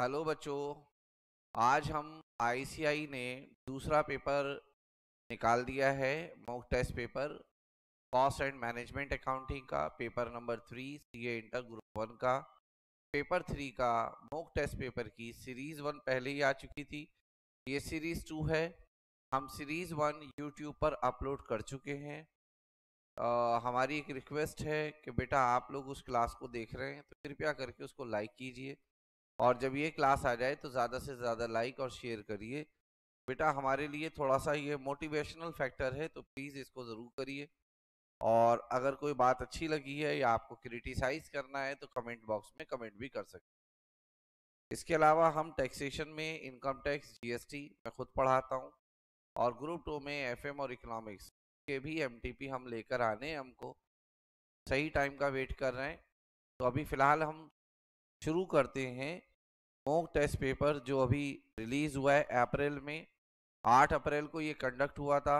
Hello बच्चों आज हम आईसीआई ने दूसरा पेपर निकाल दिया है mock test paper cost and management accounting का paper number three CA inter group one का पेपर थ्री का मॉक टेस्ट पेपर की सीरीज वन पहले ही आ चुकी थी ये सीरीज टू है हम सीरीज वन यूट्यूब पर अपलोड कर चुके हैं आ, हमारी एक रिक्वेस्ट है कि बेटा आप लोग उस क्लास को देख रहे हैं तो कृपया करके उसको लाइक कीजिए और जब ये क्लास आ जाए तो ज़्यादा से ज़्यादा लाइक और शेयर करिए बेटा हमारे लिए थोड़ा सा ये मोटिवेशनल फैक्टर है तो प्लीज़ इसको ज़रूर करिए और अगर कोई बात अच्छी लगी है या आपको क्रिटिसाइज़ करना है तो कमेंट बॉक्स में कमेंट भी कर सकते इसके अलावा हम टैक्सेशन में इनकम टैक्स जीएसटी मैं खुद पढ़ाता हूँ और ग्रुप टू में एफएम और इकोनॉमिक्स के भी एमटीपी हम लेकर आने हमको सही टाइम का वेट कर रहे हैं तो अभी फ़िलहाल हम शुरू करते हैं मॉक टेस्ट पेपर जो अभी रिलीज़ हुआ है अप्रैल में 8 अप्रैल को ये कंडक्ट हुआ था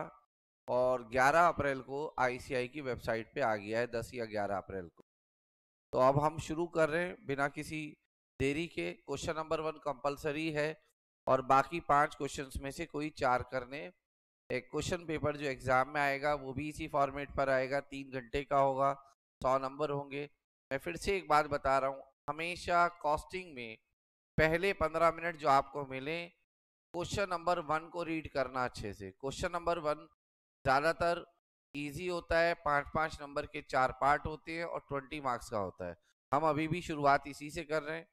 और 11 अप्रैल को आईसीआई की वेबसाइट पे आ गया है 10 या 11 अप्रैल को तो अब हम शुरू कर रहे हैं बिना किसी देरी के क्वेश्चन नंबर वन कंपलसरी है और बाकी पांच क्वेश्चंस में से कोई चार करने एक क्वेश्चन पेपर जो एग्ज़ाम में आएगा वो भी इसी फॉर्मेट पर आएगा तीन घंटे का होगा सौ नंबर होंगे मैं फिर से एक बात बता रहा हूँ हमेशा कॉस्टिंग में पहले पंद्रह मिनट जो आपको मिले क्वेश्चन नंबर वन को रीड करना अच्छे से क्वेश्चन नंबर वन ज़्यादातर इजी होता है पाँच पाँच नंबर के चार पार्ट होते हैं और ट्वेंटी मार्क्स का होता है हम अभी भी शुरुआत इसी से कर रहे हैं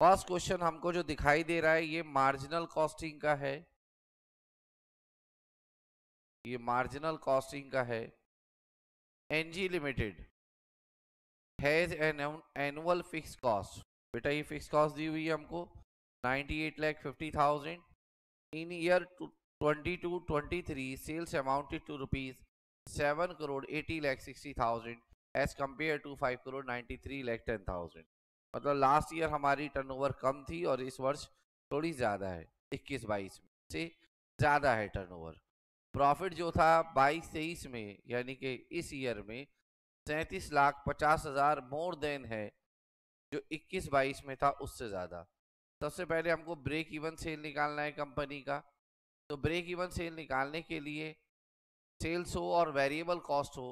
फर्स्ट क्वेश्चन हमको जो दिखाई दे रहा है ये मार्जिनल कॉस्टिंग का है ये मार्जिनल कॉस्टिंग का है NG limited has an annual fix cost बेटा ये फिक्स कॉस्ट दी हुई है हमको ninety eight lakh fifty thousand in year twenty two twenty three sales amounted to rupees seven crore eighty lakh sixty thousand as compare to five crore ninety three lakh ten thousand मतलब last year हमारी turnover कम थी और इस वर्ष थोड़ी ज़्यादा है इक्कीस बाईस में से ज़्यादा है टर्नओवर प्रॉफिट जो था बाईस तेईस में यानी कि इस ईयर में सैंतीस लाख पचास हजार मोर देन है जो इक्कीस बाईस में था उससे ज़्यादा सबसे पहले हमको ब्रेक इवन सेल निकालना है कंपनी का तो ब्रेक इवन सेल निकालने के लिए सेल्स हो और वेरिएबल कॉस्ट हो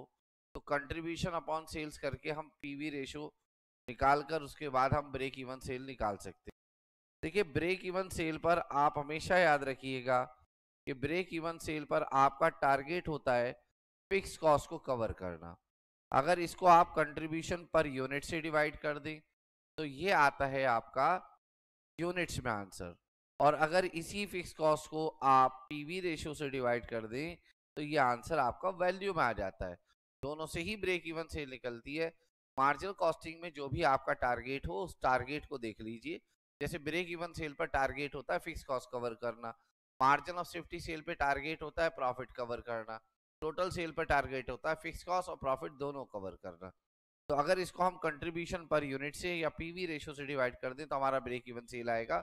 तो कंट्रीब्यूशन अपॉन सेल्स करके हम पीवी रेशो निकाल कर उसके बाद हम ब्रेक इवन सेल निकाल सकते हैं देखिए ब्रेक इवन सेल पर आप हमेशा याद रखिएगा कि ब्रेक इवन सेल पर आपका टारगेट होता है फिक्स कॉस्ट को कवर करना अगर इसको आप कंट्रीब्यूशन पर यूनिट से डिवाइड कर दें तो ये आता है आपका यूनिट्स में आंसर और अगर इसी फिक्स कॉस्ट को आप पीवी रेशियो से डिवाइड कर दें तो ये आंसर आपका वैल्यू में आ जाता है दोनों से ही ब्रेक इवन से निकलती है मार्जिनल कॉस्टिंग में जो भी आपका टारगेट हो उस टारगेट को देख लीजिए जैसे ब्रेक इवन सेल पर टारगेट होता है फिक्स कॉस्ट कवर करना मार्जिन ऑफ सेफ्टी सेल पे टारगेट होता है प्रॉफिट कवर करना टोटल सेल पर टारगेट होता है फिक्स कॉस्ट और प्रॉफिट दोनों कवर करना तो अगर इसको हम कंट्रीब्यूशन पर यूनिट से या पीवी रेशो से डिवाइड कर दें तो हमारा ब्रेक इवन सेल आएगा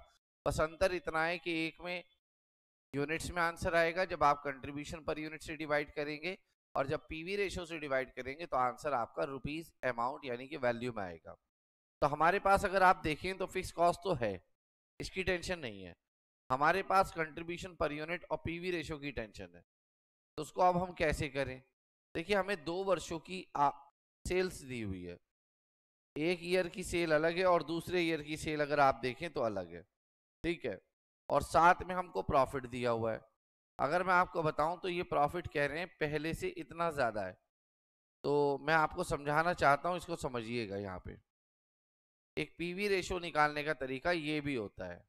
बस अंतर इतना है कि एक में यूनिट्स में आंसर आएगा जब आप कंट्रीब्यूशन पर यूनिट से डिवाइड करेंगे और जब पीवी रेशो से डिवाइड करेंगे तो आंसर आपका रुपीज अमाउंट यानी कि वैल्यू में आएगा तो हमारे पास अगर आप देखें तो फिक्स कॉस्ट तो है इसकी टेंशन नहीं है हमारे पास कंट्रीब्यूशन पर यूनिट और वी रेशो की टेंशन है तो उसको अब हम कैसे करें देखिए हमें दो वर्षों की आ, सेल्स दी हुई है एक ईयर की सेल अलग है और दूसरे ईयर की सेल अगर आप देखें तो अलग है ठीक है और साथ में हमको प्रॉफिट दिया हुआ है अगर मैं आपको बताऊं तो ये प्रॉफिट कह रहे हैं पहले से इतना ज़्यादा है तो मैं आपको समझाना चाहता हूँ इसको समझिएगा यहाँ पे एक पीवी रेशो निकालने का तरीका ये भी होता है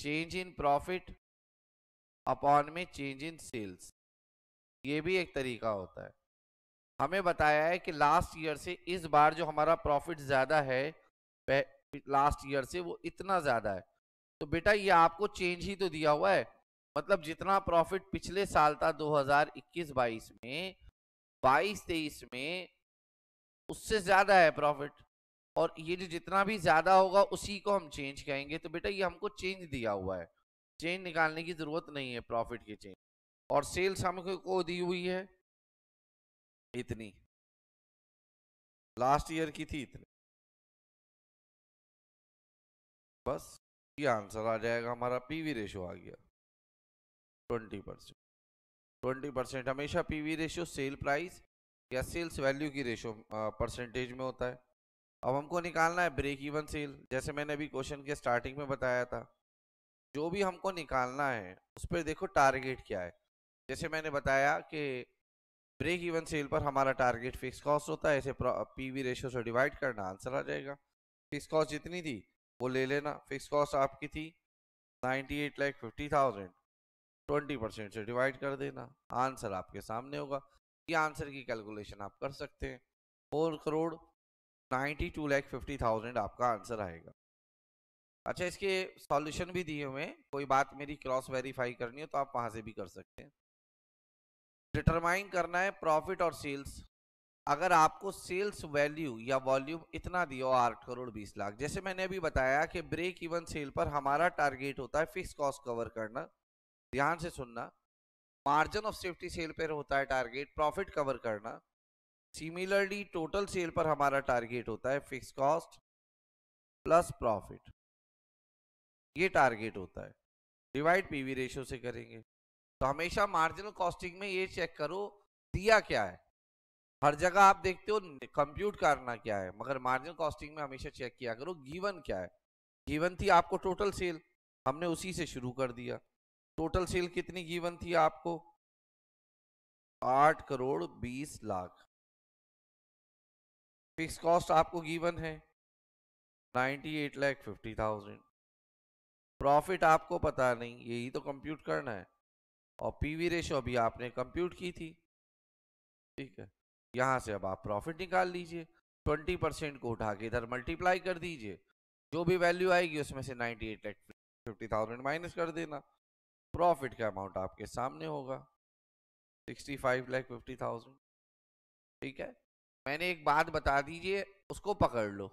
चेंज इन प्रॉफिट अपॉन में चेंज इन सेल्स ये भी एक तरीका होता है हमें बताया है कि लास्ट ईयर से इस बार जो हमारा प्रॉफिट ज़्यादा है लास्ट ईयर से वो इतना ज़्यादा है तो बेटा ये आपको चेंज ही तो दिया हुआ है मतलब जितना प्रॉफिट पिछले साल था 2021-22 में 22-23 में उससे ज़्यादा है प्रॉफिट और ये जो जितना भी ज़्यादा होगा उसी को हम चेंज कहेंगे तो बेटा ये हमको चेंज दिया हुआ है चेंज निकालने की ज़रूरत नहीं है प्रॉफिट के चेंज और सेल्स हमको दी हुई है इतनी लास्ट ईयर की थी इतनी बस ये आंसर आ जाएगा हमारा पीवी रेशियो आ गया ट्वेंटी परसेंट ट्वेंटी परसेंट हमेशा पीवी रेशियो सेल प्राइस या सेल्स वैल्यू की रेशियो परसेंटेज में होता है अब हमको निकालना है ब्रेक इवन सेल जैसे मैंने अभी क्वेश्चन के स्टार्टिंग में बताया था जो भी हमको निकालना है उस पर देखो टारगेट क्या है जैसे मैंने बताया कि ब्रेक इवन सेल पर हमारा टारगेट फिक्स कॉस्ट होता है पी पीवी रेशियो से डिवाइड करना आंसर आ जाएगा फिक्स कॉस्ट जितनी थी वो ले लेना फिक्स कॉस्ट आपकी थी ninety eight lakh fifty thousand twenty percent से डिवाइड कर देना आंसर आपके सामने होगा ये आंसर की कैलकुलेशन आप कर सकते हैं four crore ninety two lakh fifty thousand आपका आंसर आएगा अच्छा इसके सॉल्यूशन भी दिए हुए हैं कोई बात मेरी क्रॉस वेरीफाई करनी हो तो आप वहाँ से भी कर सकते हैं डिटरमाइन करना है प्रॉफिट और सेल्स अगर आपको सेल्स वैल्यू या वॉल्यूम इतना दिया आठ करोड़ बीस लाख जैसे मैंने अभी बताया कि ब्रेक इवन सेल पर हमारा टारगेट होता है फिक्स कॉस्ट कवर करना ध्यान से सुनना मार्जिन ऑफ सेफ्टी सेल पर होता है टारगेट प्रॉफिट कवर करना सिमिलरली टोटल सेल पर हमारा टारगेट होता है फिक्स कॉस्ट प्लस प्रॉफिट ये टारगेट होता है डिवाइड पीवी रेशियो से करेंगे तो हमेशा मार्जिनल कॉस्टिंग में ये चेक करो दिया क्या है हर जगह आप देखते हो कंप्यूट करना क्या है मगर मार्जिनल कॉस्टिंग में हमेशा चेक किया करो गिवन क्या है गिवन थी आपको टोटल सेल हमने उसी से शुरू कर दिया टोटल सेल कितनी गिवन थी आपको आठ करोड़ बीस लाख फिक्स कॉस्ट आपको गिवन है ninety eight lakh fifty thousand profit आपको पता नहीं यही तो कंप्यूट करना है और पीवी रेशो भी आपने कंप्यूट की थी ठीक है यहाँ से अब आप प्रॉफिट निकाल लीजिए ट्वेंटी परसेंट को उठा के इधर मल्टीप्लाई कर दीजिए जो भी वैल्यू आएगी उसमें से ninety eight lakh fifty thousand minus कर देना प्रॉफिट का अमाउंट आपके सामने होगा sixty five lakh fifty thousand ठीक है मैंने एक बात बता दीजिए उसको पकड़ लो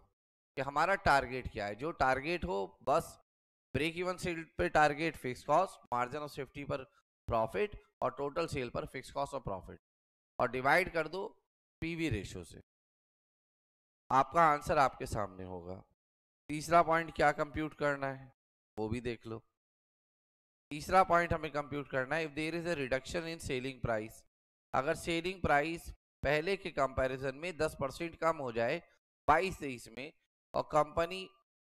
कि हमारा टारगेट क्या है जो टारगेट हो बस ब्रेक इवन सेल पर target fix cost margin of safety पर प्रॉफिट और टोटल सेल पर फिक्स कॉस्ट और प्रॉफिट और डिवाइड कर दो पीवी रेशियो से आपका आंसर आपके सामने होगा तीसरा पॉइंट क्या कंप्यूट करना है वो भी देख लो तीसरा पॉइंट हमें कंप्यूट करना है if there is a reduction in selling price अगर सेलिंग प्राइस पहले के कंपैरिजन में 10 परसेंट कम हो जाए बाईस तेईस में और कंपनी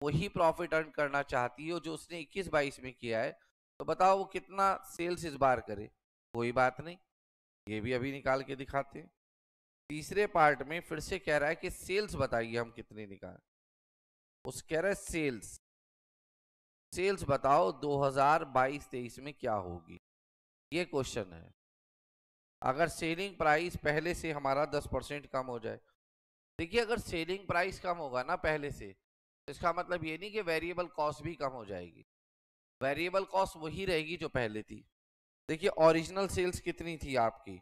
वही प्रॉफिट अर्न करना चाहती हो जो उसने इक्कीस बाईस में किया है तो बताओ वो कितना सेल्स इस बार करे कोई बात नहीं ये भी अभी निकाल के दिखाते हैं तीसरे पार्ट में फिर से कह रहा है कि सेल्स बताइए हम कितने निकाल उस कह रहा है सेल्स सेल्स बताओ 2022-23 में क्या होगी ये क्वेश्चन है अगर सेलिंग प्राइस पहले से हमारा 10 परसेंट कम हो जाए देखिए अगर सेलिंग प्राइस कम होगा ना पहले से तो इसका मतलब ये नहीं कि वेरिएबल कॉस्ट भी कम हो जाएगी वेरिएबल कॉस्ट वही रहेगी जो पहले थी देखिए ओरिजिनल सेल्स कितनी थी आपकी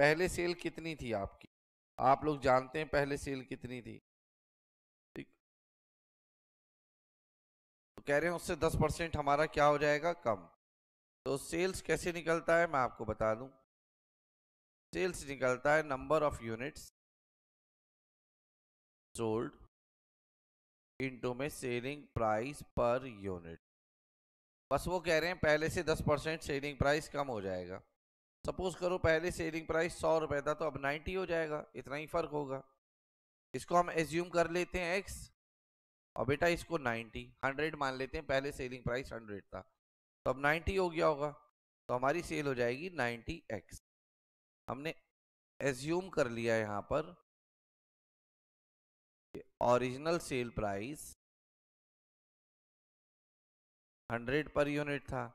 पहले सेल कितनी थी आपकी आप लोग जानते हैं पहले सेल कितनी थी ठीक तो कह रहे हैं उससे दस परसेंट हमारा क्या हो जाएगा कम तो सेल्स कैसे निकलता है मैं आपको बता दूं सेल्स निकलता है number of units sold into में सेलिंग प्राइस पर यूनिट बस वो कह रहे हैं पहले से दस परसेंट सेलिंग प्राइस कम हो जाएगा सपोज करो पहले सेलिंग प्राइस सौ रुपये था तो अब नाइन्टी हो जाएगा इतना ही फ़र्क होगा इसको हम एज्यूम कर लेते हैं एक्स और बेटा इसको नाइन्टी हंड्रेड मान लेते हैं पहले सेलिंग प्राइस हंड्रेड था तो अब नाइन्टी हो गया होगा तो हमारी सेल हो जाएगी नाइन्टी एक्स हमने एज्यूम कर लिया यहाँ पर original sale price hundred per unit था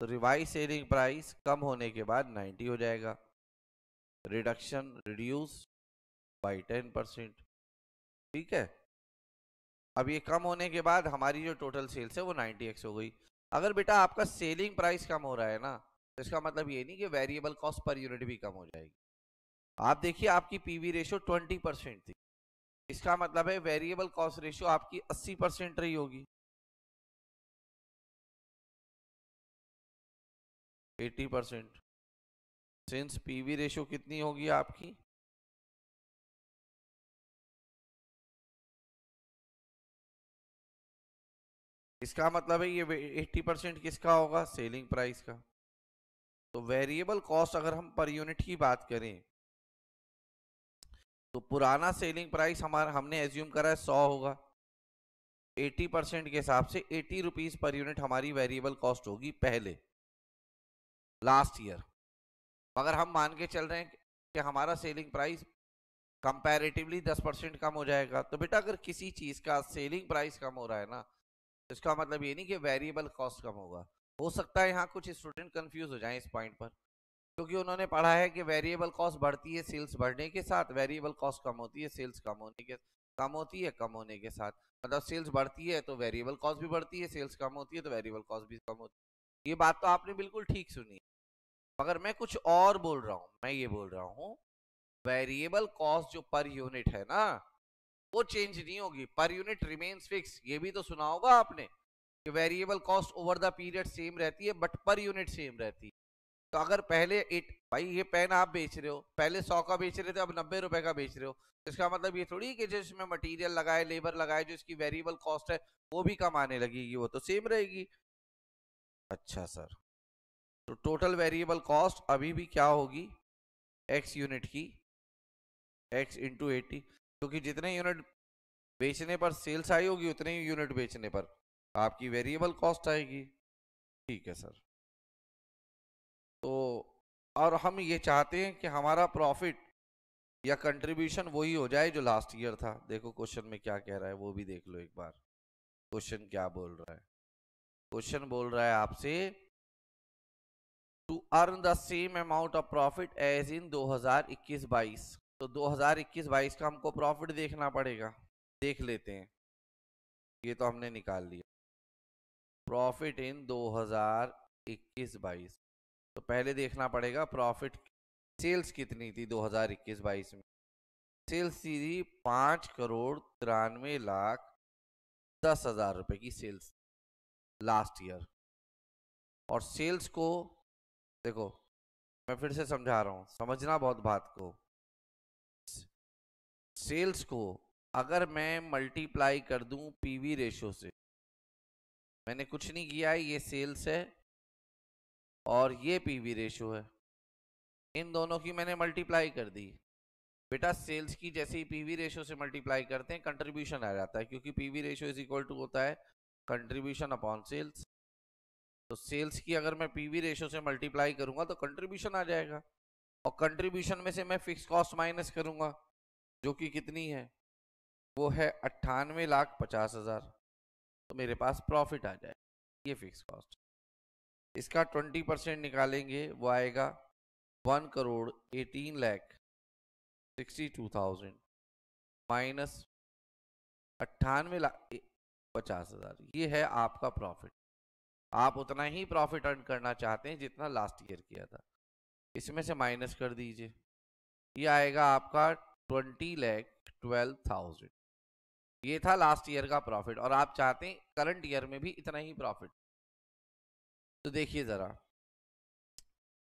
तो रिवाइज सेलिंग प्राइस कम होने के बाद नाइन्टी हो जाएगा reduction reduce by ten percent ठीक है अब ये कम होने के बाद हमारी जो टोटल सेल्स है वो नाइन्टी एक्स हो गई अगर बेटा आपका सेलिंग प्राइस कम हो रहा है ना तो इसका मतलब ये नहीं कि वेरिएबल कॉस्ट पर यूनिट भी कम हो जाएगी आप देखिए आपकी वी रेशो ट्वेंटी परसेंट थी इसका मतलब है वेरिएबल कॉस्ट रेशो आपकी अस्सी परसेंट रही होगी eighty percent since PV ratio कितनी होगी आपकी इसका मतलब है ये 80 परसेंट किसका होगा सेलिंग प्राइस का तो वेरिएबल कॉस्ट अगर हम पर यूनिट की बात करें तो पुराना सेलिंग प्राइस हमारा हमने एज्यूम करा है सौ होगा एटी परसेंट के हिसाब से एटी रुपीज़ पर यूनिट हमारी वेरिएबल कॉस्ट होगी पहले लास्ट ईयर मगर हम मान के चल रहे हैं कि हमारा सेलिंग प्राइस कंपैरेटिवली दस परसेंट कम हो जाएगा तो बेटा अगर किसी चीज़ का सेलिंग प्राइस कम हो रहा है ना तो इसका मतलब ये नहीं कि वेरिएबल कॉस्ट कम होगा हो सकता है यहाँ कुछ स्टूडेंट कंफ्यूज हो जाए इस पॉइंट पर क्योंकि उन्होंने पढ़ा है कि वेरिएबल कॉस्ट बढ़ती है सेल्स बढ़ने के साथ वेरिएबल कॉस्ट कम होती है सेल्स कम होने के कम होती है कम होने के साथ मतलब सेल्स बढ़ती है तो वेरिएबल कॉस्ट भी बढ़ती है सेल्स कम होती है तो वेरिएबल कॉस्ट भी कम होती है ये बात तो आपने बिल्कुल ठीक सुनी मगर मैं कुछ और बोल रहा हूं मैं ये बोल रहा हूं वेरिएबल कॉस्ट जो पर यूनिट है ना वो चेंज नहीं होगी पर यूनिट रिमेन्स फिक्स ये भी तो सुना होगा आपने कि variable cost over the period same रहती है बट पर यूनिट सेम रहती है तो अगर पहले एट भाई ये पेन आप बेच रहे हो पहले सौ का बेच रहे थे अब नब्बे रुपए का बेच रहे हो इसका मतलब ये थोड़ी कि जिसमें मटेरियल लगाए लेबर लगाए जो इसकी वेरिएबल कॉस्ट है वो भी कम आने लगेगी वो तो सेम रहेगी अच्छा सर तो टोटल वेरिएबल कॉस्ट अभी भी क्या होगी एक्स यूनिट की एक्स इंटू एटी क्योंकि जितने यूनिट बेचने पर सेल्स आई होगी उतने ही यूनिट बेचने पर आपकी वेरिएबल कॉस्ट आएगी ठीक है सर तो और हम ये चाहते हैं कि हमारा प्रॉफिट या कंट्रीब्यूशन वही हो जाए जो लास्ट ईयर था देखो क्वेश्चन में क्या कह रहा है वो भी देख लो एक बार क्वेश्चन क्या बोल रहा है क्वेश्चन बोल रहा है आपसे to earn the same amount of profit as in 2021-22 तो 2021-22 का हमको प्रॉफिट देखना पड़ेगा देख लेते हैं ये तो हमने निकाल लिया प्रॉफिट इन 2021-22 तो पहले देखना पड़ेगा प्रॉफिट सेल्स कितनी थी 2021-22 में सेल्स थी पाँच करोड़ तिरानवे लाख दस हज़ार रुपये की सेल्स लास्ट ईयर और सेल्स को देखो मैं फिर से समझा रहा हूँ समझना बहुत बात को सेल्स को अगर मैं मल्टीप्लाई कर दूं पीवी रेशो से मैंने कुछ नहीं किया है ये सेल्स है और ये पीवी रेशो है इन दोनों की मैंने मल्टीप्लाई कर दी बेटा सेल्स की जैसे ही पीवी रेशो से मल्टीप्लाई करते हैं कंट्रीब्यूशन आ जाता है क्योंकि PV ratio is equal to होता है कंट्रीब्यूशन अपॉन सेल्स तो सेल्स की अगर मैं पीवी रेशो से मल्टीप्लाई करूंगा तो कंट्रीब्यूशन आ जाएगा और कंट्रीब्यूशन में से मैं फिक्स कॉस्ट माइनस करूंगा जो कि कितनी है वो है अट्ठानवे लाख पचास हज़ार तो मेरे पास प्रॉफिट आ जाए ये फिक्स कॉस्ट इसका ट्वेंटी परसेंट निकालेंगे वो आएगा one crore eighteen lakh sixty two thousand minus अट्ठानवे लाख पचास हज़ार ये है आपका प्रॉफिट आप उतना ही प्रॉफिट अर्न करना चाहते हैं जितना लास्ट ईयर किया था इसमें से माइनस कर दीजिए ये आएगा आपका ट्वेंटी लैख ट्वेल्व थाउजेंड ये था लास्ट ईयर का प्रॉफिट और आप चाहते हैं करंट ईयर में भी इतना ही प्रॉफिट तो देखिए ज़रा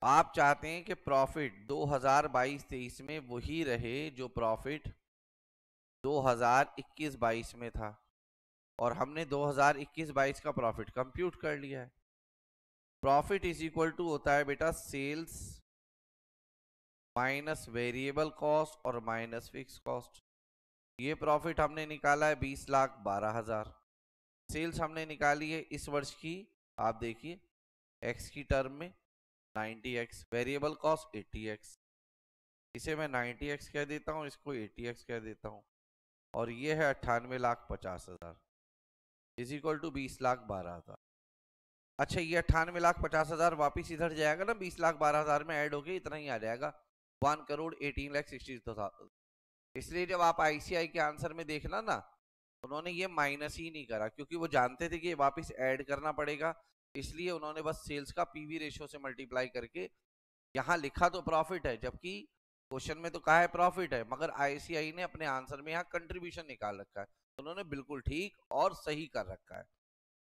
आप चाहते हैं कि प्रॉफिट 2022-23 में वही रहे जो प्रॉफिट 2021-22 में था और हमने 2021-22 का प्रॉफिट कंप्यूट कर लिया है प्रॉफिट इज इक्वल टू होता है बेटा सेल्स माइनस वेरिएबल कॉस्ट और माइनस फिक्स कॉस्ट ये प्रॉफिट हमने निकाला है बीस लाख बारह हजार सेल्स हमने निकाली है इस वर्ष की आप देखिए एक्स की टर्म में 90x वेरिएबल कॉस्ट 80x इसे मैं 90x कह देता हूँ इसको 80x कह देता हूँ और ये है अट्ठानवे लाख पचास हजार इज इक्वल टू बीस लाख बारह हज़ार अच्छा ये अट्ठानवे लाख पचास हज़ार वापिस इधर जाएगा ना बीस लाख बारह हज़ार में ऐड होके इतना ही आ जाएगा one crore eighteen lakh sixty इसलिए जब आप आईसीआई के आंसर में देखना ना उन्होंने ये माइनस ही नहीं करा क्योंकि वो जानते थे कि वापिस ऐड करना पड़ेगा इसलिए उन्होंने बस सेल्स का पीवी रेशियो से मल्टीप्लाई करके यहाँ लिखा तो प्रॉफिट है जबकि क्वेश्चन में तो कहा है प्रॉफिट है मगर आईसीआई ने अपने आंसर में यहाँ कंट्रीब्यूशन निकाल रखा है उन्होंने बिल्कुल ठीक और सही कर रखा है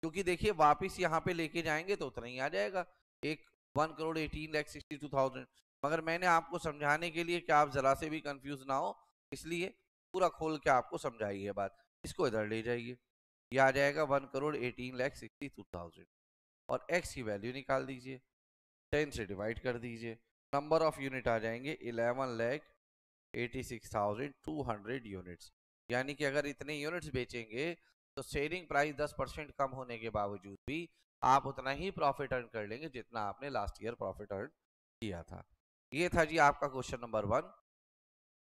क्योंकि देखिए वापस यहाँ पे लेके जाएंगे तो उतना ही आ जाएगा एक one crore eighteen lakh sixty two thousand मगर मैंने आपको समझाने के लिए कि आप ज़रा से भी कंफ्यूज ना हो इसलिए पूरा खोल के आपको समझाई है बात इसको इधर ले जाइए यह आ जाएगा one crore eighteen lakh sixty two thousand और एक्स की वैल्यू निकाल दीजिए टेन से डिवाइड कर दीजिए नंबर ऑफ यूनिट आ जाएंगे eleven lakh eighty six thousand two hundred units यानी कि अगर इतने यूनिट्स बेचेंगे तो सेलिंग प्राइस दस परसेंट कम होने के बावजूद भी आप उतना ही प्रॉफिट अर्न कर लेंगे जितना आपने लास्ट ईयर प्रॉफिट अर्न किया था ये था जी आपका क्वेश्चन नंबर वन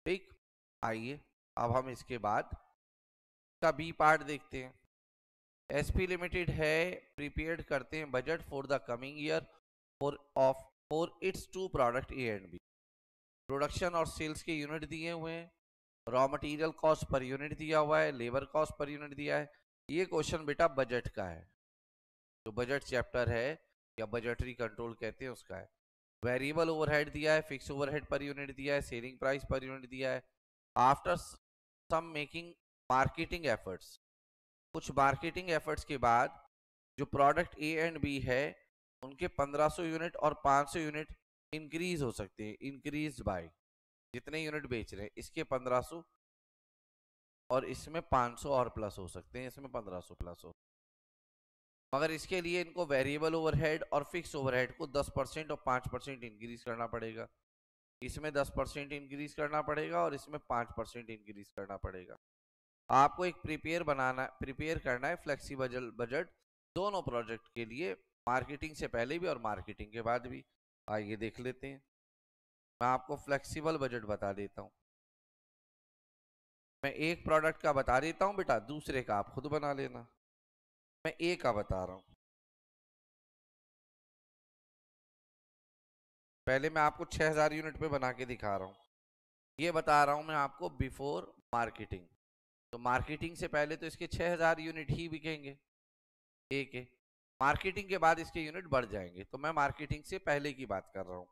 ठीक आइए अब हम इसके बाद का बी पार्ट देखते हैं एसपी लिमिटेड है प्रिपेयर करते हैं budget for the coming year for of for its two product A and B production और सेल्स के यूनिट दिए हुए हैं raw material cost per unit दिया हुआ है लेबर कॉस्ट पर यूनिट दिया है ये क्वेश्चन बेटा बजट का है जो बजट चैप्टर है या बजटरी कंट्रोल कहते हैं उसका है वेरिएबल ओवरहेड दिया है फिक्स ओवरहेड पर यूनिट दिया है सेलिंग प्राइस पर यूनिट दिया है after some making marketing efforts कुछ मार्केटिंग एफर्ट्स के बाद जो प्रोडक्ट ए एंड बी है उनके 1500 यूनिट और 500 यूनिट इंक्रीज हो सकते हैं इंक्रीज बाई जितने यूनिट बेच रहे हैं इसके पंद्रह सौ और इसमें पाँच सौ और प्लस हो सकते हैं इसमें पंद्रह सौ प्लस हो मगर इसके लिए इनको वेरिएबल ओवरहेड और फिक्स ओवरहेड को दस परसेंट और पाँच परसेंट इंक्रीज करना पड़ेगा इसमें दस परसेंट इंक्रीज करना पड़ेगा और इसमें पाँच परसेंट इंक्रीज करना पड़ेगा आपको एक प्रिपेयर बनाना प्रिपेयर करना है फ्लेक्सी बजट दोनों प्रोजेक्ट के लिए मार्केटिंग से पहले भी और मार्केटिंग के बाद भी आइए देख लेते हैं मैं आपको फ्लेक्सिबल बजट बता देता हूँ मैं एक प्रोडक्ट का बता देता हूँ बेटा दूसरे का आप खुद बना लेना मैं ए का बता रहा हूँ पहले मैं आपको 6000 यूनिट पे बना के दिखा रहा हूँ ये बता रहा हूँ मैं आपको बिफोर मार्केटिंग तो मार्केटिंग से पहले तो इसके 6000 यूनिट ही बिकेंगे ए के मार्केटिंग के बाद इसके यूनिट बढ़ जाएंगे तो मैं मार्केटिंग से पहले की बात कर रहा हूँ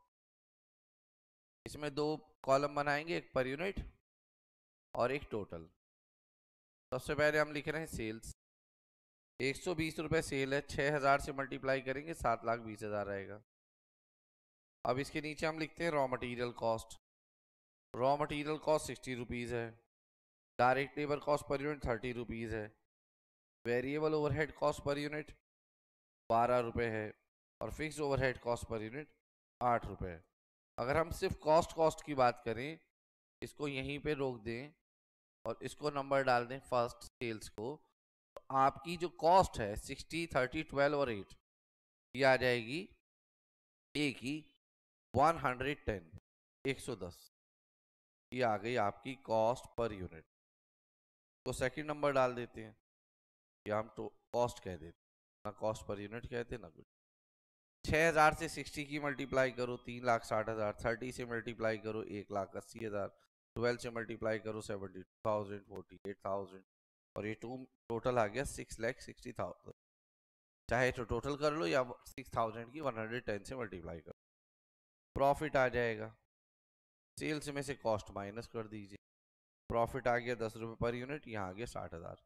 इसमें दो कॉलम बनाएंगे एक पर यूनिट और एक टोटल सबसे पहले हम लिख रहे हैं सेल्स एक सौ बीस रुपये सेल है छः हज़ार से मल्टीप्लाई करेंगे सात लाख बीस हज़ार रहेगा अब इसके नीचे हम लिखते हैं raw material cost raw material cost sixty rupees है direct labour cost per unit thirty rupees है variable overhead cost per unit बारह रुपये है और fix overhead cost per unit आठ रुपये है अगर हम सिर्फ कॉस्ट कॉस्ट की बात करें इसको यहीं पे रोक दें और इसको नंबर डाल दें फर्स्ट सेल्स को तो आपकी जो कॉस्ट है सिक्सटी थर्टी ट्वेल्व और एट ये आ जाएगी ए की वन हंड्रेड टेन एक सौ दस ये आ गई आपकी कॉस्ट पर यूनिट तो सेकंड नंबर डाल देते हैं या हम तो कॉस्ट कह देते ना कॉस्ट पर यूनिट कहते ना कुछ छः हज़ार से सिक्सटी की मल्टीप्लाई करो तीन लाख साठ हज़ार थर्टी से मल्टीप्लाई करो एक लाख अस्सी हज़ार ट्वेल्व से मल्टीप्लाई करो seventy two thousand forty eight thousand और ये टू टोटल आ गया सिक्स लैख सिक्सटी थाउजेंड चाहे तो टोटल कर लो या सिक्स थाउजेंड की वन हंड्रेड टेन से मल्टीप्लाई करो प्रॉफिट आ जाएगा सेल्स में से कॉस्ट माइनस कर दीजिए प्रॉफिट आ गया दस रुपये पर यूनिट यहाँ आ गया साठ हज़ार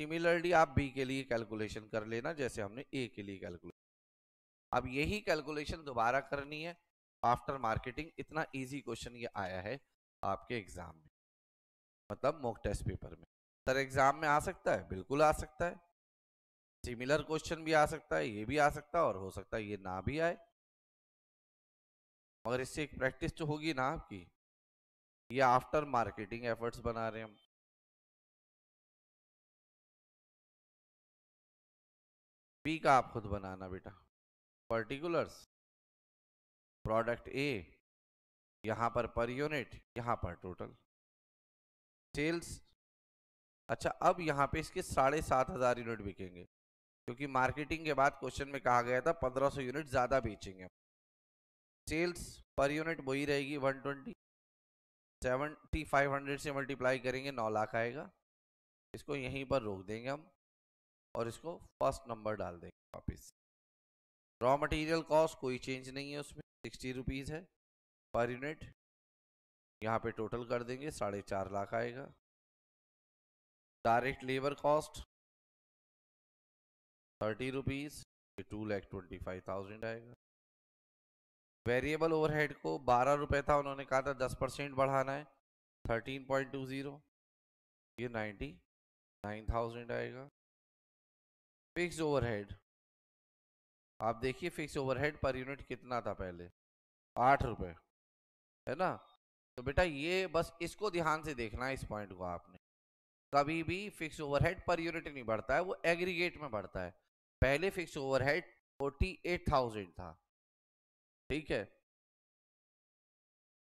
सिमिलरली आप बी के लिए कैलकुलेशन कर लेना जैसे हमने ए के लिए कैलकुलेट अब यही कैलकुलेशन दोबारा करनी है आफ्टर मार्केटिंग इतना इजी क्वेश्चन ये आया है आपके एग्जाम में मतलब मॉक टेस्ट पेपर में सर एग्जाम में आ सकता है बिल्कुल आ सकता है सिमिलर क्वेश्चन भी आ सकता है ये भी आ सकता है और हो सकता है ये ना भी आए मगर इससे एक प्रैक्टिस तो होगी ना आपकी ये आफ्टर मार्केटिंग एफर्ट्स बना रहे हम पी का आप खुद बनाना बेटा पर्टिकुलर्स प्रोडक्ट ए यहां पर पर यूनिट यहां पर टोटल सेल्स अच्छा अब यहाँ पे इसके साढ़े सात हजार यूनिट बिकेंगे क्योंकि मार्केटिंग के बाद क्वेश्चन में कहा गया था पंद्रह सौ यूनिट ज़्यादा बेचेंगे सेल्स पर यूनिट वही रहेगी one twenty seventy five hundred से मल्टीप्लाई करेंगे नौ लाख आएगा इसको यहीं पर रोक देंगे हम और इसको फर्स्ट नंबर डाल देंगे वापिस रॉ मटेरियल कॉस्ट कोई चेंज नहीं है उसमें सिक्सटी रुपीज़ है पर यूनिट यहाँ पे टोटल कर देंगे साढ़े चार लाख आएगा direct labour cost thirty rupees two lakh twenty five thousand आएगा वेरिएबल ओवरहेड को बारह रुपये था उन्होंने कहा था दस परसेंट बढ़ाना है थर्टीन पॉइंट टू ज़ीरो ये नाइन्टी नाइन थाउजेंड आएगा फिक्स ओवरहेड आप देखिए फिक्स ओवरहेड पर यूनिट कितना था पहले आठ रुपये है ना तो बेटा ये बस इसको ध्यान से देखना है इस पॉइंट को आपने कभी भी फिक्स ओवरहेड पर यूनिट नहीं बढ़ता है वो एग्रीगेट में बढ़ता है पहले fix overhead forty eight thousand था ठीक है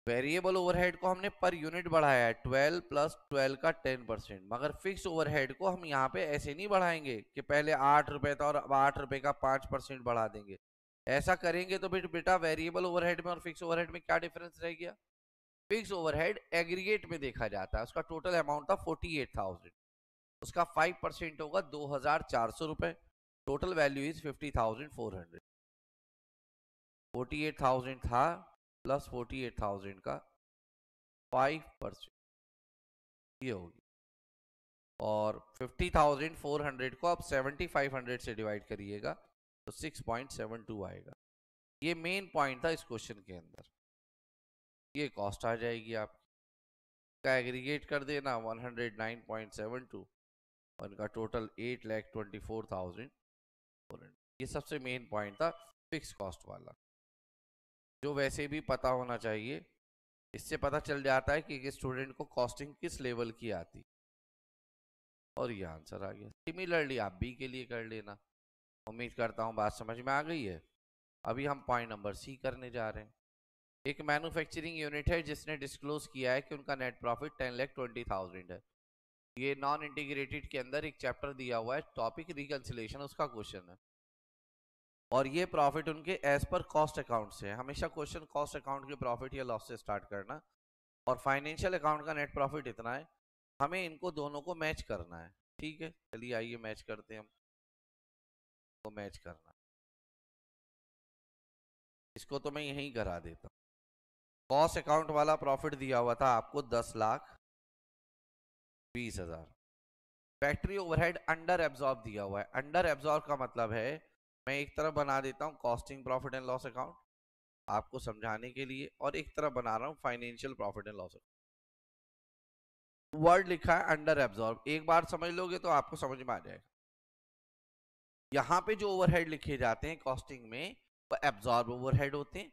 वेरिएबल ओवरहेड को हमने पर यूनिट बढ़ाया है 12 प्लस 12 का 10 परसेंट मगर फिक्स ओवरहेड को हम यहाँ पे ऐसे नहीं बढ़ाएंगे कि पहले आठ रुपये था और अब आठ रुपये का पाँच परसेंट बढ़ा देंगे ऐसा करेंगे तो फिर बेटा वेरिएबल ओवरहेड में और फिक्स ओवरहेड में क्या डिफरेंस रह गया फिक्स ओवरहेड एग्रीगेट में देखा जाता है उसका टोटल अमाउंट था फोर्टी एट थाउजेंड उसका फाइव परसेंट होगा दो हजार चार सौ रुपये total value is fifty thousand four hundred forty eight thousand था प्लस फोर्टी एट थाउजेंड का फाइव परसेंट ये होगी और फिफ्टी थाउजेंड फोर हंड्रेड को आप सेवेंटी फाइव हंड्रेड से डिवाइड करिएगा तो सिक्स पॉइंट सेवन टू आएगा ये मेन पॉइंट था इस क्वेश्चन के अंदर ये कॉस्ट आ जाएगी आपकी का एग्रीगेट कर देना one hundred nine point seven two और इनका total eight lakh twenty four thousand ये सबसे मेन पॉइंट था फिक्स कॉस्ट वाला जो वैसे भी पता होना चाहिए इससे पता चल जाता है कि स्टूडेंट को कॉस्टिंग किस लेवल की आती और ये आंसर आ गया सिमिलरली आप बी के लिए कर लेना उम्मीद करता हूँ बात समझ में आ गई है अभी हम पॉइंट नंबर सी करने जा रहे हैं एक मैन्युफैक्चरिंग यूनिट है जिसने डिस्क्लोज किया है कि उनका net profit ten lakh twenty thousand है ये नॉन इंटीग्रेटेड के अंदर एक चैप्टर दिया हुआ है टॉपिक रिकन्सिलेशन उसका क्वेश्चन है और ये प्रॉफिट उनके एज पर कॉस्ट अकाउंट से है हमेशा क्वेश्चन कॉस्ट अकाउंट के प्रॉफिट या लॉस से स्टार्ट करना और फाइनेंशियल अकाउंट का नेट प्रॉफिट इतना है हमें इनको दोनों को मैच करना है ठीक है चलिए आइए मैच करते हैं हम को तो मैच करना इसको तो मैं यहीं करा देता हूँ कॉस्ट अकाउंट वाला प्रॉफिट दिया हुआ था आपको दस लाख बीस हजार फैक्ट्री ओवरहेड अंडर एब्जॉर्ब दिया हुआ है अंडर एब्जॉर्ब का मतलब है मैं एक तरफ बना देता हूँ costing profit and loss account आपको समझाने के लिए और एक तरफ बना रहा हूँ financial profit and loss account word लिखा है अंडर एब्जॉर्ब एक बार समझ लोगे तो आपको समझ में आ जाएगा यहाँ पे जो ओवरहेड लिखे जाते हैं कॉस्टिंग में वो एब्जॉर्ब ओवरहेड होते हैं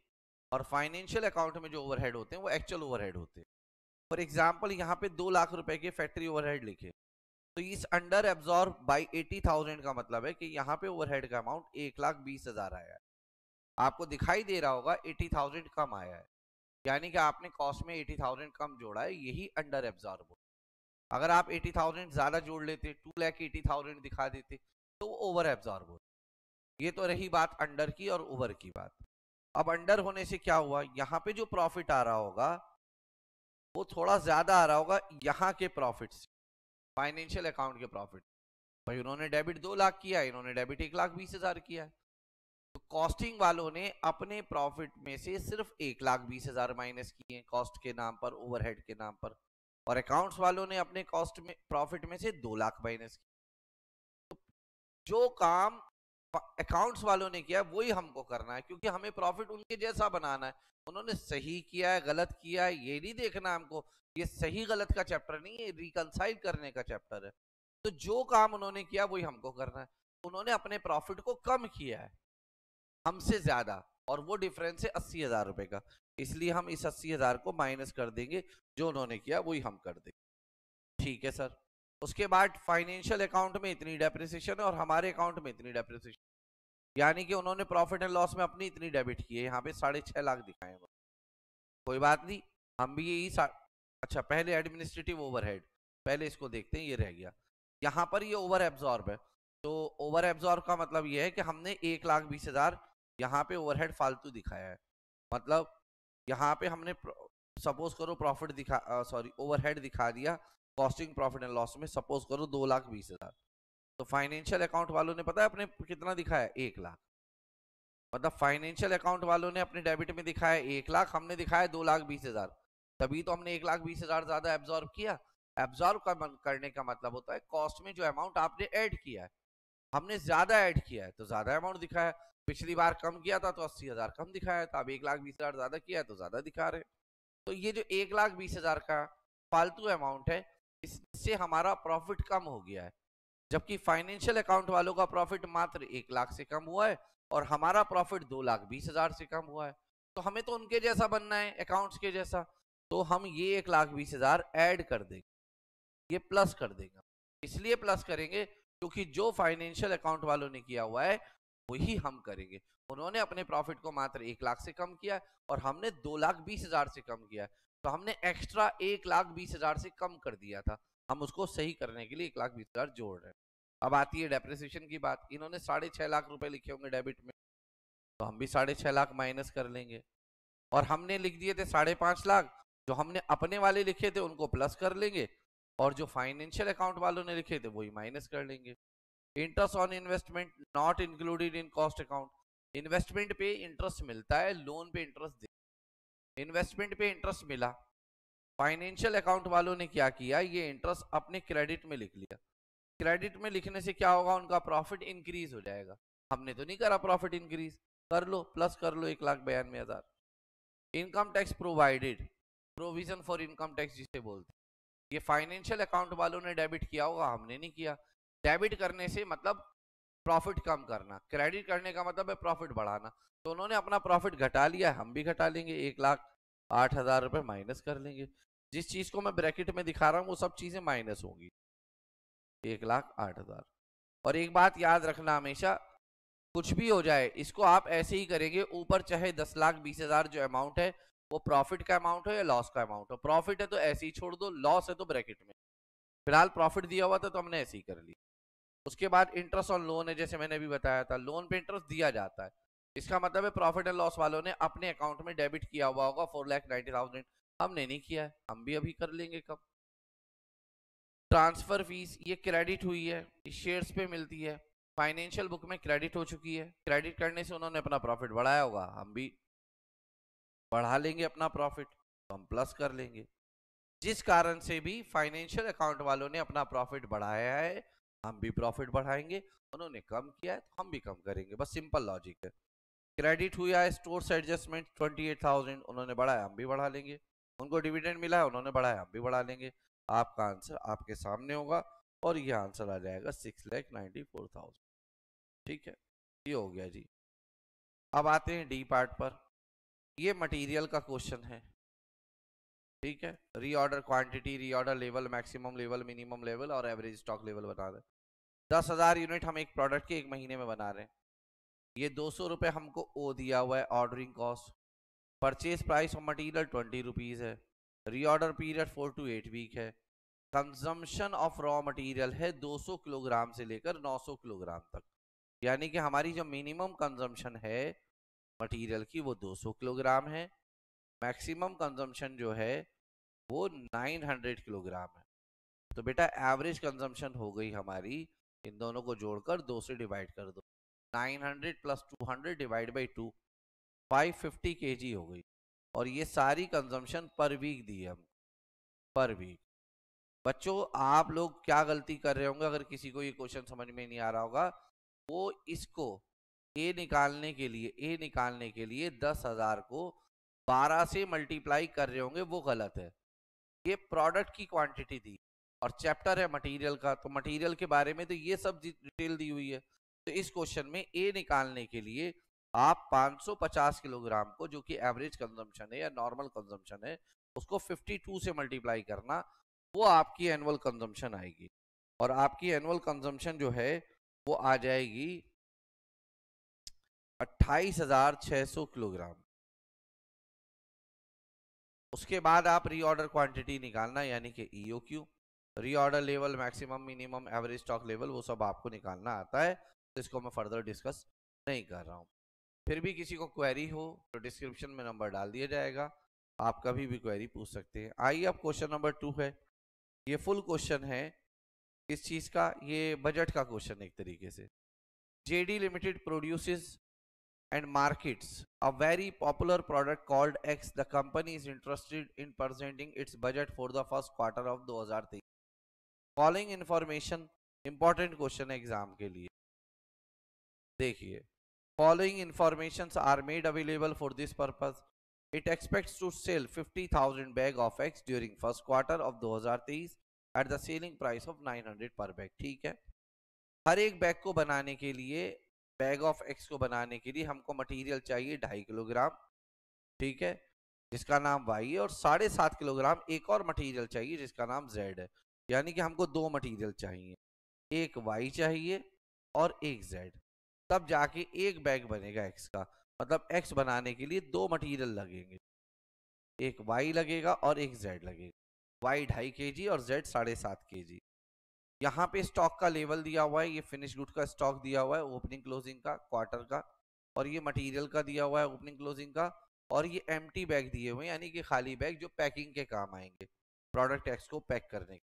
और फाइनेंशियल अकाउंट में जो ओवरहेड होते हैं वो एक्चुअल ओवरहेड होते हैं फॉर एग्जाम्पल यहाँ पे दो लाख रुपए के फैक्ट्री ओवरहेड लिखे तो इस under absorb by eighty thousand का मतलब है कि यहाँ पे ओवरहेड का अमाउंट एक लाख बीस हजार आया है आपको दिखाई दे रहा होगा एटी थाउजेंड कम आया है यानी कि आपने कॉस्ट में एटी थाउजेंड कम जोड़ा है यही अंडर एब्जॉर्ब अगर आप एटी थाउजेंड ज़्यादा जोड़ लेते टू लैख एटी थाउजेंड दिखा देते तो वो ओवर एब्जॉर्ब हो ये तो रही बात अंडर की और ओवर की बात अब अंडर होने से क्या हुआ यहाँ पे जो प्रॉफिट आ रहा होगा वो थोड़ा ज़्यादा आ रहा होगा यहाँ के प्रॉफिट से फाइनेंशियल अकाउंट के प्रॉफिट भाई उन्होंने डेबिट दो लाख किया है इन्होंने डेबिट एक लाख बीस हजार किया है तो कॉस्टिंग वालों ने अपने प्रॉफिट में से सिर्फ एक लाख बीस हजार माइनस किए कॉस्ट के नाम पर ओवरहेड के नाम पर और अकाउंट्स वालों ने अपने कॉस्ट में प्रॉफिट में से दो लाख माइनस किए तो जो काम अकाउंट्स वालों ने किया वही हमको करना है क्योंकि हमें प्रॉफिट उनके जैसा बनाना है उन्होंने सही किया है गलत किया है ये नहीं देखना हमको ये सही गलत का चैप्टर नहीं है रिकनसाइल करने का चैप्टर है तो जो काम उन्होंने किया वही हमको करना है उन्होंने अपने प्रॉफिट को कम किया है हमसे ज़्यादा और वो डिफरेंस है अस्सी हज़ार रुपये का इसलिए हम इस अस्सी हज़ार को माइनस कर देंगे जो उन्होंने किया वही हम कर देंगे ठीक है सर उसके बाद फाइनेंशियल अकाउंट में इतनी डेप्रिसिएशन और हमारे अकाउंट में इतनी डेप्रिसिएशन यानी कि उन्होंने प्रॉफिट एंड लॉस में अपनी इतनी डेबिट की है यहाँ पे साढ़े छः लाख दिखाए हैं कोई बात नहीं हम भी यही अच्छा पहले एडमिनिस्ट्रेटिव ओवरहेड पहले इसको देखते हैं ये रह गया यहाँ पर ये ओवर एब्जॉर्ब है तो ओवर एब्जॉर्ब का मतलब ये है कि हमने एक लाख बीस हज़ार यहाँ पे ओवरहेड फालतू दिखाया है मतलब यहाँ पे हमने सपोज करो प्रॉफिट दिखा सॉरी ओवरहेड दिखा दिया कॉस्टिंग प्रॉफिट एंड लॉस में सपोज करो दो लाख बीस हजार तो फाइनेंशियल अकाउंट वालों ने पता है अपने कितना दिखाया एक लाख मतलब फाइनेंशियल अकाउंट वालों ने अपने डेबिट में दिखाया एक लाख हमने दिखाया दो लाख बीस हजार तभी तो हमने एक लाख बीस हजार ज्यादा एब्जॉर्व किया एब्जॉर्व करने का मतलब होता है कॉस्ट में जो अमाउंट आपने ऐड किया है हमने ज्यादा ऐड किया है तो ज्यादा अमाउंट दिखाया पिछली बार कम किया था तो अस्सी हजार कम दिखाया था तो अब एक लाख बीस हजार ज्यादा किया है तो ज्यादा दिखा रहे तो ये जो एक लाख बीस हजार का फालतू अमाउंट है इससे हमारा प्रॉफिट कम हो गया है जबकि फाइनेंशियल अकाउंट वालों का प्रॉफिट मात्र एक लाख से कम हुआ है और हमारा प्रॉफिट दो लाख बीस हजार से कम हुआ है तो हमें तो उनके जैसा बनना है अकाउंट्स के जैसा तो हम ये एक लाख बीस हजार एड कर देंगे ये प्लस कर देगा इसलिए प्लस करेंगे क्योंकि जो फाइनेंशियल अकाउंट वालों ने किया हुआ है वही हम करेंगे उन्होंने अपने प्रॉफिट को मात्र एक लाख से कम किया और हमने दो लाख बीस हजार से कम किया है तो हमने एक्स्ट्रा एक लाख बीस हजार से कम कर दिया था हम उसको सही करने के लिए एक लाख बीस हजार जोड़ रहे हैं अब आती है डेप्रिसिएशन की बात इन्होंने साढ़े छः लाख रुपए लिखे होंगे डेबिट में तो हम भी साढ़े छः लाख माइनस कर लेंगे और हमने लिख दिए थे साढ़े पाँच लाख जो हमने अपने वाले लिखे थे उनको प्लस कर लेंगे और जो फाइनेंशियल अकाउंट वालों ने लिखे थे वही माइनस कर लेंगे interest on investment not included in cost account investment पे इंटरेस्ट मिलता है लोन पे इंटरेस्ट इन्वेस्टमेंट पे इंटरेस्ट मिला फाइनेंशियल अकाउंट वालों ने क्या किया ये इंटरेस्ट अपने क्रेडिट में लिख लिया क्रेडिट में लिखने से क्या होगा उनका प्रॉफिट इंक्रीज हो जाएगा हमने तो नहीं करा प्रॉफिट इंक्रीज कर लो प्लस कर लो एक लाख बयानवे हजार income tax provided provision for income tax जिसे बोलते ये फाइनेंशियल अकाउंट वालों ने डेबिट किया होगा हमने नहीं किया डेबिट करने से मतलब प्रॉफिट कम करना क्रेडिट करने का मतलब है प्रॉफिट बढ़ाना तो उन्होंने अपना प्रॉफिट घटा लिया हम भी घटा लेंगे एक लाख आठ हजार रुपये माइनस कर लेंगे जिस चीज़ को मैं ब्रैकेट में दिखा रहा हूँ वो सब चीज़ें माइनस होंगी एक लाख आठ हजार और एक बात याद रखना हमेशा कुछ भी हो जाए इसको आप ऐसे ही करेंगे ऊपर चाहे दस लाख बीस हजार जो अमाउंट है वो प्रॉफिट का अमाउंट हो या लॉस का अमाउंट हो प्रॉफिट है तो ऐसे ही छोड़ दो लॉस है तो ब्रैकेट में फिलहाल प्रॉफिट दिया हुआ था तो हमने ऐसे ही कर लिया उसके बाद इंटरेस्ट ऑन लोन है जैसे मैंने अभी बताया था लोन पे इंटरेस्ट दिया जाता है इसका मतलब है प्रॉफिट एंड लॉस वालों ने अपने अकाउंट में डेबिट किया हुआ होगा फोर लैख नाइन्टी थाउजेंड हमने नहीं किया है हम भी अभी कर लेंगे कब ट्रांसफर फीस ये क्रेडिट हुई है शेयर्स पे मिलती है फाइनेंशियल बुक में क्रेडिट हो चुकी है क्रेडिट करने से उन्होंने अपना प्रॉफिट बढ़ाया होगा हम भी बढ़ा लेंगे अपना प्रॉफिट तो हम प्लस कर लेंगे जिस कारण से भी फाइनेंशियल अकाउंट वालों ने अपना प्रॉफिट बढ़ाया है हम भी प्रॉफिट बढ़ाएंगे उन्होंने कम किया है तो हम भी कम करेंगे बस सिंपल लॉजिक है क्रेडिट हुआ है स्टोर से एडजस्टमेंट ट्वेंटी एट थाउजेंड उन्होंने बढ़ाया हम भी बढ़ा लेंगे उनको डिविडेंड मिला है उन्होंने बढ़ाया हम भी बढ़ा लेंगे आपका आंसर आपके सामने होगा और यह आंसर आ जाएगा six lakh ninety four thousand ठीक है ये हो गया जी अब आते हैं डी पार्ट पर ये मटेरियल का क्वेश्चन है ठीक है reorder quantity reorder level maximum level minimum level और एवरेज स्टॉक लेवल बता दें दस हज़ार यूनिट हम एक प्रोडक्ट के एक महीने में बना रहे हैं ये दो सौ रुपये हमको ओ दिया हुआ है ordering cost purchase price of material twenty rupees है reorder period four to eight week है कंजम्पशन ऑफ रॉ मटीरियल है दो सौ किलोग्राम से लेकर नौ सौ किलोग्राम तक यानी कि हमारी जो मिनिमम कंजम्पशन है मटीरियल की वो दो सौ किलोग्राम है मैक्सिमम कंजम्पशन जो है वो नाइन हंड्रेड किलोग्राम है तो बेटा एवरेज कंजम्पशन हो गई हमारी इन दोनों को जोड़कर दो से डिवाइड कर दो 900 plus hundred divide by two five fifty K G हो गई और ये सारी कंजम्पशन पर वीक दी है हमको पर वीक बच्चों आप लोग क्या गलती कर रहे होंगे अगर किसी को ये क्वेश्चन समझ में नहीं आ रहा होगा वो इसको ए निकालने के लिए ए निकालने के लिए दस हज़ार को बारह से मल्टीप्लाई कर रहे होंगे वो गलत है ये प्रोडक्ट की क्वांटिटी थी और चैप्टर है मटेरियल का तो मटेरियल के बारे में तो ये सब डिटेल दी हुई है तो इस क्वेश्चन में ए निकालने के लिए आप 550 किलोग्राम को जो कि एवरेज कंजम्पशन है या नॉर्मल कंजम्पशन है उसको 52 से मल्टीप्लाई करना वो आपकी एनुअल कंजम्पशन आएगी और आपकी एनुअल कंजम्पशन जो है वो आ जाएगी 28,600 किलोग्राम उसके बाद आप रीऑर्डर क्वांटिटी निकालना यानी कि EO e Q reorder level maximum minimum average stock level वो सब आपको निकालना आता है तो इसको मैं फर्दर डिस्कस नहीं कर रहा हूँ फिर भी किसी को क्वेरी हो तो डिस्क्रिप्शन में नंबर डाल दिया जाएगा आप कभी भी क्वेरी पूछ सकते हैं आइए अब क्वेश्चन नंबर टू है ये फुल क्वेश्चन है किस चीज़ का ये बजट का क्वेश्चन एक तरीके से JD limited produces and markets a very popular product called X the company is interested in presenting its budget for the first quarter of दो फॉलोइंग इन्फॉर्मेशन इंपॉर्टेंट क्वेश्चन है एग्जाम के लिए देखिए following information are made available for this purpose it expects to sell 50,000 bag of X during first quarter of 2023 at the selling price of 900 per bag ठीक है हर एक bag को बनाने के लिए बैग ऑफ एक्स को बनाने के लिए हमको मटेरियल चाहिए ढाई किलोग्राम ठीक है जिसका नाम वाई है और साढ़े सात किलोग्राम एक और मटेरियल चाहिए जिसका नाम जेड है यानी कि हमको दो मटेरियल चाहिए एक वाई चाहिए और एक जेड तब जाके एक बैग बनेगा एक्स का मतलब एक्स बनाने के लिए दो मटेरियल लगेंगे एक वाई लगेगा और एक जेड लगेगा वाई ढाई के जी और जेड साढ़े सात के जी यहाँ पे स्टॉक का लेवल दिया हुआ है ये फिनिश गुड का स्टॉक दिया हुआ है ओपनिंग क्लोजिंग का क्वार्टर का और ये मटेरियल का दिया हुआ है ओपनिंग क्लोजिंग का और ये एम्प्टी बैग दिए हुए हैं यानी कि खाली बैग जो पैकिंग के काम आएंगे प्रोडक्ट एक्स को पैक करने के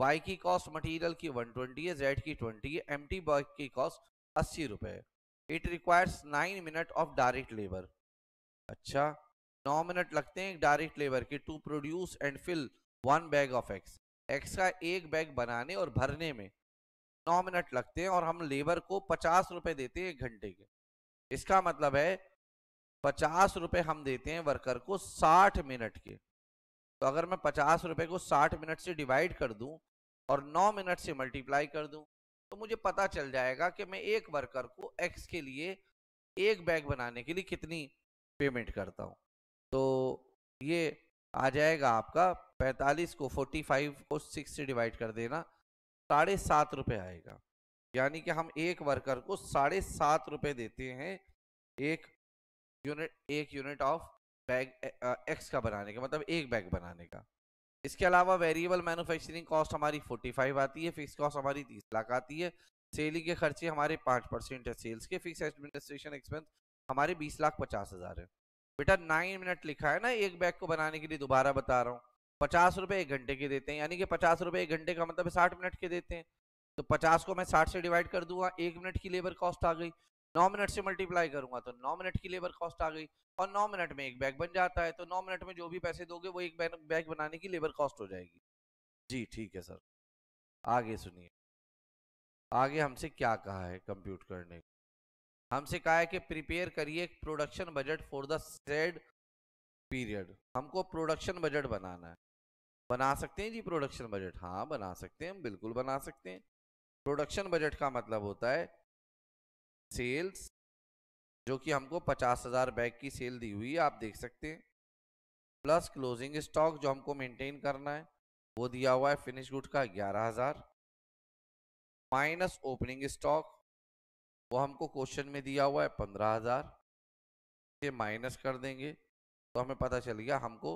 वाई की कॉस्ट मटेरियल की 120 है जेड की 20 है एम टी बॉय की कॉस्ट अस्सी रुपये it requires nine minute of direct labour अच्छा नौ मिनट लगते हैं डायरेक्ट लेबर के to produce and fill one bag of X X का एक बैग बनाने और भरने में नौ मिनट लगते हैं और हम लेबर को पचास रुपये देते हैं एक घंटे के इसका मतलब है पचास रुपये हम देते हैं वर्कर को साठ मिनट के तो अगर मैं पचास रुपये को साठ मिनट से डिवाइड कर दूं और नौ मिनट से मल्टीप्लाई कर दूं तो मुझे पता चल जाएगा कि मैं एक वर्कर को एक्स के लिए एक बैग बनाने के लिए कितनी पेमेंट करता हूँ तो ये आ जाएगा आपका पैंतालीस को फोर्टी फाइव को सिक्स से डिवाइड कर देना साढ़े सात रुपये आएगा यानी कि हम एक वर्कर को साढ़े सात रुपये देते हैं एक यूनिट एक यूनिट ऑफ बैग एक्स का बनाने का मतलब एक बैग बनाने का इसके अलावा वेरिएबल मैन्युफैक्चरिंग कॉस्ट हमारी 45 आती है फिक्स कॉस्ट हमारी 30 लाख आती है सेलिंग के खर्चे हमारे 5 परसेंट है सेल्स के फिक्स एडमिनिस्ट्रेशन एक्सपेंस हमारे 20 लाख पचास हज़ार है बेटा नाइन मिनट लिखा है ना एक बैग को बनाने के लिए दोबारा बता रहा हूँ पचास रुपये एक घंटे के देते हैं यानी कि पचास रुपये एक घंटे का मतलब साठ मिनट के देते हैं तो पचास को मैं साठ से डिवाइड कर दूंगा एक मिनट की लेबर कॉस्ट आ गई नौ मिनट से मल्टीप्लाई करूंगा तो नौ मिनट की लेबर कॉस्ट आ गई और नौ मिनट में एक बैग बन जाता है तो नौ मिनट में जो भी पैसे दोगे वो एक बैग बनाने की लेबर कॉस्ट हो जाएगी जी ठीक है सर आगे सुनिए आगे हमसे क्या कहा है कंप्यूट करने को हमसे कहा है कि प्रिपेयर करिए production budget for the said period हमको प्रोडक्शन बजट बनाना है बना सकते हैं जी प्रोडक्शन बजट हाँ बना सकते हैं हम बिल्कुल बना सकते हैं प्रोडक्शन बजट का मतलब होता है सेल्स जो कि हमको पचास हज़ार बैग की सेल दी हुई है आप देख सकते हैं प्लस क्लोजिंग स्टॉक जो हमको मेंटेन करना है वो दिया हुआ है फिनिश गुड का ग्यारह हज़ार माइनस ओपनिंग स्टॉक वो हमको क्वेश्चन में दिया हुआ है पंद्रह हज़ार ये माइनस कर देंगे तो हमें पता चल गया हमको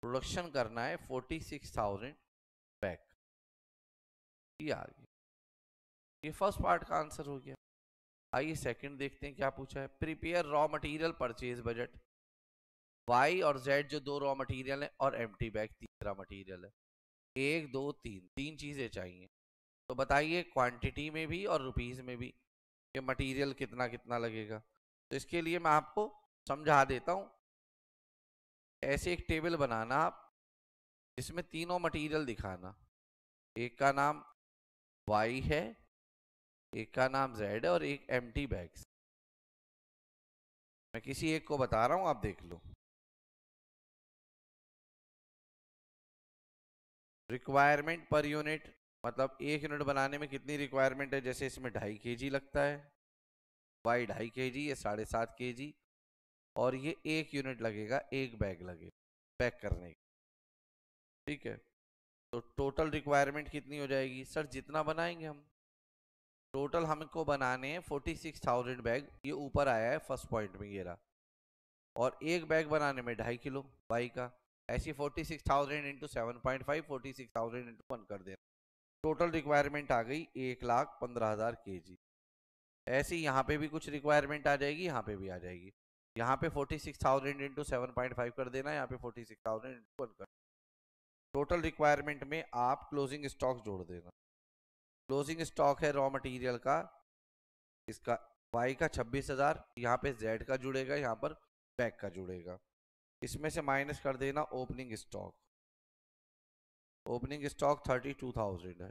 प्रोडक्शन करना है फोर्टी सिक्स थाउजेंड बैग ये आ गया ये फर्स्ट पार्ट का आंसर हो गया आइए सेकंड देखते हैं क्या पूछा है prepare raw material purchase budget Y और जेड जो दो रॉ मटेरियल है और एम बैग तीसरा मटेरियल है एक दो तीन तीन चीज़ें चाहिए तो बताइए क्वांटिटी में भी और रुपीज़ में भी कि मटेरियल कितना कितना लगेगा तो इसके लिए मैं आपको समझा देता हूँ ऐसे एक टेबल बनाना आप जिसमें तीनों मटेरियल दिखाना एक का नाम वाई है एक का नाम जेड है और एक एम टी बैग्स मैं किसी एक को बता रहा हूं आप देख लो रिक्वायरमेंट पर यूनिट मतलब एक यूनिट बनाने में कितनी रिक्वायरमेंट है जैसे इसमें ढाई के जी लगता है वाई ढाई के जी या साढ़े सात के जी और ये एक यूनिट लगेगा एक बैग लगेगा पैक करने की ठीक है तो टोटल रिक्वायरमेंट कितनी हो जाएगी सर जितना बनाएंगे हम टोटल हमको बनाने हैं फोर्टी सिक्स थाउजेंड बैग ये ऊपर आया है फर्स्ट पॉइंट में ये रहा और एक बैग बनाने में ढाई किलो बाई का ऐसी forty six thousand into seven point five forty six thousand into one कर देना टोटल रिक्वायरमेंट आ गई एक लाख पंद्रह हज़ार के जी ऐसी यहाँ पर भी कुछ रिक्वायरमेंट आ जाएगी यहाँ पर भी आ जाएगी यहाँ पे forty six thousand into seven point five कर देना यहाँ पे forty six thousand into one कर टोटल रिक्वायरमेंट में आप क्लोजिंग स्टॉक जोड़ देना क्लोजिंग स्टॉक है रॉ मटेरियल का इसका वाई का छब्बीस हजार यहाँ पे जेड का जुड़ेगा यहाँ पर बैक का जुड़ेगा इसमें से माइनस कर देना opening stock opening stock thirty two thousand है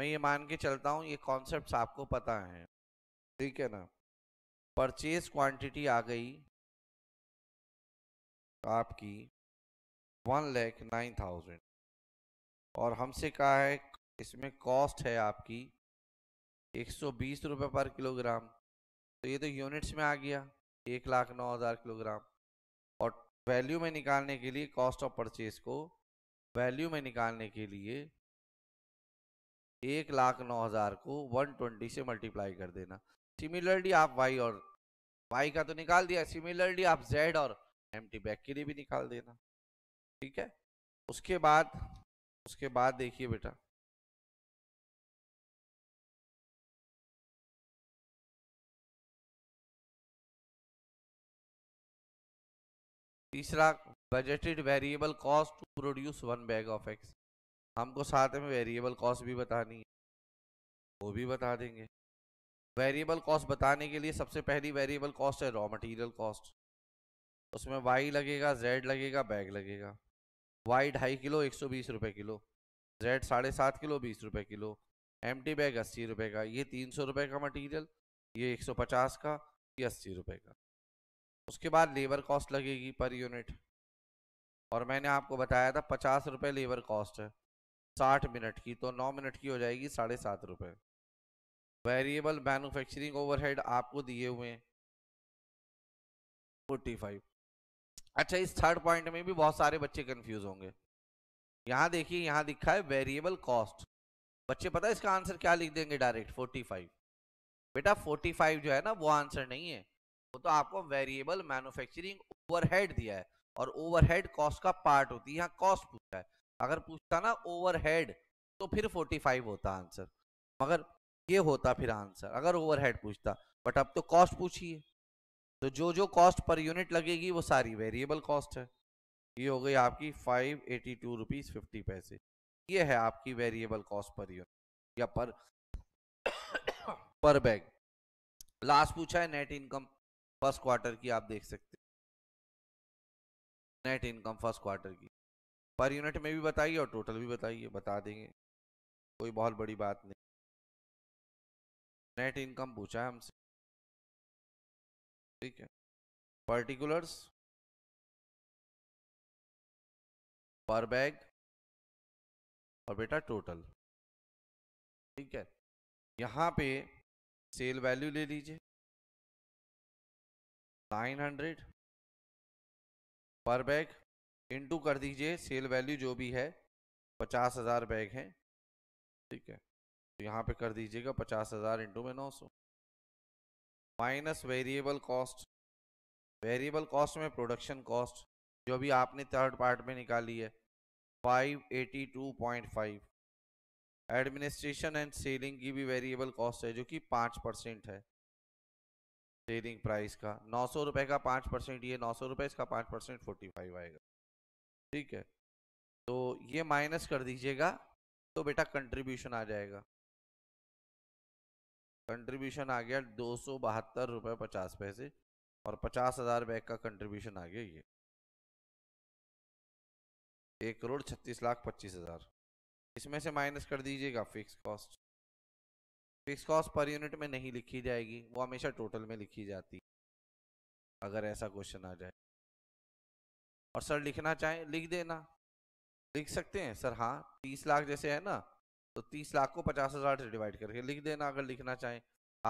मैं ये मान के चलता हूँ ये कॉन्सेप्ट आपको पता है ठीक है ना परचेज क्वांटिटी आ गई आपकी वन लैख नाइन थाउजेंड और हमसे कहा है इसमें कॉस्ट है आपकी एक सौ बीस रुपये पर किलोग्राम तो ये तो यूनिट्स में आ गया एक लाख नौ हज़ार किलोग्राम और वैल्यू में निकालने के लिए कॉस्ट ऑफ परचेज को वैल्यू में निकालने के लिए एक लाख नौ हज़ार को वन ट्वेंटी से मल्टीप्लाई कर देना सिमिलरली आप वाई और वाई का तो निकाल दिया सिमिलरली आप जेड और एम टी बैक के लिए भी निकाल देना ठीक है उसके बाद उसके बाद देखिए बेटा तीसरा budgeted variable cost to produce one bag of X हमको साथ में वेरिएबल कॉस्ट भी बतानी है वो भी बता देंगे वेरिएबल कॉस्ट बताने के लिए सबसे पहली वेरिएबल कॉस्ट है रॉ मटेरियल कॉस्ट उसमें वाई लगेगा जेड लगेगा बैग लगेगा वाई ढाई किलो एक सौ बीस रुपये किलो जेड साढ़े सात किलो बीस रुपये किलो एम बैग अस्सी रुपये का ये तीन सौ रुपये का मटीरियल ये एक सौ पचास का ये अस्सी रुपये का उसके बाद लेबर कॉस्ट लगेगी पर यूनिट और मैंने आपको बताया था पचास रुपये लेबर कॉस्ट है साठ मिनट की तो नौ मिनट की हो जाएगी साढ़े सात रुपये वेरिएबल मैनुफैक्चरिंग ओवरहेड आपको दिए हुए हैं फोर्टी फाइव अच्छा इस थर्ड पॉइंट में भी बहुत सारे बच्चे कन्फ्यूज़ होंगे यहाँ देखिए यहाँ दिखा है वेरिएबल कॉस्ट बच्चे पता है इसका आंसर क्या लिख देंगे डायरेक्ट फोर्टी फाइव बेटा फोर्टी फाइव जो है ना वो आंसर नहीं है वो तो आपको वेरिएबल मैन्युफैक्चरिंग ओवरहेड दिया है और ओवरहेड कॉस्ट का पार्ट होती है कॉस्ट पूछता है अगर पूछता ना ओवरहेड तो फिर 45 होता आंसर मगर ये होता फिर आंसर अगर ओवरहेड पूछता बट अब तो कॉस्ट पूछिए तो जो जो कॉस्ट पर यूनिट लगेगी वो सारी वेरिएबल कॉस्ट है ये हो गई आपकी five eighty two rupees fifty पैसे ये है आपकी वेरिएबल कॉस्ट पर यूनिट या पर पर बैग लास्ट पूछा है नेट इनकम फर्स्ट क्वार्टर की आप देख सकते हैं नेट इनकम फर्स्ट क्वार्टर की पर यूनिट में भी बताइए और टोटल भी बताइए बता देंगे कोई बहुत बड़ी बात नहीं नेट इनकम पूछा है हमसे ठीक है पर्टिकुलर्स पर बैग और बेटा टोटल ठीक है यहाँ पे सेल वैल्यू ले लीजिए nine hundred per bag into कर दीजिए सेल वैल्यू जो भी है पचास हज़ार बैग हैं ठीक है तो यहाँ पे कर दीजिएगा पचास हज़ार इंटू में नौ सौ minus variable cost variable cost में प्रोडक्शन कॉस्ट जो भी आपने थर्ड पार्ट में निकाली है five eighty two point five administration and selling की भी वेरिएबल कॉस्ट है जो कि पाँच परसेंट है ट्रेडिंग प्राइस का नौ सौ रुपये का पाँच परसेंट ये नौ सौ रुपये इसका पाँच परसेंट फोर्टी फाइव आएगा ठीक है तो ये माइनस कर दीजिएगा तो बेटा कंट्रीब्यूशन आ जाएगा कंट्रीब्यूशन आ गया दो सौ बहत्तर रुपये पचास पैसे और पचास हज़ार बैग का कंट्रीब्यूशन आ गया ये एक करोड़ छत्तीस लाख पच्चीस हज़ार इसमें से माइनस कर दीजिएगा fix cost fix cost per unit में नहीं लिखी जाएगी वो हमेशा टोटल में लिखी जाती है अगर ऐसा क्वेश्चन आ जाए और सर लिखना चाहें लिख देना लिख सकते हैं सर हाँ तीस लाख जैसे है ना तो तीस लाख को पचास हज़ार से डिवाइड करके लिख देना अगर लिखना चाहें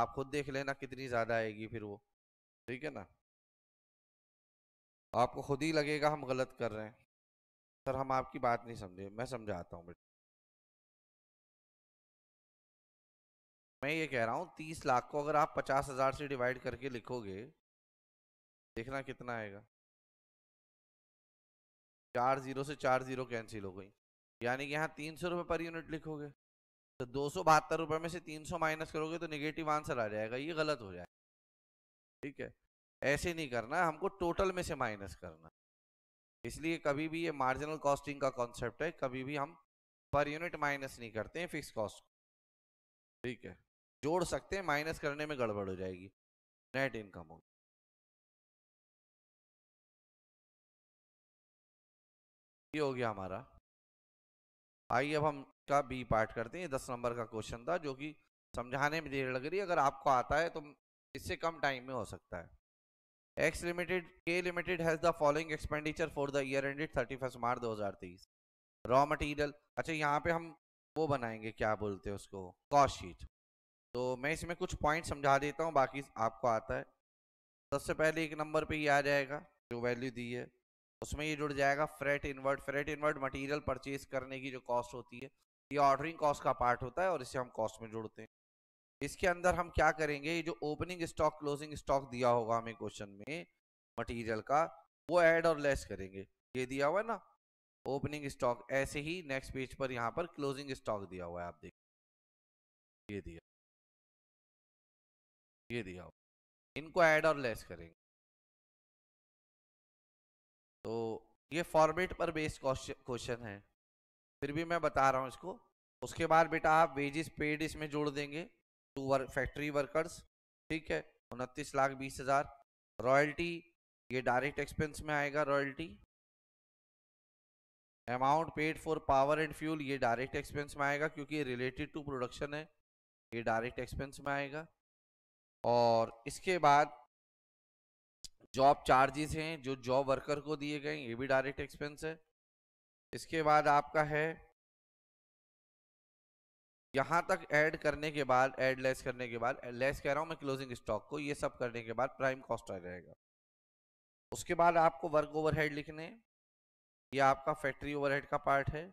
आप खुद देख लेना कितनी ज़्यादा आएगी फिर वो ठीक है ना आपको खुद ही लगेगा हम गलत कर रहे हैं सर हम आपकी बात नहीं समझे मैं समझाता हूँ बेटा मैं ये कह रहा हूँ तीस लाख को अगर आप पचास हजार से डिवाइड करके लिखोगे देखना कितना आएगा चार जीरो से चार जीरो कैंसिल हो गई यानी कि यहाँ तीन सौ रुपये पर यूनिट लिखोगे तो दो सौ बहत्तर रुपये में से तीन सौ माइनस करोगे तो निगेटिव आंसर आ जाएगा ये गलत हो जाएगा ठीक है ऐसे नहीं करना हमको टोटल में से माइनस करना इसलिए कभी भी ये मार्जिनल कॉस्टिंग का कॉन्सेप्ट है कभी भी हम पर यूनिट माइनस नहीं करते हैं फिक्स कॉस्ट ठीक है जोड़ सकते हैं माइनस करने में गड़बड़ हो जाएगी नेट इनकम होगी ये हो गया हमारा आइए अब हम का बी पार्ट करते हैं दस नंबर का क्वेश्चन था जो कि समझाने में देर लग रही है अगर आपको आता है तो इससे कम टाइम में हो सकता है एक्स लिमिटेड के limited has the following expenditure for the year ended thirty first March दो हज़ार तेईस रॉ मटेरियल अच्छा यहाँ पे हम वो बनाएंगे क्या बोलते हैं उसको कॉस्ट शीट तो मैं इसमें कुछ पॉइंट समझा देता हूँ बाकी आपको आता है सबसे पहले एक नंबर पे ही आ जाएगा जो वैल्यू दी है उसमें ये जुड़ जाएगा freight inward freight inward material purchase करने की जो कॉस्ट होती है ये ऑर्डरिंग कॉस्ट का पार्ट होता है और इसे हम कॉस्ट में जोड़ते हैं इसके अंदर हम क्या करेंगे ये जो ओपनिंग स्टॉक क्लोजिंग स्टॉक दिया होगा हमें क्वेश्चन में मटीरियल का वो एड और लेस करेंगे ये दिया हुआ है ना ओपनिंग स्टॉक ऐसे ही नेक्स्ट पेज पर यहाँ पर क्लोजिंग स्टॉक दिया हुआ है आप देखिए ये दिया ये दिया हो इनको ऐड और लेस करेंगे तो ये फॉर्मेट पर बेस्ड क्वेश्चन है फिर भी मैं बता रहा हूँ इसको उसके बाद बेटा आप वेजेस पेड इसमें जोड़ देंगे टू वर्क फैक्ट्री वर्कर्स ठीक है उनतीस लाख बीस हज़ार रॉयल्टी ये डायरेक्ट एक्सपेंस में आएगा royalty amount paid for power and fuel ये डायरेक्ट एक्सपेंस में आएगा क्योंकि रिलेटेड टू प्रोडक्शन है ये डायरेक्ट एक्सपेंस में आएगा और इसके बाद जॉब चार्जेस हैं जो जॉब वर्कर को दिए गए ये भी डायरेक्ट एक्सपेंस है इसके बाद आपका है यहाँ तक ऐड करने के बाद ऐड लेस करने के बाद लेस कह रहा हूँ मैं क्लोजिंग स्टॉक को ये सब करने के बाद प्राइम कॉस्ट आ जाएगा उसके बाद आपको वर्क ओवरहेड लिखने ये आपका फैक्ट्री ओवरहेड का पार्ट है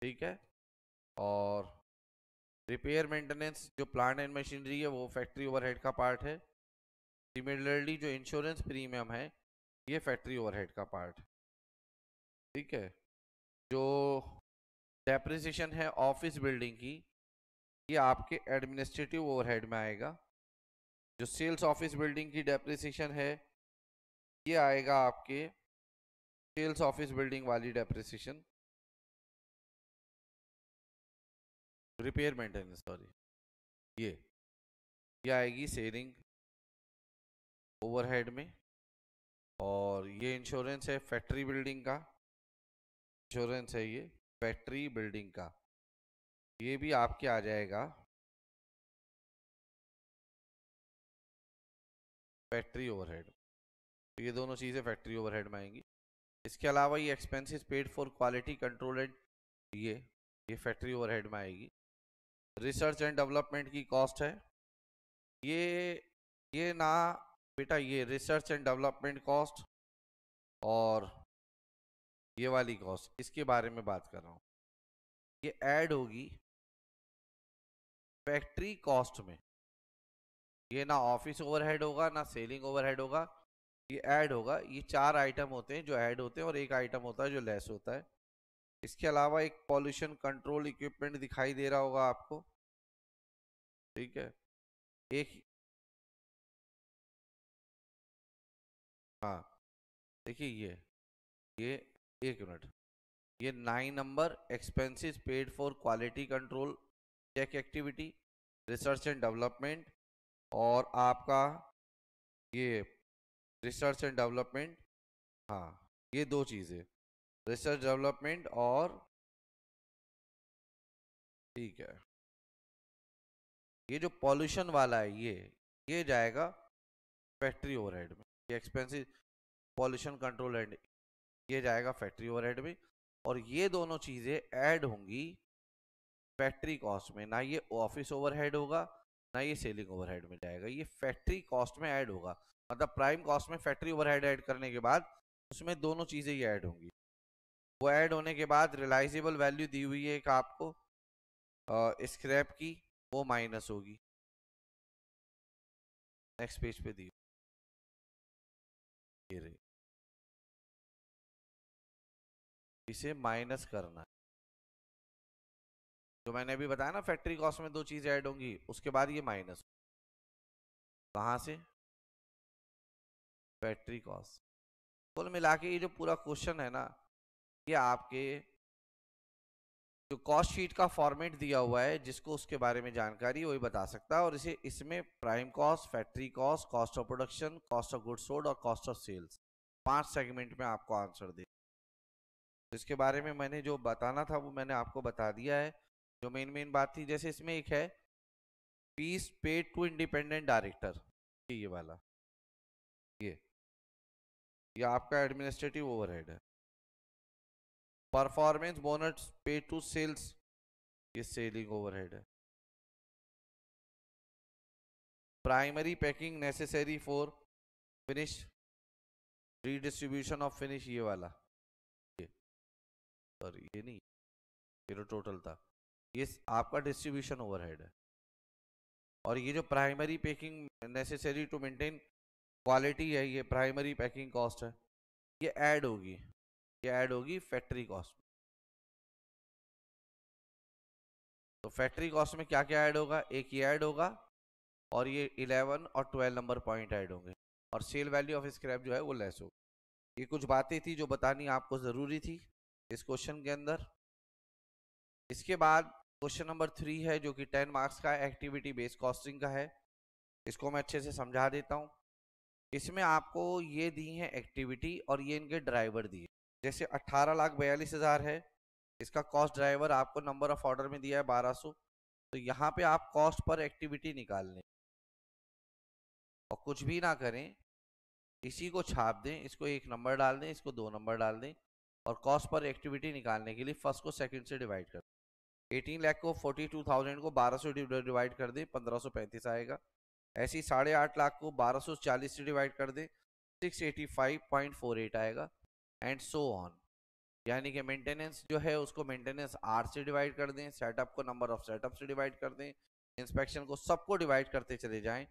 ठीक है और रिपेयर मेंटेनेंस जो प्लांट एंड मशीनरी है वो फैक्ट्री ओवरहेड का पार्ट है सिमिलरली जो इंश्योरेंस प्रीमियम है ये फैक्ट्री ओवरहेड का पार्ट ठीक है जो डेप्रिसिएशन है ऑफिस बिल्डिंग की ये आपके एडमिनिस्ट्रेटिव ओवरहेड में आएगा जो सेल्स ऑफिस बिल्डिंग की डेप्रिसिएशन है ये आएगा आपके सेल्स ऑफिस बिल्डिंग वाली डेप्रिसिएशन रिपेयर मेंटेनेंस सॉरी ये ये आएगी सेविंग ओवरहेड में और ये इंश्योरेंस है फैक्ट्री बिल्डिंग का इंश्योरेंस है ये फैक्ट्री बिल्डिंग का ये भी आपके आ जाएगा फैक्ट्री ओवरहेड तो ये दोनों चीज़ें फैक्ट्री ओवरहेड में आएंगी इसके अलावा ये expenses paid for quality control and ये ये फैक्ट्री ओवरहेड में आएगी रिसर्च एंड डेवलपमेंट की कॉस्ट है ये ये ना बेटा ये रिसर्च एंड डेवलपमेंट कॉस्ट और ये वाली कॉस्ट इसके बारे में बात कर रहा हूँ ये ऐड होगी फैक्ट्री कॉस्ट में ये ना ऑफिस ओवरहेड होगा ना सेलिंग ओवरहेड होगा ये ऐड होगा ये चार आइटम होते हैं जो ऐड होते हैं और एक आइटम होता है जो लेस होता है इसके अलावा एक पॉल्यूशन कंट्रोल इक्विपमेंट दिखाई दे रहा होगा आपको ठीक है एक हाँ देखिए ये ये एक मिनट ये nine number expenses paid for quality control check activity research and development और आपका ये रिसर्च एंड डेवलपमेंट हाँ ये दो चीज़ें रिसर्च डेवलपमेंट और ठीक है ये जो पॉल्यूशन वाला है ये ये जाएगा फैक्ट्री ओवरहेड में ये एक्सपेंसिव पॉल्यूशन कंट्रोल एंड ये जाएगा फैक्ट्री ओवरहेड में और ये दोनों चीज़ें ऐड होंगी फैक्ट्री कॉस्ट में ना ये ऑफिस ओवरहेड होगा ना ये सेलिंग ओवरहेड में जाएगा ये फैक्ट्री कॉस्ट में ऐड होगा मतलब प्राइम कॉस्ट में फैक्ट्री ओवरहेड ऐड करने के बाद उसमें दोनों चीज़ें ये ऐड होंगी वो ऐड होने के बाद रिलाइजेबल वैल्यू दी हुई है एक आपको स्क्रैप की वो माइनस होगी नेक्स्ट पेज पे दी ये इसे माइनस करना है जो मैंने अभी बताया ना फैक्ट्री कॉस्ट में दो चीज़ें ऐड होंगी उसके बाद ये माइनस कहा से फैक्ट्री कॉस्ट कुल मिला के ये जो पूरा क्वेश्चन है ना ये आपके जो कॉस्ट शीट का फॉर्मेट दिया हुआ है जिसको उसके बारे में जानकारी वही बता सकता है और इसे इसमें prime cost factory cost cost of production cost of good sold और कॉस्ट ऑफ सेल्स पांच सेगमेंट में आपको आंसर दे इसके बारे में मैंने जो बताना था वो मैंने आपको बता दिया है जो मेन मेन बात थी जैसे इसमें एक है fees paid to independent director ये वाला ये ये आपका एडमिनिस्ट्रेटिव ओवरहेड है performance bonus pay to sales ये सेलिंग ओवरहेड है primary packing necessary for finish redistribution of finish ये वाला ये सॉरी ये नहीं ये तो टोटल था ये आपका डिस्ट्रीब्यूशन ओवरहेड है और ये जो primary packing necessary to maintain quality है ये प्राइमरी पैकिंग कॉस्ट है ये ऐड होगी क्या ऐड होगी फैक्ट्री कॉस्ट तो फैक्ट्री कॉस्ट में क्या क्या ऐड होगा एक ये ऐड होगा और ये 11 और 12 नंबर पॉइंट ऐड होंगे और सेल वैल्यू ऑफ स्क्रैप जो है वो लेस होगा ये कुछ बातें थी जो बतानी आपको ज़रूरी थी इस क्वेश्चन के अंदर इसके बाद क्वेश्चन नंबर थ्री है जो कि टेन मार्क्स का एक्टिविटी बेस्ड कॉस्टिंग का है इसको मैं अच्छे से समझा देता हूँ इसमें आपको ये दी है एक्टिविटी और ये इनके ड्राइवर दिए जैसे अट्ठारह लाख बयालीस हज़ार है इसका कॉस्ट ड्राइवर आपको नंबर ऑफ ऑर्डर में दिया है बारह सौ तो यहाँ पे आप कॉस्ट पर एक्टिविटी निकाल लें और कुछ भी ना करें इसी को छाप दें इसको एक नंबर डाल दें इसको दो नंबर डाल दें और कॉस्ट पर एक्टिविटी निकालने के लिए फर्स्ट को सेकेंड से डिवाइड कर दें एटीन लाख को फोर्टी टू थाउजेंड को बारह सौ डिवाइड कर दें पंद्रह सौ पैंतीस आएगा ऐसी साढ़े आठ लाख को बारह सौ चालीस से डिवाइड कर दें six eighty five point four eight आएगा एंड सो ऑन यानी कि मेंटेनेंस जो है उसको मेंटेनेंस आर से डिवाइड कर दें सेटअप को नंबर ऑफ सेटअप से डिवाइड कर दें इंस्पेक्शन को सबको डिवाइड करते चले जाएं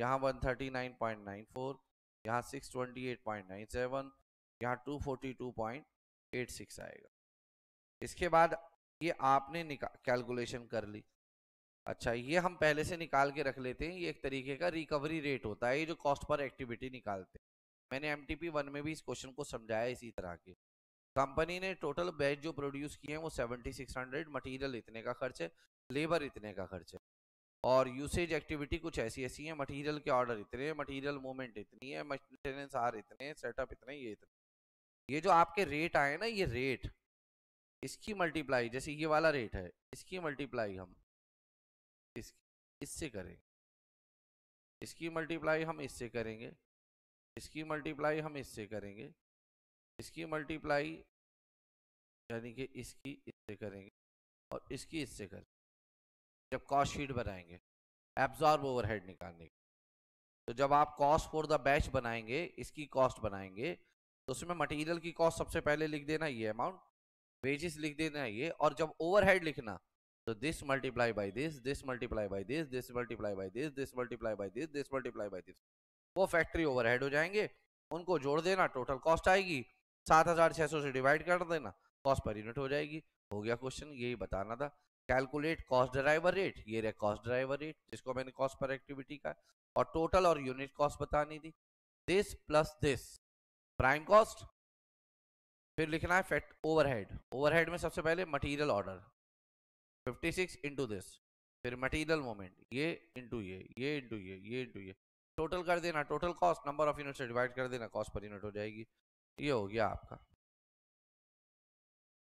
यहाँ 139.94 यहाँ six twenty eight point nine seven यहाँ two two forty point eight six आएगा इसके बाद ये आपने कैलकुलेशन कर ली अच्छा ये हम पहले से निकाल के रख लेते हैं ये एक तरीके का रिकवरी रेट होता है ये जो कॉस्ट पर एक्टिविटी निकालते हैं मैंने एम टी वन में भी इस क्वेश्चन को समझाया इसी तरह के कंपनी ने टोटल बैच जो प्रोड्यूस किए हैं वो सेवेंटी सिक्स हंड्रेड मटीरियल इतने का खर्च है लेबर इतने का खर्च है और यूसेज एक्टिविटी कुछ ऐसी ऐसी है मटेरियल के ऑर्डर इतने मटेरियल मूवमेंट इतनी है मेंटेनेंस आर इतने सेटअप इतने ये इतने ये जो आपके रेट आए ना ये रेट इसकी मल्टीप्लाई जैसे ये वाला रेट है इसकी मल्टीप्लाई हम इसकी इससे करेंगे इसकी मल्टीप्लाई हम इससे करेंगे इसकी मल्टीप्लाई हम इससे करेंगे इसकी मल्टीप्लाई यानी कि इसकी इससे करेंगे और इसकी इससे करेंगे जब कॉस्ट शीट बनाएंगे एब्जॉर्ब ओवरहेड निकालने के तो जब आप कॉस्ट फॉर द बैच बनाएंगे इसकी कॉस्ट बनाएंगे तो उसमें मटेरियल की कॉस्ट सबसे पहले लिख देना ये अमाउंट वेजेस लिख देना ये और जब ओवरहेड लिखना तो this multiply by this this multiply by this this multiply by this this multiply by this this multiply by this वो फैक्ट्री ओवरहेड हो जाएंगे उनको जोड़ देना टोटल कॉस्ट आएगी सात हजार छह सौ से डिवाइड कर देना कॉस्ट पर यूनिट हो जाएगी हो गया क्वेश्चन यही बताना था कैलकुलेट कॉस्ट ड्राइवर रेट ये रहे कॉस्ट ड्राइवर रेट जिसको मैंने कॉस्ट पर एक्टिविटी का और टोटल और यूनिट कॉस्ट बतानी थी this plus this prime cost फिर लिखना है फैक्ट ओवरहेड ओवरहेड में सबसे पहले material order 56 six into this फिर मटीरियल मोमेंट ये इंटू ये ये इंटू ये ये इंटू ये टोटल कर देना total cost number of unit से डिवाइड कर देना कॉस्ट पर यूनिट हो जाएगी ये हो गया आपका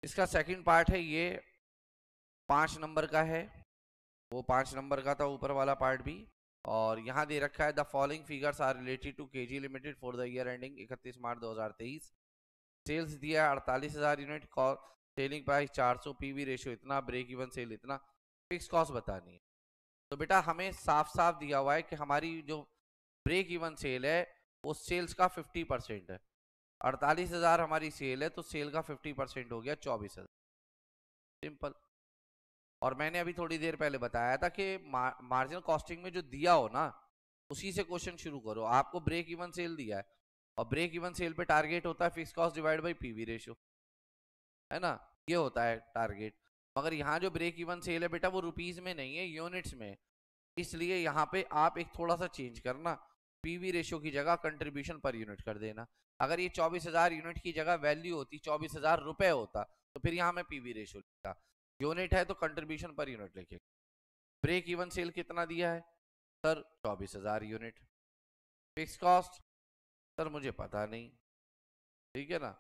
इसका सेकंड पार्ट है ये पाँच नंबर का है वो पाँच नंबर का था ऊपर वाला पार्ट भी और यहाँ दे रखा है the following figures are related to K G limited for the year ending इकतीस मार्च दो सेल्स दिया अड़तालीस हज़ार यूनिट सेलिंग प्राइस चार सौ पी रेशियो इतना ब्रेक इवन सेल इतना फिक्स कॉस्ट बतानी है तो बेटा हमें साफ साफ दिया हुआ है कि हमारी जो ब्रेक इवन सेल है उस सेल्स का फिफ्टी परसेंट है अड़तालीस हजार हमारी सेल है तो सेल का फिफ्टी परसेंट हो गया चौबीस हजार सिंपल और मैंने अभी थोड़ी देर पहले बताया था कि मार्जिनल कॉस्टिंग में जो दिया हो ना उसी से क्वेश्चन शुरू करो आपको ब्रेक इवन सेल दिया है और ब्रेक इवन सेल पे टारगेट होता है fix cost divide by P ratio है ना ये होता है टारगेट मगर यहाँ जो ब्रेक इवन सेल है बेटा वो रुपीज में नहीं है यूनिट्स में इसलिए यहाँ पे आप एक थोड़ा सा चेंज करना पीवी रेशियो की जगह कंट्रीब्यूशन पर यूनिट कर देना अगर ये 24,000 यूनिट की जगह वैल्यू होती चौबीस हजार रुपए होता तो फिर यहाँ मैं पीवी रेशियो लिखता यूनिट है तो कंट्रीब्यूशन पर यूनिट लिखेगा ब्रेक इवन सेल कितना दिया है सर चौबीस हजार यूनिट फिक्स कॉस्ट सर मुझे पता नहीं ठीक है ना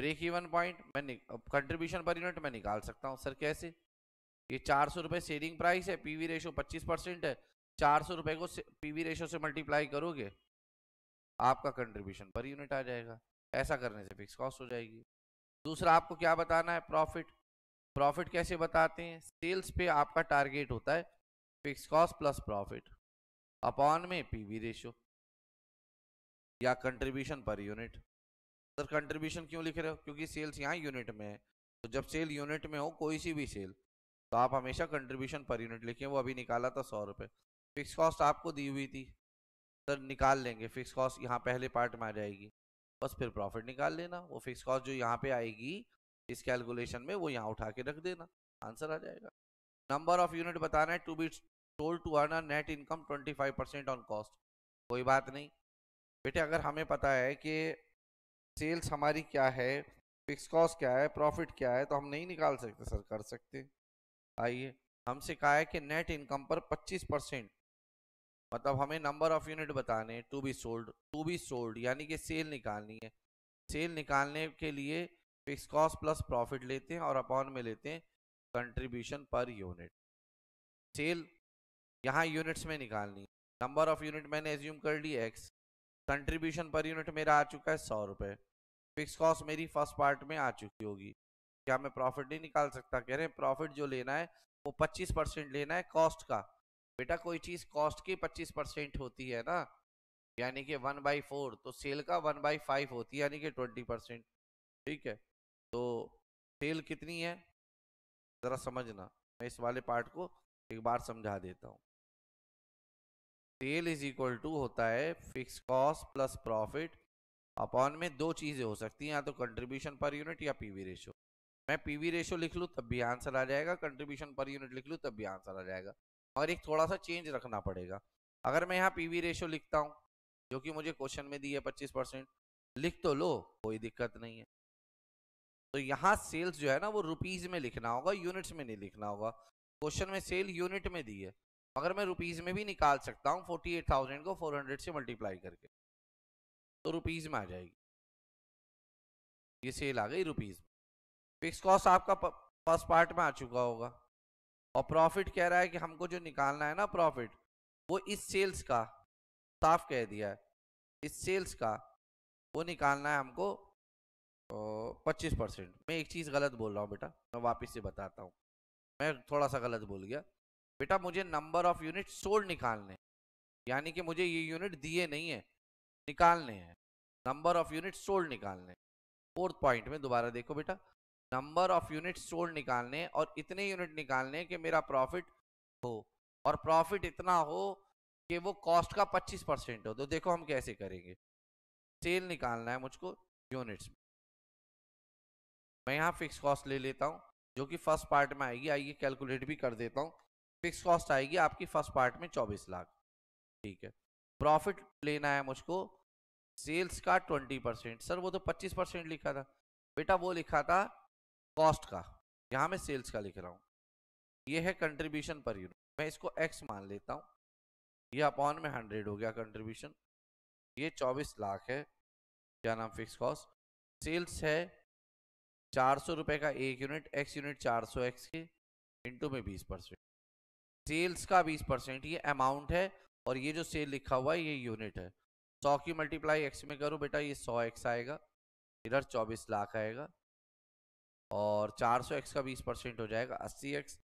ब्रेक इवन पॉइंट मैं कंट्रीब्यूशन पर यूनिट मैं निकाल सकता हूँ सर कैसे ये चार सौ रुपये सेलिंग प्राइस है पीवी रेशो पच्चीस परसेंट है चार सौ रुपये को पीवी रेशो से मल्टीप्लाई करोगे आपका कंट्रीब्यूशन पर यूनिट आ जाएगा ऐसा करने से फिक्स कॉस्ट हो जाएगी दूसरा आपको क्या बताना है प्रॉफिट प्रॉफिट कैसे बताते हैं सेल्स पे आपका टारगेट होता है fix cost plus profit upon में पीवी रेशो या contribution per unit sir contribution क्यों लिख रहे हो क्योंकि सेल्स यहाँ यूनिट में है तो जब सेल यूनिट में हो कोई सी भी सेल तो आप हमेशा कंट्रीब्यूशन पर यूनिट लिखें वो अभी निकाला था सौ रुपये फिक्स कॉस्ट आपको दी हुई थी सर निकाल लेंगे फिक्स कॉस्ट यहाँ पहले पार्ट में आ जाएगी बस फिर प्रॉफिट निकाल लेना वो फिक्स कॉस्ट जो यहाँ पे आएगी इस कैलकुलेशन में वो यहाँ उठा के रख देना आंसर आ जाएगा नंबर ऑफ यूनिट बताना है टू बी टोल to earn net income twenty five percent on cost कोई बात नहीं बेटे अगर हमें पता है कि सेल्स हमारी क्या है फिक्स कॉस्ट क्या है प्रॉफिट क्या है तो हम नहीं निकाल सकते सर कर सकते आइए हमसे कहा है कि नेट इनकम पर 25 परसेंट मतलब हमें नंबर ऑफ यूनिट बताने to be sold to be sold यानी कि सेल निकालनी है सेल निकालने के लिए फिक्स कॉस्ट प्लस प्रॉफिट लेते हैं और अपॉन में लेते हैं कंट्रीब्यूशन पर यूनिट सेल यहाँ यूनिट्स में निकालनी नंबर ऑफ यूनिट मैंने एज्यूम कर ली एक्स कंट्रीब्यूशन पर यूनिट मेरा आ चुका है सौ रुपये फिक्स कॉस्ट मेरी फर्स्ट पार्ट में आ चुकी होगी क्या मैं प्रॉफिट नहीं निकाल सकता कह रहे हैं प्रॉफिट जो लेना है वो पच्चीस परसेंट लेना है कॉस्ट का बेटा कोई चीज कॉस्ट की 25 परसेंट होती है ना यानी कि वन बाई फोर तो सेल का वन बाई फाइव होती है यानी कि ट्वेंटी परसेंट ठीक है तो सेल कितनी है ज़रा समझना मैं इस वाले पार्ट को एक बार समझा देता हूँ सेल इज इक्वल टू होता है fix cost plus profit upon में दो चीज़ें हो सकती हैं या तो कंट्रीब्यूशन पर यूनिट या पीवी रेशो मैं पीवी रेशो लिख लूँ तब भी आंसर आ जाएगा कंट्रीब्यूशन पर यूनिट लिख लूँ तब भी आंसर आ जाएगा और एक थोड़ा सा चेंज रखना पड़ेगा अगर मैं यहाँ पीवी रेशियो लिखता हूँ जो कि मुझे क्वेश्चन में दी है पच्चीस परसेंट लिख तो लो कोई दिक्कत नहीं है तो यहाँ सेल्स जो है ना वो रुपीज में लिखना होगा यूनिट्स में नहीं लिखना होगा क्वेश्चन में सेल यूनिट में दी है अगर मैं रुपीज में भी निकाल सकता हूँ फोर्टी एट थाउजेंड को फोर हंड्रेड से मल्टीप्लाई करके तो रुपीज में आ जाएगी ये सेल आ गई रुपीज में फिक्स कॉस्ट आपका फर्स्ट पार्ट में आ चुका होगा और प्रॉफिट कह रहा है कि हमको जो निकालना है ना प्रॉफिट वो इस सेल्स का साफ कह दिया है इस सेल्स का वो निकालना है हमको पच्चीस परसेंट मैं एक चीज़ गलत बोल रहा हूँ बेटा मैं वापस से बताता हूँ मैं थोड़ा सा गलत बोल गया बेटा मुझे नंबर ऑफ यूनिट सोल्ड निकालने यानी कि मुझे ये यूनिट दिए नहीं है निकालने हैं नंबर ऑफ यूनिट सोल्ड निकालने फोर्थ पॉइंट में दोबारा देखो बेटा नंबर ऑफ यूनिट सोल्ड निकालने और इतने यूनिट निकालने कि मेरा प्रॉफिट हो और प्रॉफिट इतना हो कि वो कॉस्ट का 25 परसेंट हो तो देखो हम कैसे करेंगे सेल निकालना है मुझको यूनिट्स में मैं यहाँ फिक्स कॉस्ट ले लेता हूँ जो कि फर्स्ट पार्ट में आएगी आइए कैलकुलेट भी कर देता हूँ फिक्स कॉस्ट आएगी आपकी फर्स्ट पार्ट में 24 लाख ठीक है प्रॉफिट लेना है मुझको सेल्स का 20 परसेंट सर वो तो 25 परसेंट लिखा था बेटा वो लिखा था कॉस्ट का यहाँ मैं सेल्स का लिख रहा हूँ ये है कंट्रीब्यूशन पर यूनिट मैं इसको एक्स मान लेता हूँ ये अपॉन में हंड्रेड हो गया कंट्रीब्यूशन ये चौबीस लाख है क्या नाम फिक्स कॉस्ट सेल्स है चार सौ रुपये का एक यूनिट एक्स यूनिट चार सौ एक्स के इंटू में बीस परसेंट सेल्स का बीस परसेंट ये अमाउंट है और ये जो सेल लिखा हुआ है ये यूनिट है सौ की मल्टीप्लाई एक्स में करूँ बेटा ये सौ एक्स आएगा इधर चौबीस लाख आएगा और 400x का 20 परसेंट हो जाएगा 80x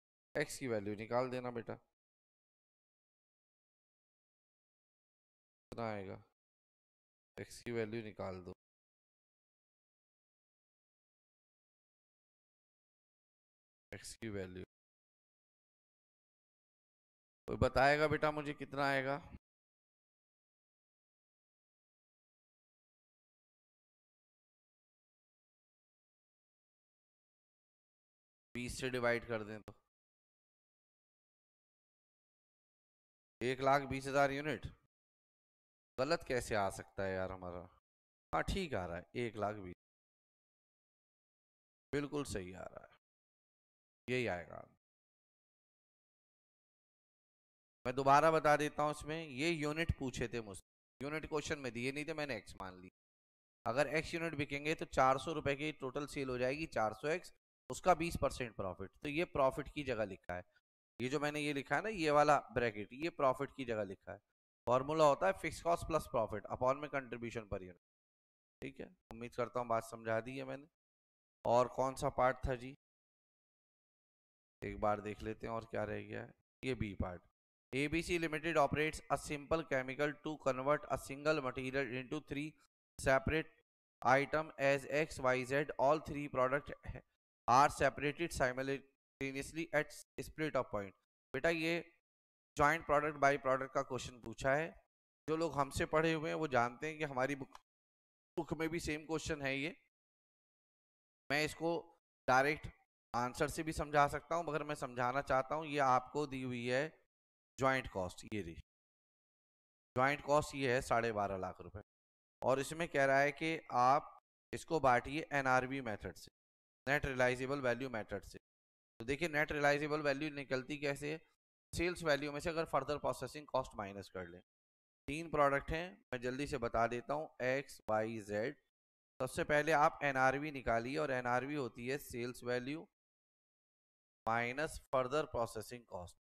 x की वैल्यू निकाल देना बेटा कितना आएगा x की वैल्यू निकाल दो x की वैल्यू कोई बताएगा बेटा मुझे कितना आएगा बीस से डिवाइड कर दें तो एक लाख बीस हजार यूनिट गलत कैसे आ सकता है यार हमारा हाँ ठीक आ रहा है एक लाख बीस बिल्कुल सही आ रहा है यही आएगा मैं दोबारा बता देता हूँ इसमें ये यूनिट पूछे थे मुझसे यूनिट क्वेश्चन में दिए नहीं थे मैंने एक्स मान ली अगर एक्स यूनिट बिकेंगे तो चार सौ रुपये की टोटल सेल हो जाएगी चार सौ एक्स उसका बीस परसेंट प्रॉफिट तो ये प्रॉफिट की जगह लिखा है ये जो मैंने ये लिखा है ना ये वाला ब्रैकेट ये प्रॉफिट की जगह लिखा है फॉर्मूला होता है fix cost plus profit upon में कंट्रीब्यूशन पर यूनिट ठीक है उम्मीद करता हूँ बात समझा दी है मैंने और कौन सा पार्ट था जी एक बार देख लेते हैं और क्या रह गया है ये B part A B C limited ABC Limited operates a simple chemical to convert a single material into three separate item as XYZ. All three product are separated simultaneously at split off point बेटा ये joint product by product का question पूछा है जो लोग हमसे पढ़े हुए हैं वो जानते हैं कि हमारी बुक बुक में भी सेम क्वेश्चन है ये मैं इसको डायरेक्ट आंसर से भी समझा सकता हूँ मगर मैं समझाना चाहता हूँ ये आपको दी हुई है जॉइंट कॉस्ट ये दी ज्वाइंट कॉस्ट ये है साढ़े बारह लाख रुपए और इसमें कह रहा है कि आप इसको बांटिए एनआरबी मेथड से नेट रिलाइजेबल वैल्यू मैथड से तो देखिए नेट रिलाइजेबल वैल्यू निकलती कैसे है सेल्स वैल्यू में से अगर फर्दर प्रोसेसिंग कॉस्ट माइनस कर लें तीन प्रोडक्ट हैं मैं जल्दी से बता देता हूँ एक्स वाई जेड सबसे पहले आप वी निकालिए और वी होती है sales value minus further processing cost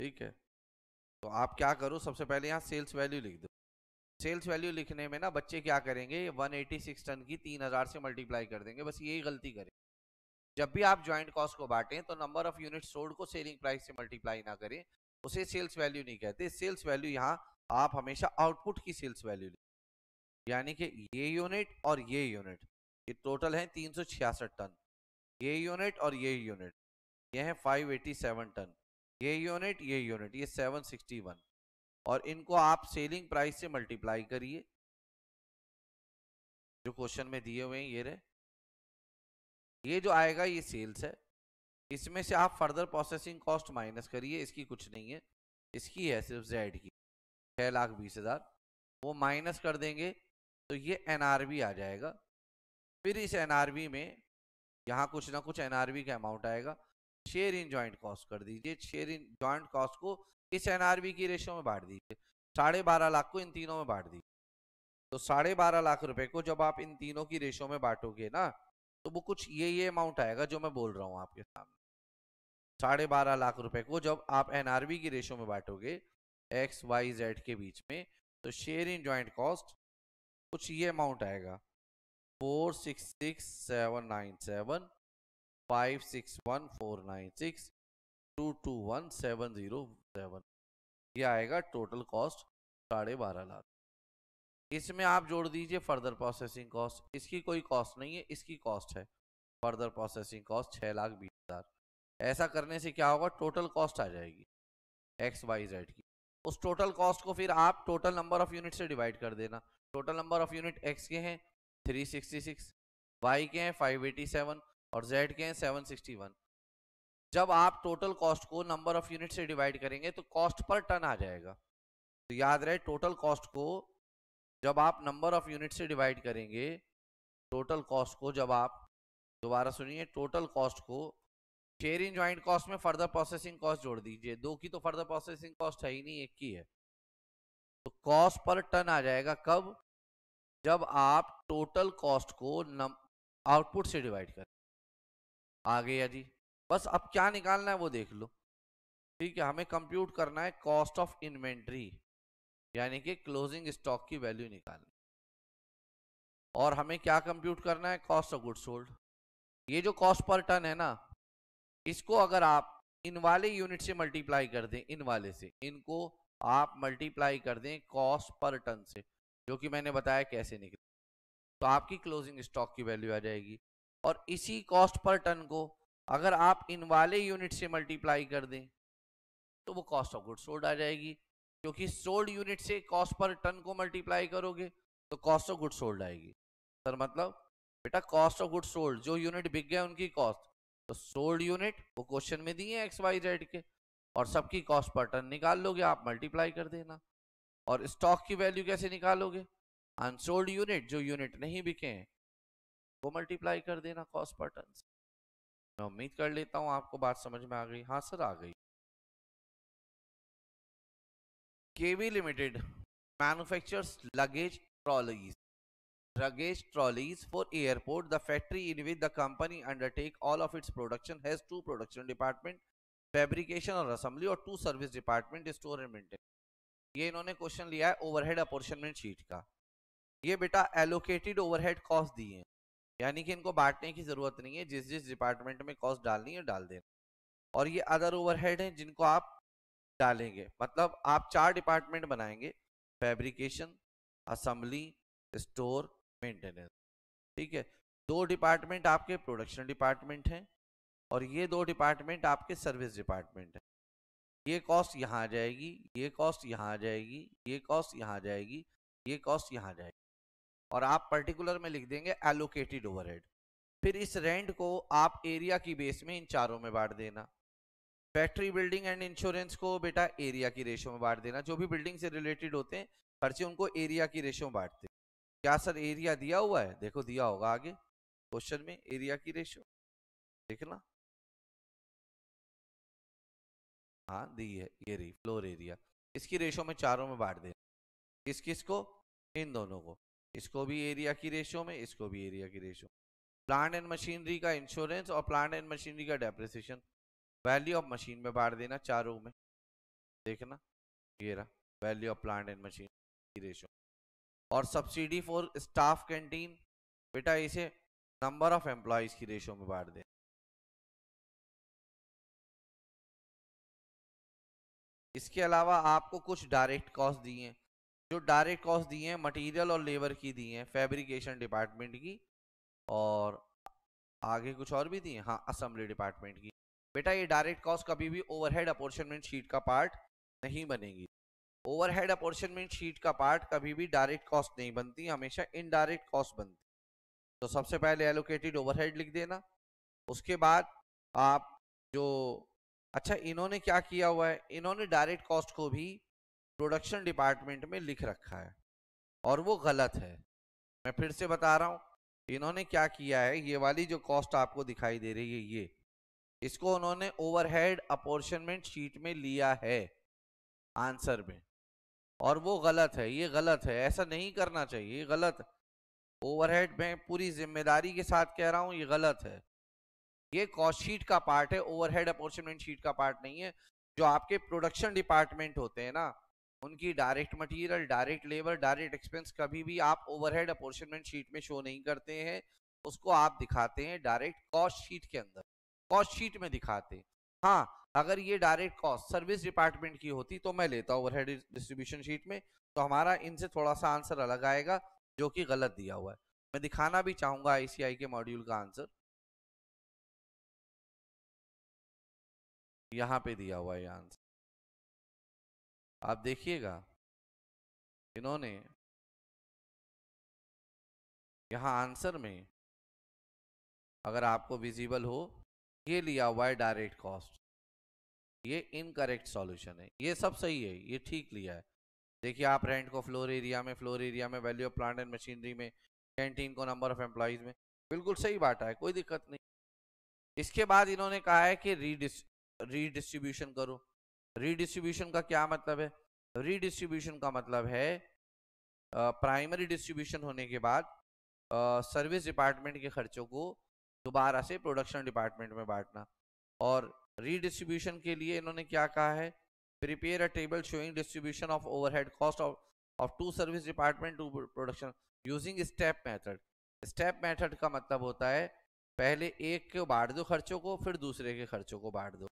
ठीक है तो आप क्या करो सबसे पहले यहाँ सेल्स वैल्यू लिख दो सेल्स वैल्यू लिखने में ना बच्चे क्या करेंगे 186 टन की 3000 से मल्टीप्लाई कर देंगे बस यही गलती करें जब भी आप ज्वाइंट कॉस्ट को बांटें तो नंबर ऑफ यूनिट सोल्ड को सेलिंग प्राइस से मल्टीप्लाई ना करें उसे सेल्स वैल्यू नहीं कहते सेल्स वैल्यू यहाँ आप हमेशा आउटपुट की सेल्स वैल्यू यानी कि ये यूनिट और ये यूनिट ये टोटल है तीन टन ये यूनिट और ये यूनिट यह है 587 टन ये यूनिट ये यूनिट ये वन और इनको आप सेलिंग प्राइस से मल्टीप्लाई करिए जो क्वेश्चन में दिए हुए हैं ये रहे ये जो आएगा ये सेल्स है इसमें से आप फर्दर प्रोसेसिंग कॉस्ट माइनस करिए इसकी कुछ नहीं है इसकी है सिर्फ जेड की छः लाख बीस हज़ार वो माइनस कर देंगे तो ये एन आ जाएगा फिर इस एन में यहाँ कुछ ना कुछ एन का अमाउंट आएगा शेयर इन ज्वाइंट कॉस्ट कर दीजिए शेयर इन ज्वाइंट कॉस्ट को इस एनआरबी की रेशियो में बांट दीजिए साढ़े बारह लाख को इन तीनों में बांट दीजिए तो साढ़े बारह लाख रुपए को जब आप इन तीनों की रेशियो में बांटोगे ना तो वो कुछ ये ये अमाउंट आएगा जो मैं बोल रहा हूँ आपके सामने साढ़े बारह लाख रुपए को जब आप एनआरबी की रेशियो में बांटोगे एक्स वाई जेड के बीच में तो शेयर इन ज्वाइंट कॉस्ट कुछ ये अमाउंट आएगा four six six seven nine seven five six one four nine six two two one seven zero seven ये आएगा टोटल कॉस्ट साढ़े बारह लाख इसमें आप जोड़ दीजिए फर्दर प्रोसेसिंग कॉस्ट इसकी कोई कॉस्ट नहीं है इसकी कॉस्ट है फर्दर प्रोसेसिंग कॉस्ट छः लाख बीस हज़ार ऐसा करने से क्या होगा टोटल कॉस्ट आ जाएगी एक्स वाई जेड की उस टोटल कॉस्ट को फिर आप टोटल नंबर ऑफ यूनिट से डिवाइड कर देना total number of unit X के हैं थ्री सिक्सटी सिक्स वाई के हैं फाइव एटी सेवन और जेड के हैं 761 जब आप टोटल कॉस्ट को नंबर ऑफ यूनिट से डिवाइड करेंगे तो कॉस्ट पर टन आ जाएगा तो याद रहे टोटल कॉस्ट को जब आप नंबर ऑफ यूनिट से डिवाइड करेंगे टोटल कॉस्ट को जब आप दोबारा सुनिए टोटल कॉस्ट को शेयर इन ज्वाइंट कॉस्ट में फर्दर प्रोसेसिंग कॉस्ट जोड़ दीजिए दो की तो फर्दर प्रोसेसिंग कॉस्ट है ही नहीं एक की है तो कॉस्ट पर टन आ जाएगा कब जब आप टोटल कॉस्ट को आउटपुट से डिवाइड करें आ गया जी बस अब क्या निकालना है वो देख लो ठीक है हमें कंप्यूट करना है कॉस्ट ऑफ इन्वेंट्री यानी कि क्लोजिंग स्टॉक की वैल्यू निकालनी और हमें क्या कंप्यूट करना है कॉस्ट ऑफ गुड सोल्ड ये जो कॉस्ट पर टन है ना इसको अगर आप इन वाले यूनिट से मल्टीप्लाई कर दें इन वाले से इनको आप मल्टीप्लाई कर दें कॉस्ट पर टन से जो कि मैंने बताया कैसे निकले तो आपकी क्लोजिंग स्टॉक की वैल्यू आ जाएगी और इसी कॉस्ट पर टन को अगर आप इन वाले यूनिट से मल्टीप्लाई कर दें तो वो कॉस्ट ऑफ गुड सोल्ड आ जाएगी क्योंकि सोल्ड यूनिट से कॉस्ट पर टन को मल्टीप्लाई करोगे तो कॉस्ट ऑफ गुड सोल्ड आएगी सर मतलब बेटा कॉस्ट ऑफ गुड सोल्ड जो यूनिट बिक गया उनकी कॉस्ट तो सोल्ड यूनिट वो क्वेश्चन में दिए एक्स वाई जेड के और सबकी कॉस्ट पर टन निकाल लोगे आप मल्टीप्लाई कर देना और स्टॉक की वैल्यू कैसे निकालोगे अनसोल्ड यूनिट जो यूनिट नहीं बिके हैं वो मल्टीप्लाई कर देना कॉस्ट पर टन मैं उम्मीद कर लेता हूँ आपको बात समझ में आ गई हाँ सर आ गई KV limited manufactures luggage trolleys luggage trolleys for airport the factory in with the company undertake all of its production has two production department fabrication और असम्बली और two service department store and maintain ये इन्होंने question लिया है overhead apportionment sheet का ये बेटा allocated overhead cost दिए हैं यानी कि इनको बांटने की जरूरत नहीं है जिस जिस डिपार्टमेंट में कॉस्ट डालनी है डाल देना और ये अदर ओवरहेड हैं जिनको आप डालेंगे मतलब आप चार डिपार्टमेंट बनाएंगे फैब्रिकेशन असम्बली स्टोर मेंटेनेंस ठीक है दो डिपार्टमेंट आपके प्रोडक्शन डिपार्टमेंट हैं और ये दो डिपार्टमेंट आपके सर्विस डिपार्टमेंट हैं ये कॉस्ट यहाँ आ जाएगी ये कॉस्ट यहाँ आ जाएगी ये कॉस्ट यहाँ आ जाएगी ये कॉस्ट यहाँ आ जाएगी और आप पर्टिकुलर में लिख देंगे एलोकेटेड ओवरहेड फिर इस रेंट को आप एरिया की बेस में इन चारों में बांट देना फैक्ट्री बिल्डिंग एंड इंश्योरेंस को बेटा एरिया की रेशो में बांट देना जो भी बिल्डिंग से रिलेटेड होते हैं खर्चे उनको एरिया की रेशो में बांटते क्या सर एरिया दिया हुआ है देखो दिया होगा आगे क्वेश्चन में एरिया की रेशो देखना हाँ दी है ये रही फ्लोर एरिया इसकी रेशो में चारों में बांट देना किस किस को इन दोनों को इसको भी एरिया की रेशियो में इसको भी एरिया की रेशियो प्लांट एंड मशीनरी का इंश्योरेंस और प्लांट एंड मशीनरी का डेप्रिसिएशन वैल्यू ऑफ मशीन में बांट देना चारों में देखना ये रहा value of plant and machine की रेशियो और सब्सिडी फॉर स्टाफ कैंटीन बेटा इसे नंबर ऑफ एम्प्लॉयज की रेशियो में बांट देना इसके अलावा आपको कुछ डायरेक्ट कॉस्ट दिए हैं जो डायरेक्ट कॉस्ट दी हैं मटेरियल और लेबर की दी हैं फैब्रिकेशन डिपार्टमेंट की और आगे कुछ और भी दी हैं हाँ असम्बली डिपार्टमेंट की बेटा ये डायरेक्ट कॉस्ट कभी भी ओवरहेड अपोर्शनमेंट शीट का पार्ट नहीं बनेगी ओवरहेड अपोर्शनमेंट शीट का पार्ट कभी भी डायरेक्ट कॉस्ट नहीं बनती हमेशा इनडायरेक्ट कॉस्ट बनती तो सबसे पहले एलोकेटेड ओवरहेड लिख देना उसके बाद आप जो अच्छा इन्होंने क्या किया हुआ है इन्होंने डायरेक्ट कॉस्ट को भी प्रोडक्शन डिपार्टमेंट में लिख रखा है और वो गलत है मैं फिर से बता रहा हूँ इन्होंने क्या किया है ये वाली जो कॉस्ट आपको दिखाई दे रही है ये इसको उन्होंने ओवरहेड अपोर्शनमेंट शीट में लिया है आंसर में और वो गलत है ये गलत है ऐसा नहीं करना चाहिए ये गलत ओवरहेड में पूरी जिम्मेदारी के साथ कह रहा हूँ ये गलत है ये कॉस्ट शीट का पार्ट है ओवरहेड अपोर्शनमेंट शीट का पार्ट नहीं है जो आपके प्रोडक्शन डिपार्टमेंट होते हैं ना उनकी direct material direct labour direct expense कभी भी आप ओवरहेड अपोर्शनमेंट शीट में शो नहीं करते हैं उसको आप दिखाते हैं डायरेक्ट कॉस्ट शीट के अंदर कॉस्ट शीट में दिखाते हैं हाँ अगर ये डायरेक्ट कॉस्ट सर्विस डिपार्टमेंट की होती तो मैं लेता ओवरहेड डिस्ट्रीब्यूशन शीट में तो हमारा इनसे थोड़ा सा आंसर अलग आएगा जो कि गलत दिया हुआ है मैं दिखाना भी चाहूंगा आईसीआई के मॉड्यूल का आंसर यहाँ पे दिया हुआ है आंसर आप देखिएगा इन्होंने यहाँ आंसर में अगर आपको विजिबल हो ये लिया हुआ है डायरेक्ट कॉस्ट ये इनकरेक्ट सॉल्यूशन है ये सब सही है ये ठीक लिया है देखिए आप रेंट को फ्लोर एरिया में फ्लोर एरिया में value of plant and machinery में कैंटीन को नंबर ऑफ एम्प्लॉयज में बिल्कुल सही बात है कोई दिक्कत नहीं इसके बाद इन्होंने कहा है कि रीडिस रीडिस्ट्रीब्यूशन करो रीडिस्ट्रीब्यूशन का क्या मतलब है रीडिस्ट्रीब्यूशन का मतलब है प्राइमरी डिस्ट्रीब्यूशन होने के बाद सर्विस डिपार्टमेंट के खर्चों को दोबारा से प्रोडक्शन डिपार्टमेंट में बांटना और रीडिस्ट्रीब्यूशन के लिए इन्होंने क्या कहा है prepare a table showing distribution of overhead cost of of two service department to production using step method step method का मतलब होता है पहले एक को बांट दो खर्चों को फिर दूसरे के खर्चों को बांट दो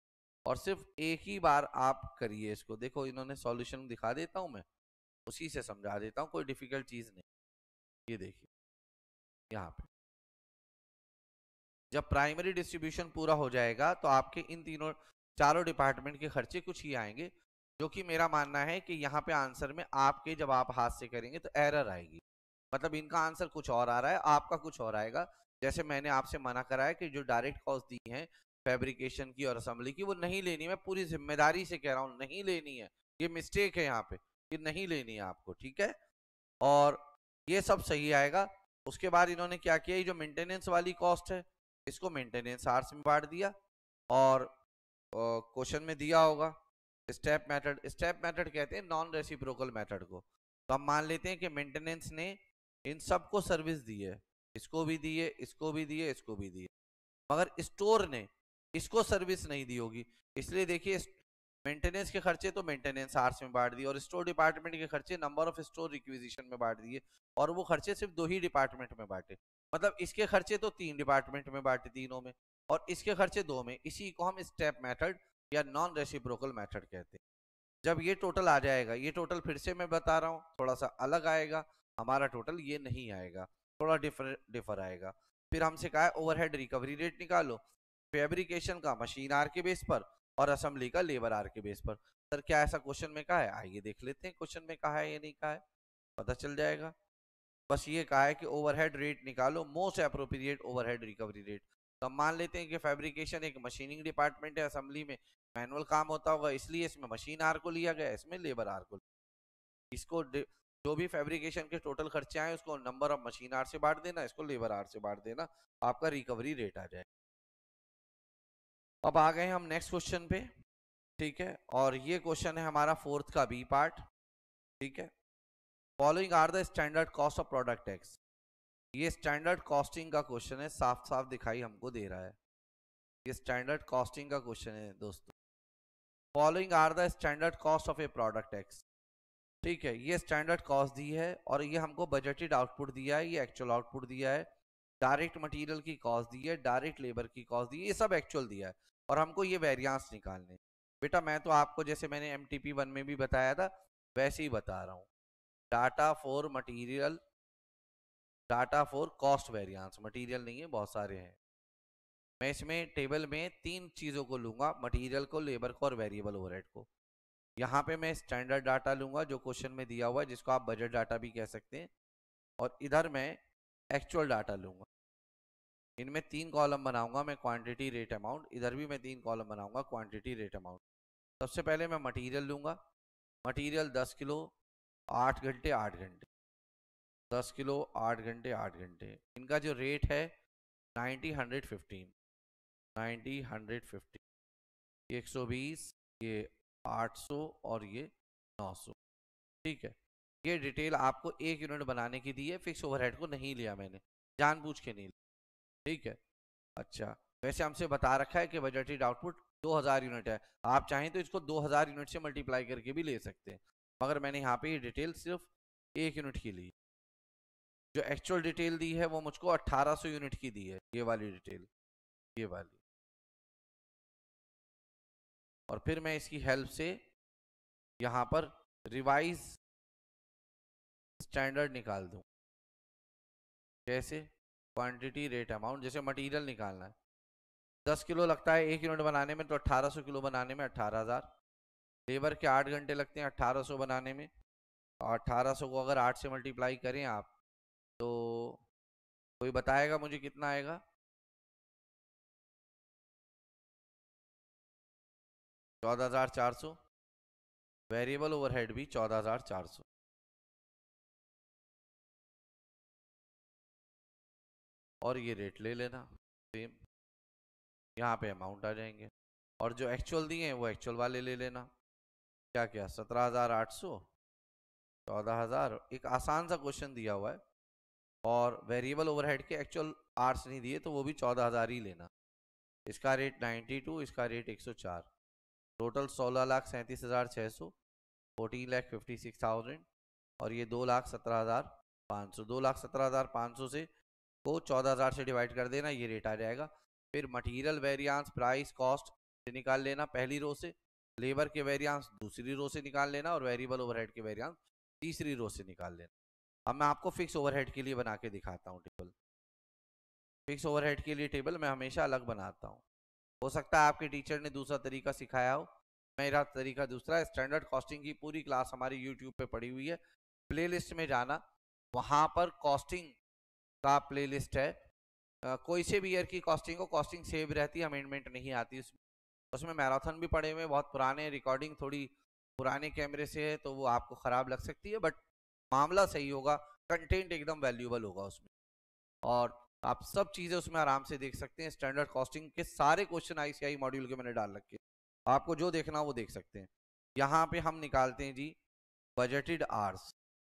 और सिर्फ एक ही बार आप करिए इसको देखो इन्होंने सॉल्यूशन दिखा देता हूं मैं उसी से समझा देता हूं कोई डिफिकल्ट चीज नहीं ये देखिए यहाँ पे जब प्राइमरी डिस्ट्रीब्यूशन पूरा हो जाएगा तो आपके इन तीनों चारों डिपार्टमेंट के खर्चे कुछ ही आएंगे जो कि मेरा मानना है कि यहाँ पे आंसर में आपके जब आप हाथ से करेंगे तो एरर आएगी मतलब इनका आंसर कुछ और आ रहा है आपका कुछ और आएगा जैसे मैंने आपसे मना करा है कि जो डायरेक्ट कॉस्ट दी है फैब्रिकेशन की और असम्बली की वो नहीं लेनी मैं पूरी जिम्मेदारी से कह रहा हूँ नहीं लेनी है ये मिस्टेक है यहाँ पे ये नहीं लेनी है आपको ठीक है और ये सब सही आएगा उसके बाद इन्होंने क्या किया ये जो मेंटेनेंस वाली कॉस्ट है इसको मेंटेनेंस आर्ट्स में बांट दिया और क्वेश्चन में दिया होगा स्टेप मेथड स्टेप मेथड कहते हैं नॉन रेसिप्रोकल मेथड को तो हम मान लेते हैं कि मेंटेनेंस ने इन सबको सर्विस दी है इसको भी दिए इसको भी दिए इसको भी दिए मगर स्टोर ने इसको सर्विस नहीं दी होगी इसलिए देखिए मेंटेनेंस के खर्चे तो मेंटेनेंस आर्ट्स में बांट दिए और स्टोर डिपार्टमेंट के खर्चे नंबर ऑफ स्टोर रिक्विजिशन में बांट दिए और वो खर्चे सिर्फ दो ही डिपार्टमेंट में बांटे मतलब इसके खर्चे तो तीन डिपार्टमेंट में बांटे तीनों में और इसके खर्चे दो में इसी को हम स्टेप मैथड या नॉन रेसिप्रोकल मैथड कहते हैं जब ये टोटल आ जाएगा ये टोटल फिर से मैं बता रहा हूँ थोड़ा सा अलग आएगा हमारा टोटल ये नहीं आएगा थोड़ा डिफर डिफर आएगा फिर हमसे कहा ओवरहेड रिकवरी रेट निकालो फेब्रिकेशन का मशीन आर के बेस पर और असम्बली का लेबर आर के बेस पर सर क्या ऐसा क्वेश्चन में कहा है आइए देख लेते हैं क्वेश्चन में कहा है या नहीं कहा है पता चल जाएगा बस ये कहा है कि ओवरहेड रेट निकालो most appropriate overhead recovery rate तो हम मान लेते हैं कि फैब्रिकेशन एक मशीनिंग डिपार्टमेंट है असेंबली में मैनुअल काम होता होगा इसलिए इसमें मशीन आर को लिया गया इसमें लेबर आर को इसको जो भी फैब्रिकेशन के टोटल खर्चे आए उसको नंबर ऑफ मशीन आर से बांट देना इसको लेबर आर से बांट देना आपका रिकवरी रेट आ जाएगा अब आ गए हम नेक्स्ट क्वेश्चन पे ठीक है और ये क्वेश्चन है हमारा फोर्थ का बी पार्ट ठीक है following are the standard cost of product X ये स्टैंडर्ड कॉस्टिंग का क्वेश्चन है साफ साफ दिखाई हमको दे रहा है ये स्टैंडर्ड कॉस्टिंग का क्वेश्चन है दोस्तों following are the standard cost of a product X ठीक है ये स्टैंडर्ड कॉस्ट दी है और ये हमको बजटेड आउटपुट दिया है ये एक्चुअल आउटपुट दिया है डायरेक्ट मटेरियल की कॉस्ट दी है डायरेक्ट लेबर की कॉस्ट दी है ये सब एक्चुअल दिया है और हमको ये वेरियांस निकालने बेटा मैं तो आपको जैसे मैंने एम टी पी वन में भी बताया था वैसे ही बता रहा हूँ data for material data for cost variance material नहीं है बहुत सारे हैं मैं इसमें टेबल में तीन चीज़ों को लूँगा मटीरियल को लेबर को और वेरिएबल ओवर को यहाँ पे मैं स्टैंडर्ड डाटा लूँगा जो क्वेश्चन में दिया हुआ है जिसको आप बजट डाटा भी कह सकते हैं और इधर मैं एक्चुअल डाटा लूँगा इनमें तीन कॉलम बनाऊंगा मैं क्वांटिटी रेट अमाउंट इधर भी मैं तीन कॉलम बनाऊंगा क्वांटिटी रेट अमाउंट सबसे पहले मैं मटेरियल लूंगा मटेरियल दस किलो आठ घंटे आठ घंटे दस किलो आठ घंटे आठ घंटे इनका जो रेट है ninety hundred fifteen ninety hundred fifteen एक सौ बीस ये आठ सौ और ये नौ सौ ठीक है ये डिटेल आपको एक यूनिट बनाने की दी है फिक्स ओवरहेड को नहीं लिया मैंने जानबूझ के नहीं लिया ठीक है अच्छा वैसे तो हमसे बता रखा है कि बजटेड आउटपुट 2000 यूनिट है आप चाहें तो इसको 2000 यूनिट से मल्टीप्लाई करके भी ले सकते हैं मगर मैंने यहाँ पे ये डिटेल सिर्फ एक यूनिट की ली जो एक्चुअल डिटेल दी है वो मुझको 1800 यूनिट की दी है ये वाली डिटेल ये वाली और फिर मैं इसकी हेल्प से यहाँ पर रिवाइज स्टैंडर्ड निकाल दूँ कैसे क्वांटिटी रेट अमाउंट जैसे मटेरियल निकालना है दस किलो लगता है एक यूनिट बनाने में तो अट्ठारह सौ किलो बनाने में अट्ठारह हज़ार लेबर के आठ घंटे लगते हैं अट्ठारह सौ बनाने में और अट्ठारह सौ को अगर आठ से मल्टीप्लाई करें आप तो कोई बताएगा मुझे कितना आएगा चौदह हज़ार चार सौ वेरिएबल ओवरहेड भी चौदह हज़ार चार सौ और ये रेट ले लेना सेम यहाँ पे अमाउंट आ जाएंगे और जो एक्चुअल दिए हैं वो एक्चुअल वाले ले लेना क्या क्या सत्रह हज़ार आठ सौ चौदह हज़ार एक आसान सा क्वेश्चन दिया हुआ है और वेरिएबल ओवरहेड के एक्चुअल आर्ट्स नहीं दिए तो वो भी चौदह हज़ार ही लेना इसका रेट नाइन्टी टू इसका रेट एक सौ चार टोटल सोलह लाख सैंतीस हज़ार छः सौ fourteen lakh fifty six thousand और ये दो लाख सत्रह हज़ार पाँच सौ दो लाख सत्रह हज़ार पाँच सौ से को तो चौदह हज़ार से डिवाइड कर देना ये रेट आ जाएगा फिर मटेरियल वेरियांस प्राइस कॉस्ट से निकाल लेना पहली रो से लेबर के वेरियांस दूसरी रो से निकाल लेना और वेरिएबल ओवरहेड के वेरियांस तीसरी रो से निकाल लेना अब मैं आपको फिक्स ओवरहेड के लिए बना के दिखाता हूँ टेबल फिक्स ओवरहेड के लिए टेबल मैं हमेशा अलग बनाता हूँ हो सकता है आपके टीचर ने दूसरा तरीका सिखाया हो मेरा तरीका दूसरा स्टैंडर्ड कॉस्टिंग की पूरी क्लास हमारी यूट्यूब पर पड़ी हुई है प्ले में जाना वहाँ पर कॉस्टिंग का प्ले लिस्ट है कोई से भी ईयर की कॉस्टिंग को कॉस्टिंग सेव रहती है अमेंडमेंट नहीं आती उसमें उसमें मैराथन भी पड़े हुए बहुत पुराने रिकॉर्डिंग थोड़ी पुराने कैमरे से है तो वो आपको ख़राब लग सकती है बट मामला सही होगा कंटेंट एकदम वैल्यूबल होगा उसमें और आप सब चीज़ें उसमें आराम से देख सकते हैं स्टैंडर्ड कॉस्टिंग के सारे क्वेश्चन आई मॉड्यूल के मैंने डाल रखे आपको जो देखना वो देख सकते हैं यहाँ पे हम निकालते हैं जी बजटेड आर्स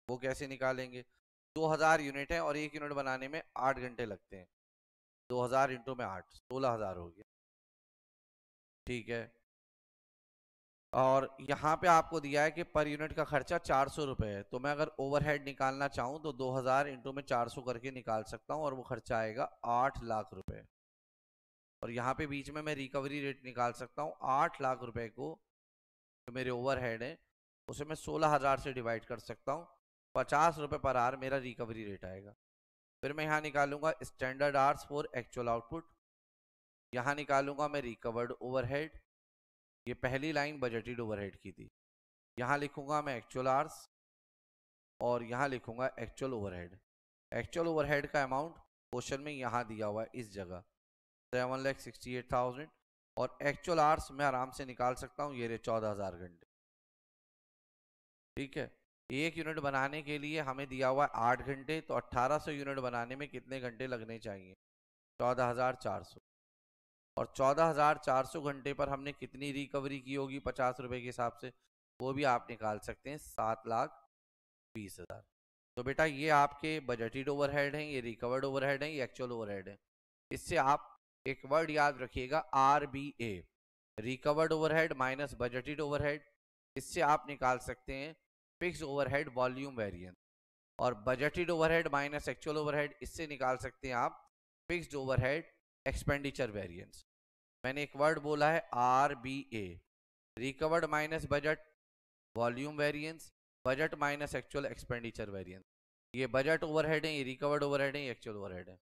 वो कैसे निकालेंगे 2000 यूनिट है और एक यूनिट बनाने में आठ घंटे लगते हैं 2000 हज़ार इंटू में आठ सोलह हज़ार हो गया ठीक है और यहाँ पे आपको दिया है कि पर यूनिट का खर्चा चार सौ रुपये है तो मैं अगर ओवरहेड निकालना चाहूँ तो 2000 हज़ार इंटू में सौ करके निकाल सकता हूँ और वो खर्चा आएगा आठ लाख रुपए और यहाँ पे बीच में मैं रिकवरी रेट निकाल सकता हूँ आठ लाख रुपए को जो मेरे ओवर हैं है उसे मैं सोलह हज़ार से डिवाइड कर सकता हूँ पचास रुपये पर आर मेरा रिकवरी रेट आएगा फिर मैं यहाँ निकालूंगा standard hours for actual output यहाँ निकालूंगा मैं रिकवर्ड ओवरहेड ये पहली लाइन बजटेड ओवरहेड की थी यहाँ लिखूंगा मैं एक्चुअल आर्स और यहाँ लिखूंगा एक्चुअल ओवरहेड एक्चुअल ओवरहेड का अमाउंट क्वेश्चन में यहाँ दिया हुआ है इस जगह seven lakh sixty eight thousand और एक्चुअल आर्स मैं आराम से निकाल सकता हूँ ये रहे चौदह हज़ार घंटे ठीक है एक यूनिट बनाने के लिए हमें दिया हुआ है आठ घंटे तो 1800 यूनिट बनाने में कितने घंटे लगने चाहिए 14,400 और 14,400 घंटे पर हमने कितनी रिकवरी की होगी पचास रुपये के हिसाब से वो भी आप निकाल सकते हैं सात लाख बीस हज़ार तो बेटा ये आपके बजटेड ओवरहेड हैं ये रिकवर्ड ओवरहेड हैं ये एक्चुअल ओवरहेड हैं इससे आप एक वर्ड याद रखिएगा R B A recovered overhead minus budgeted overhead इससे आप निकाल सकते हैं फिक्स ओवरहेड वॉल्यूम वेरिएंस और budgeted overhead minus actual overhead इससे निकाल सकते हैं आप फिक्स्ड ओवरहेड एक्सपेंडिचर वेरिएंस मैंने एक वर्ड बोला है R B A recovered minus budget volume variance budget minus actual expenditure variance ये बजट ओवरहेड है ये रिकवर्ड ओवरहेड है ये एक्चुअल ओवरहेड है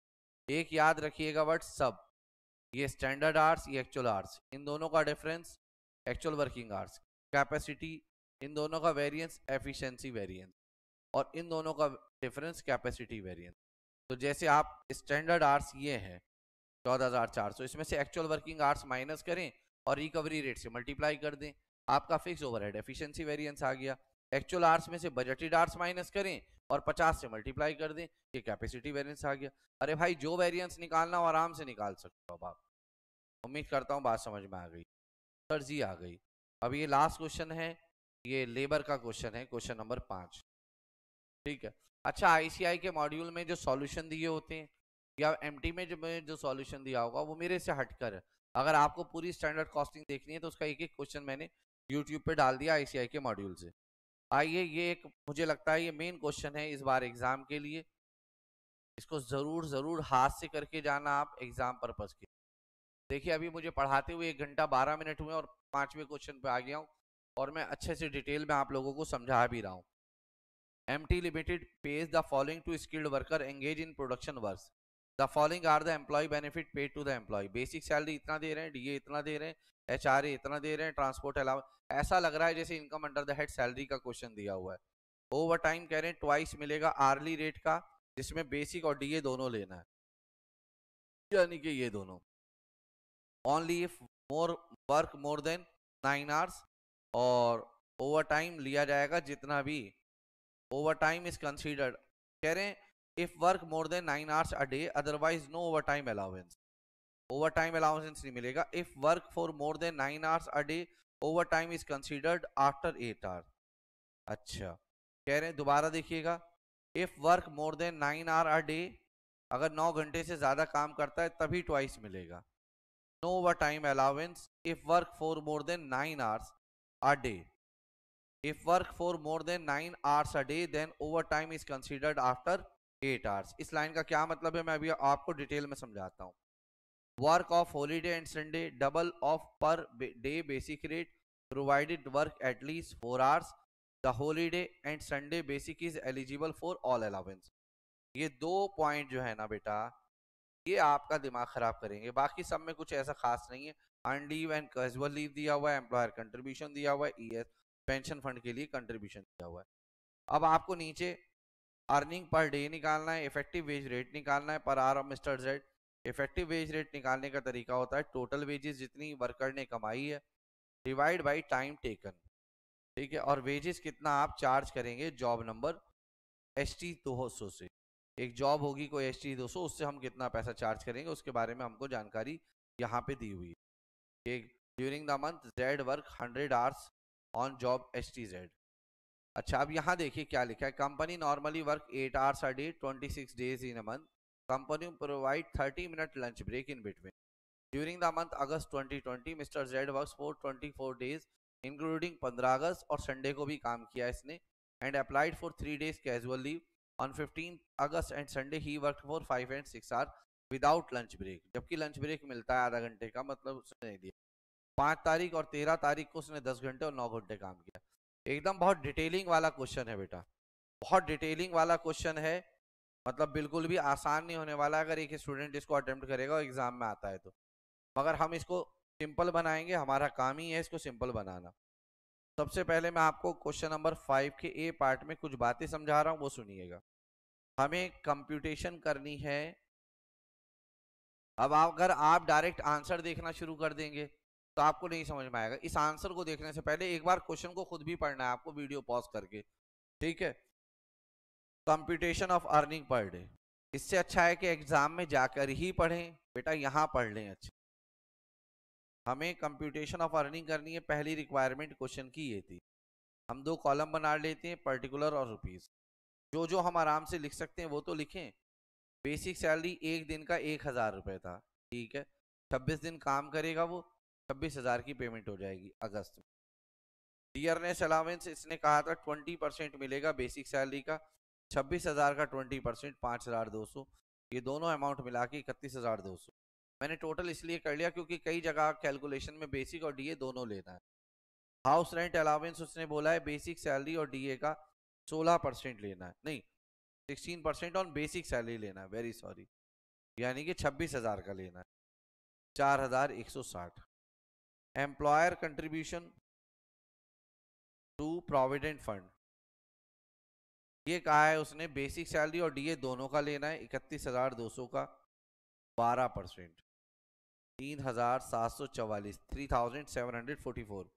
एक याद रखिएगा वर्ड सब ये स्टैंडर्ड आर्ट्स ये एक्चुअल आर्ट्स इन दोनों का difference actual working hours capacity इन दोनों का वेरिएंस एफिशिएंसी वेरिएंस और इन दोनों का डिफरेंस कैपेसिटी वेरिएंस तो जैसे आप स्टैंडर्ड आर्ट्स ये हैं चौदह हज़ार चार सौ इसमें से एक्चुअल वर्किंग आर्ट्स माइनस करें और रिकवरी रेट से मल्टीप्लाई कर दें आपका फिक्स ओवरहेड एफिशिएंसी वेरिएंस आ गया एक्चुअल आर्ट्स में से बजटेड आर्ट्स माइनस करें और 50 से मल्टीप्लाई कर दें ये कैपेसिटी वेरिएंस आ गया अरे भाई जो वेरिएंस निकालना हो आराम से निकाल सकते हो अब आप उम्मीद करता हूँ बात समझ में आ गई सर जी आ गई अब ये लास्ट क्वेश्चन है ये लेबर का क्वेश्चन है क्वेश्चन नंबर पांच ठीक है अच्छा आईसीआई के मॉड्यूल में जो सॉल्यूशन दिए होते हैं या एमटी में जो जो सॉल्यूशन दिया होगा वो मेरे से हटकर है अगर आपको पूरी स्टैंडर्ड कॉस्टिंग देखनी है तो उसका एक एक क्वेश्चन मैंने यूट्यूब पे डाल दिया आईसीआई के मॉड्यूल से आइए ये एक मुझे लगता है ये मेन क्वेश्चन है इस बार एग्जाम के लिए इसको ज़रूर ज़रूर हाथ से करके जाना आप एग्ज़ाम पर्पज़ के देखिए अभी मुझे पढ़ाते हुए एक घंटा बारह मिनट हुए और पाँचवें क्वेश्चन पे आ गया हूँ और मैं अच्छे से डिटेल में आप लोगों को समझा भी रहा हूँ M T limited pays the following to skilled worker engage in production work the following are the employ benefit paid to the employ basic salary इतना दे रहे हैं ए इतना दे रहे हैं एच आर ए इतना दे रहे हैं ट्रांसपोर्ट अलाउ ऐसा लग रहा है जैसे income under the head salary का क्वेश्चन दिया हुआ है ओवर टाइम कह रहे हैं ट्वाइस मिलेगा आर्ली रेट का जिसमें बेसिक और डीए दोनों लेना है यानी कि ये दोनों only if more work more than nine hours और ओवर टाइम लिया जाएगा जितना भी ओवर टाइम इज कंसिडर्ड कह रहे हैं if work more than nine hours a day otherwise no over time allowance over time allowance नहीं मिलेगा if work for more than nine hours a day over time is considered after eight hour अच्छा कह रहे हैं दोबारा देखिएगा if work more than nine hour a day अगर नौ घंटे से ज़्यादा काम करता है तभी ट्वाइस मिलेगा no over time allowance if work for more than nine hours a day. If work for more than 9 hours a day, then overtime is considered after 8 hours. इस लाइन का क्या मतलब है मैं अभी आपको डिटेल में समझाता हूँ work of holiday and Sunday double of per day basic rate provided work at least four hours the holiday and Sunday basic is eligible for all allowance ये दो पॉइंट जो है ना बेटा ये आपका दिमाग खराब करेंगे बाकी सब में कुछ ऐसा खास नहीं है अनलीव लीव एंड कैजुअल लीव दिया हुआ है एम्प्लॉयर कंट्रीब्यूशन दिया हुआ है ई पेंशन फंड के लिए कंट्रीब्यूशन दिया हुआ है अब आपको नीचे अर्निंग पर डे निकालना है इफेक्टिव वेज रेट निकालना है per hour of mister Z effective wage rate निकालने का तरीका होता है टोटल वेजेस जितनी वर्कर ने कमाई है डिवाइड बाई टाइम टेकन ठीक है और वेजेस कितना आप चार्ज करेंगे जॉब नंबर एस टी दो सौ से एक जॉब होगी कोई एस टी दो सौ उससे हम कितना पैसा चार्ज करेंगे उसके बारे में हमको जानकारी यहाँ पे दी हुई है during the month Z work hundred hours on job H T Z अच्छा अब यहाँ देखिए क्या लिखा है company normally work eight hours a day twenty six days in a month company provide thirty minute lunch break in between during the month August 2020 mister Z work for four days including पंद्रह अगस्त और Sunday को भी काम किया इसने and applied for three days casual leave on fifteen August and Sunday ही work for five and six hour without lunch break जबकि लंच ब्रेक मिलता है आधा घंटे का मतलब उसने नहीं दिया पाँच तारीख और तेरह तारीख को उसने दस घंटे और नौ घंटे काम किया एकदम बहुत डिटेलिंग वाला क्वेश्चन है बेटा बहुत डिटेलिंग वाला क्वेश्चन है मतलब बिल्कुल भी आसान नहीं होने वाला अगर एक स्टूडेंट इसको अटेम्प्ट करेगा और एग्जाम में आता है तो मगर हम इसको सिंपल बनाएंगे हमारा काम ही है इसको सिंपल बनाना सबसे पहले मैं आपको क्वेश्चन नंबर फाइव के ए पार्ट में कुछ बातें समझा रहा हूँ वो सुनिएगा हमें कंप्यूटेशन करनी है अब अगर आप डायरेक्ट आंसर देखना शुरू कर देंगे तो आपको नहीं समझ में आएगा इस आंसर को देखने से पहले एक बार क्वेश्चन को खुद भी पढ़ना है आपको वीडियो पॉज करके ठीक है computation of earning per day इससे अच्छा है कि एग्जाम में जाकर ही पढ़ें बेटा यहाँ पढ़ लें अच्छा हमें कंप्यूटेशन ऑफ अर्निंग करनी है पहली रिक्वायरमेंट क्वेश्चन की ये थी हम दो कॉलम बना लेते हैं पर्टिकुलर और रुपीज़ जो जो हम आराम से लिख सकते हैं वो तो लिखें बेसिक सैलरी एक दिन का एक हज़ार रुपये था ठीक है छब्बीस दिन काम करेगा वो छब्बीस हज़ार की पेमेंट हो जाएगी अगस्त में ने अलावेंस इसने कहा था ट्वेंटी परसेंट मिलेगा बेसिक सैलरी का छब्बीस हज़ार का ट्वेंटी परसेंट पाँच हज़ार दो सौ ये दोनों अमाउंट मिला के इकतीस हज़ार दो सौ मैंने टोटल इसलिए कर लिया क्योंकि कई जगह कैलकुलेशन में बेसिक और डी दोनों लेना है हाउस रेंट अलावेंस उसने बोला है बेसिक सैलरी और डी का सोलह परसेंट लेना है नहीं sixteen percent on basic salary लेना है वेरी सॉरी यानी कि छब्बीस हज़ार का लेना है चार हज़ार एक सौ साठ employer contribution to provident fund ये कहा है उसने बेसिक सैलरी और डीए दोनों का लेना है इकतीस हज़ार दो सौ का बारह परसेंट तीन हज़ार सात सौ चवालीस three thousand seven hundred forty four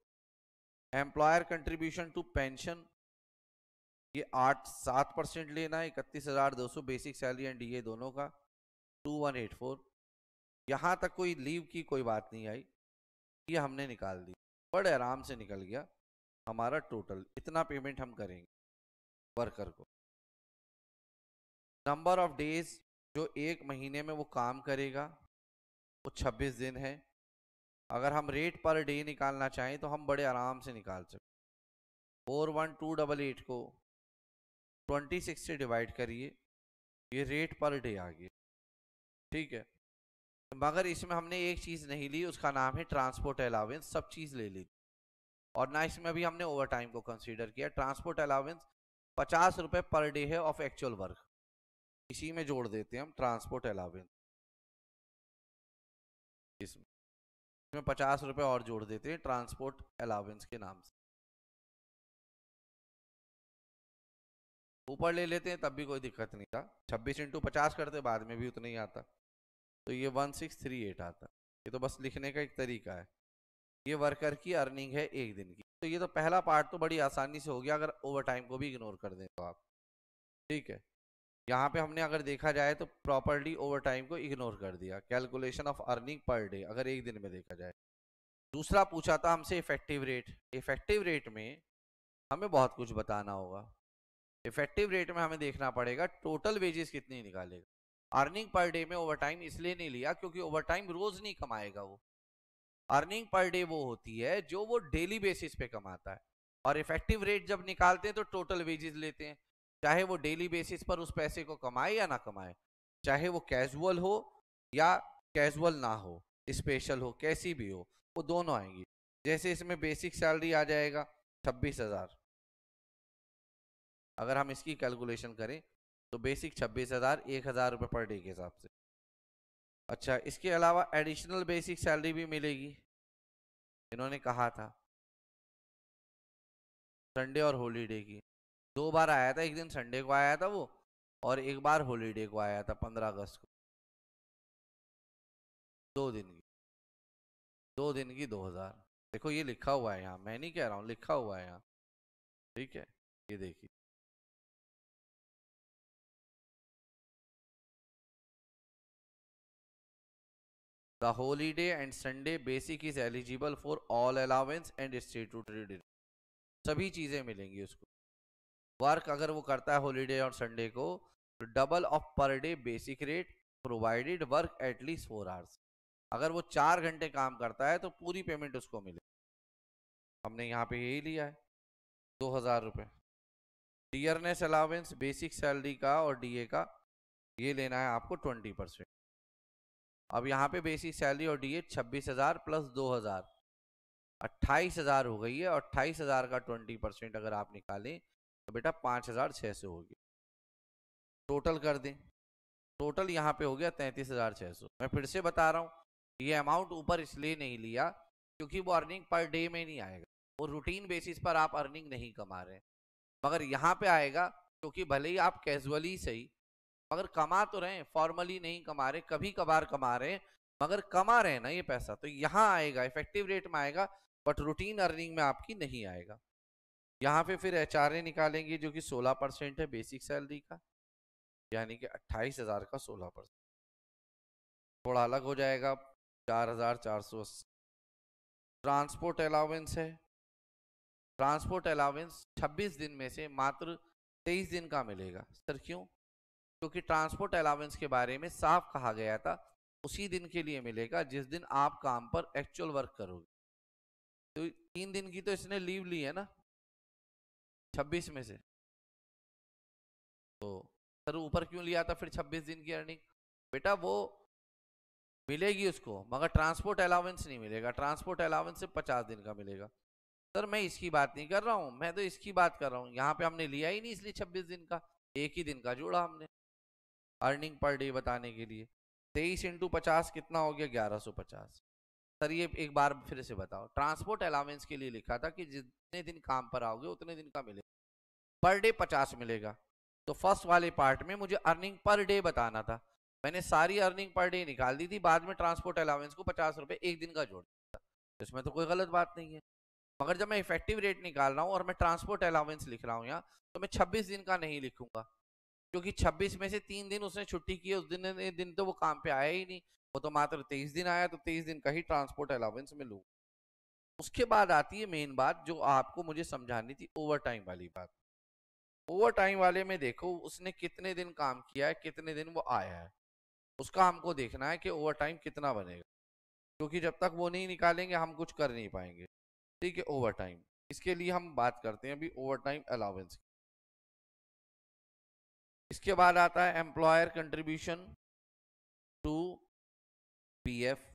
employer contribution to pension ये आठ सात परसेंट लेना है इकतीस हज़ार दो सौ बेसिक सैलरी एंड डीए दोनों का टू वन एट फोर यहाँ तक कोई लीव की कोई बात नहीं आई ये हमने निकाल दी बड़े आराम से निकल गया हमारा टोटल इतना पेमेंट हम करेंगे वर्कर को नंबर ऑफ डेज जो एक महीने में वो काम करेगा वो छब्बीस दिन है अगर हम रेट पर डे निकालना चाहें तो हम बड़े आराम से निकाल सकते four one two double eight को ट्वेंटी सिक्स से डिवाइड करिए ये रेट पर डे आ गया ठीक है मगर इसमें हमने एक चीज़ नहीं ली उसका नाम है ट्रांसपोर्ट अलावेंस सब चीज़ ले ली और ना इसमें भी हमने ओवर टाइम को कंसीडर किया ट्रांसपोर्ट अलाउेंस पचास रुपये पर डे है ऑफ एक्चुअल वर्क इसी में जोड़ देते हैं हम ट्रांसपोर्ट अलावेंस इसमें इसमें पचास रुपये और जोड़ देते हैं ट्रांसपोर्ट अलावेंस के नाम से ऊपर ले लेते हैं तब भी कोई दिक्कत नहीं था छब्बीस इंटू पचास करते बाद में भी उतना ही आता तो ये वन सिक्स थ्री एट आता ये तो बस लिखने का एक तरीका है ये वर्कर की अर्निंग है एक दिन की तो ये तो पहला पार्ट तो बड़ी आसानी से हो गया अगर ओवर टाइम को भी इग्नोर कर दें तो आप ठीक है यहाँ पे हमने अगर देखा जाए तो प्रॉपरली ओवर टाइम को इग्नोर कर दिया calculation of earning per day अगर एक दिन में देखा जाए दूसरा पूछा था हमसे इफेक्टिव रेट इफेक्टिव रेट में हमें बहुत कुछ बताना होगा इफेक्टिव रेट में हमें देखना पड़ेगा टोटल वेजेस कितनी निकालेगा अर्निंग पर डे में ओवर टाइम इसलिए नहीं लिया क्योंकि ओवर टाइम रोज नहीं कमाएगा वो अर्निंग पर डे वो होती है जो वो डेली बेसिस पे कमाता है और इफेक्टिव रेट जब निकालते हैं तो टोटल वेजेस लेते हैं चाहे वो डेली बेसिस पर उस पैसे को कमाए या ना कमाए चाहे वो कैजुअल हो या कैजुअल ना हो स्पेशल हो कैसी भी हो वो दोनों आएंगी जैसे इसमें बेसिक सैलरी आ जाएगा छब्बीस हज़ार अगर हम इसकी कैलकुलेशन करें तो बेसिक छब्बीस हज़ार एक हज़ार रुपये पर डे के हिसाब से अच्छा इसके अलावा एडिशनल बेसिक सैलरी भी मिलेगी इन्होंने कहा था संडे और होलीडे की दो बार आया था एक दिन संडे को आया था वो और एक बार होलीडे को आया था पंद्रह अगस्त को दो दिन की दो दिन की दो हज़ार देखो ये लिखा हुआ है यहाँ मैं नहीं कह रहा हूँ लिखा हुआ है यहाँ ठीक है ये देखिए the holiday and Sunday basic is eligible for all allowance and statutory सभी चीज़ें मिलेंगी उसको वर्क अगर वो करता है हॉलीडे और संडे को तो double of per day basic rate provided work at least four hours अगर वो चार घंटे काम करता है तो पूरी पेमेंट उसको मिलेगी हमने यहाँ पे यही लिया है दो हज़ार रुपये डियरनेस अलावेंस बेसिक सैलरी का और डीए का ये लेना है आपको ट्वेंटी परसेंट अब यहाँ पे बेसिक सैलरी और डी ए छब्बीस हज़ार प्लस दो हज़ार अट्ठाईस हज़ार हो गई है और अट्ठाईस हज़ार का ट्वेंटी परसेंट अगर आप निकालें तो बेटा पाँच हज़ार छः सौ हो गया टोटल कर दें टोटल यहाँ पे हो गया तैंतीस हज़ार छः सौ मैं फिर से बता रहा हूँ ये अमाउंट ऊपर इसलिए नहीं लिया क्योंकि वो अर्निंग पर डे में नहीं आएगा वो रूटीन बेसिस पर आप अर्निंग नहीं कमा रहे हैं मगर यहाँ पे आएगा क्योंकि भले ही आप कैजुअली सही मगर कमा तो रहे फॉर्मली नहीं कमा रहे कभी कभार कमा रहे मगर कमा रहे हैं ना ये पैसा तो यहाँ आएगा इफेक्टिव रेट में आएगा बट रूटीन अर्निंग में आपकी नहीं आएगा यहाँ पे फिर एच निकालेंगे जो कि 16 परसेंट है बेसिक सैलरी का यानी कि अट्ठाईस हज़ार का 16 परसेंट थोड़ा अलग हो जाएगा चार हज़ार चार सौ ट्रांसपोर्ट अलाउेंस है ट्रांसपोर्ट अलाउंस 26 दिन में से मात्र 23 दिन का मिलेगा सर क्यों क्योंकि ट्रांसपोर्ट अलावेंस के बारे में साफ कहा गया था उसी दिन के लिए मिलेगा जिस दिन आप काम पर एक्चुअल वर्क करोगे तो तीन दिन की तो इसने लीव ली है ना छब्बीस में से तो सर ऊपर क्यों लिया था फिर छब्बीस दिन की अर्निंग बेटा वो मिलेगी उसको मगर ट्रांसपोर्ट अलावेंस नहीं मिलेगा ट्रांसपोर्ट अलावेंस से पचास दिन का मिलेगा सर मैं इसकी बात नहीं कर रहा हूँ मैं तो इसकी बात कर रहा हूँ यहाँ पे हमने लिया ही नहीं इसलिए छब्बीस दिन का एक ही दिन का जोड़ा हमने अर्निंग पर डे बताने के लिए तेईस इंटू पचास कितना हो गया ग्यारह सौ पचास सर ये एक बार फिर से बताओ ट्रांसपोर्ट अलावेंस के लिए लिखा था कि जितने दिन काम पर आओगे उतने दिन का मिलेगा पर डे पचास मिलेगा तो फर्स्ट वाले पार्ट में मुझे अर्निंग पर डे बताना था मैंने सारी अर्निंग पर डे निकाल दी थी बाद में ट्रांसपोर्ट अलाउंस को पचास रुपये एक दिन का जोड़ दिया था तो इसमें तो कोई गलत बात नहीं है मगर जब मैं इफेक्टिव रेट निकाल रहा हूँ और मैं ट्रांसपोर्ट अलावेंस लिख रहा हूँ यहाँ तो मैं छब्बीस दिन का नहीं लिखूंगा क्योंकि 26 में से तीन दिन उसने छुट्टी की उस दिन दिन तो वो काम पे आया ही नहीं वो तो मात्र तेईस दिन आया तो तेईस दिन का ही ट्रांसपोर्ट अलाउंस में लूँ उसके बाद आती है मेन बात जो आपको मुझे समझानी थी ओवर टाइम वाली बात ओवर टाइम वाले में देखो उसने कितने दिन काम किया है कितने दिन वो आया है उसका हमको देखना है कि ओवर टाइम कितना बनेगा क्योंकि जब तक वो नहीं निकालेंगे हम कुछ कर नहीं पाएंगे ठीक है ओवर टाइम इसके लिए हम बात करते हैं अभी ओवर टाइम अलाउंस इसके बाद आता है एम्प्लॉयर कंट्रीब्यूशन टू पीएफ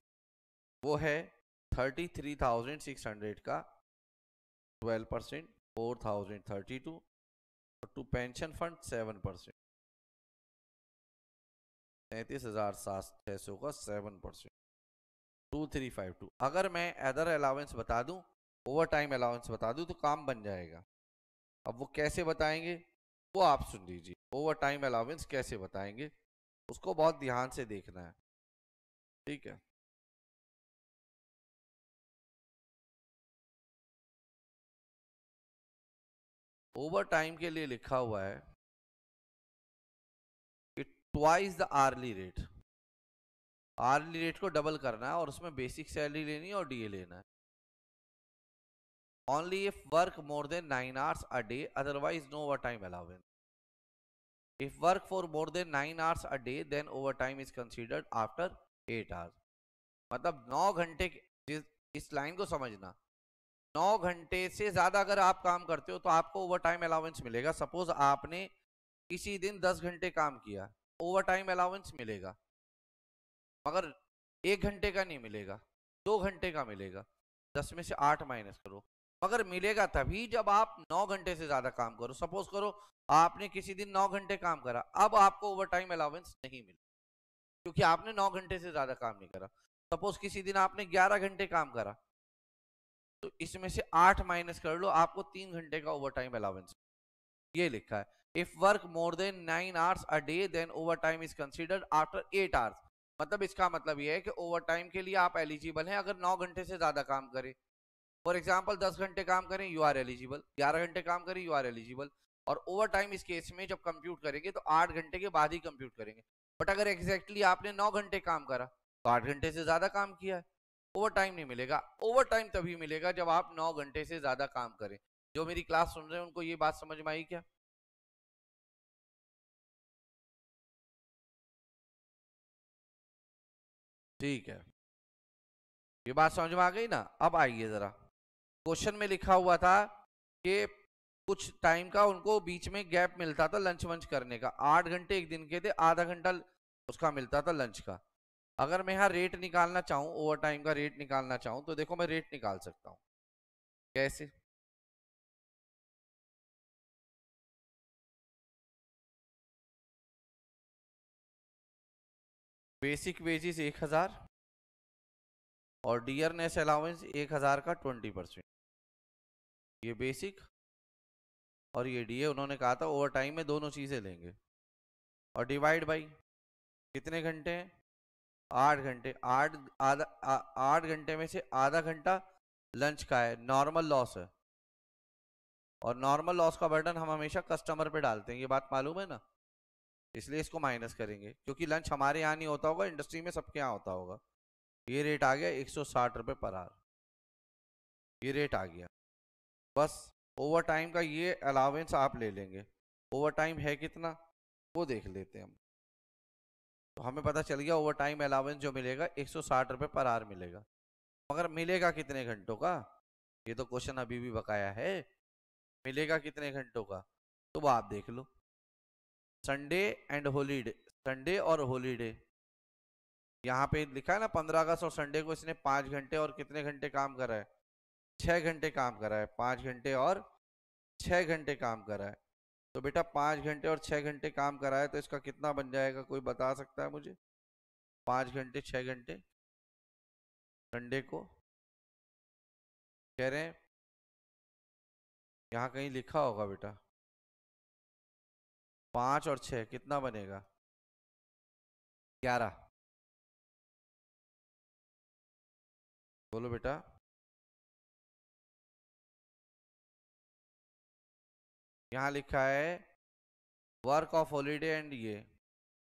वो है thirty three thousand six hundred का twelve percent four thousand thirty two और to pension fund seven percent तैतीस हजार सात छः सौ का seven percent two three five two अगर मैं अदर अलाउंस बता दूं ओवर टाइम अलाउंस बता दूं तो काम बन जाएगा अब वो कैसे बताएंगे वो आप सुन लीजिए ओवर टाइम अलाउंस कैसे बताएंगे उसको बहुत ध्यान से देखना है ठीक है ओवर टाइम के लिए लिखा हुआ है कि twice the hourly rate hourly rate को डबल करना है और उसमें बेसिक सैलरी लेनी है और डीए लेना है only if work more than 9 hours a day otherwise no overtime allowance if work for more than 9 hours a day then overtime is considered after 8 hours मतलब 9 घंटे इस लाइन को समझना 9 घंटे से ज़्यादा अगर आप काम करते हो तो आपको ओवर टाइम अलाउंस मिलेगा सपोज आपने किसी दिन 10 घंटे काम किया ओवर टाइम अलाउंस मिलेगा मगर एक घंटे का नहीं मिलेगा दो घंटे का मिलेगा दस में से आठ माइनस करो मगर मिलेगा तभी जब आप नौ घंटे से ज्यादा काम करो सपोज करो आपने किसी दिन नौ घंटे काम करा अब आपको ओवर टाइम अलाउेंस नहीं मिला क्योंकि आपने नौ घंटे से ज्यादा काम नहीं करा सपोज किसी दिन आपने ग्यारह घंटे काम करा तो इसमें से आठ माइनस कर लो आपको तीन घंटे का ओवर टाइम अलाउेंस ये लिखा है if work more than nine hours a day then over time is considered after eight hours मतलब इसका मतलब यह है कि ओवर टाइम के लिए आप एलिजिबल हैं अगर नौ घंटे से ज्यादा काम करें फॉर एग्जाम्पल दस घंटे काम करें यू आर एलिजिबल ग्यारह घंटे काम करें यू आर एलिजिबल और ओवर टाइम इस केस में जब कंप्यूट करेंगे तो आठ घंटे के बाद ही कंप्यूट करेंगे बट अगर एग्जैक्टली exactly आपने नौ घंटे काम करा तो आठ घंटे से ज़्यादा काम किया है ओवर टाइम नहीं मिलेगा ओवर टाइम तभी मिलेगा जब आप नौ घंटे से ज़्यादा काम करें जो मेरी क्लास सुन रहे हैं उनको ये बात समझ में आई क्या ठीक है ये बात समझ में आ गई ना अब आइए ज़रा क्वेश्चन में लिखा हुआ था कि कुछ टाइम का उनको बीच में गैप मिलता था लंच वंच करने का आठ घंटे एक दिन के थे आधा घंटा उसका मिलता था लंच का अगर मैं यहाँ रेट निकालना चाहूँ ओवर टाइम का रेट निकालना चाहूँ तो देखो मैं रेट निकाल सकता हूँ कैसे बेसिक वेजेस एक हज़ार और डियरनेस अलाउंस एक हज़ार का ट्वेंटी परसेंट ये बेसिक और ये डी उन्होंने कहा था ओवर टाइम में दोनों चीज़ें लेंगे और डिवाइड बाई कितने घंटे हैं आठ घंटे आठ आधा आठ घंटे में से आधा घंटा लंच का है नॉर्मल लॉस है और नॉर्मल लॉस का बर्डन हम हमेशा कस्टमर पे डालते हैं ये बात मालूम है ना इसलिए इसको माइनस करेंगे क्योंकि लंच हमारे यहाँ नहीं होता होगा इंडस्ट्री में सबके यहाँ होता होगा ये रेट आ गया एक सौ साठ रुपये पर आर ये रेट आ गया बस ओवर टाइम का ये अलावेंस आप ले लेंगे ओवर टाइम है कितना वो देख लेते हैं हम तो हमें पता चल गया ओवर टाइम अलावेंस जो मिलेगा एक सौ पर आर मिलेगा मगर मिलेगा कितने घंटों का ये तो क्वेश्चन अभी भी बकाया है मिलेगा कितने घंटों का तो वो आप देख लो संडे एंड होलीडे संडे और होलीडे यहाँ पे लिखा है ना पंद्रह अगस्त और संडे को इसने पाँच घंटे और कितने घंटे काम करा है छः घंटे काम करा है पाँच घंटे और छः घंटे काम करा है तो बेटा पाँच घंटे और छः घंटे काम करा है तो इसका कितना बन जाएगा कोई बता सकता है मुझे पाँच घंटे छः घंटे संडे को कह रहे हैं यहाँ कहीं लिखा होगा बेटा पाँच और छः कितना बनेगा ग्यारह बोलो बेटा यहाँ लिखा है वर्क ऑफ हॉलीडे एंड ये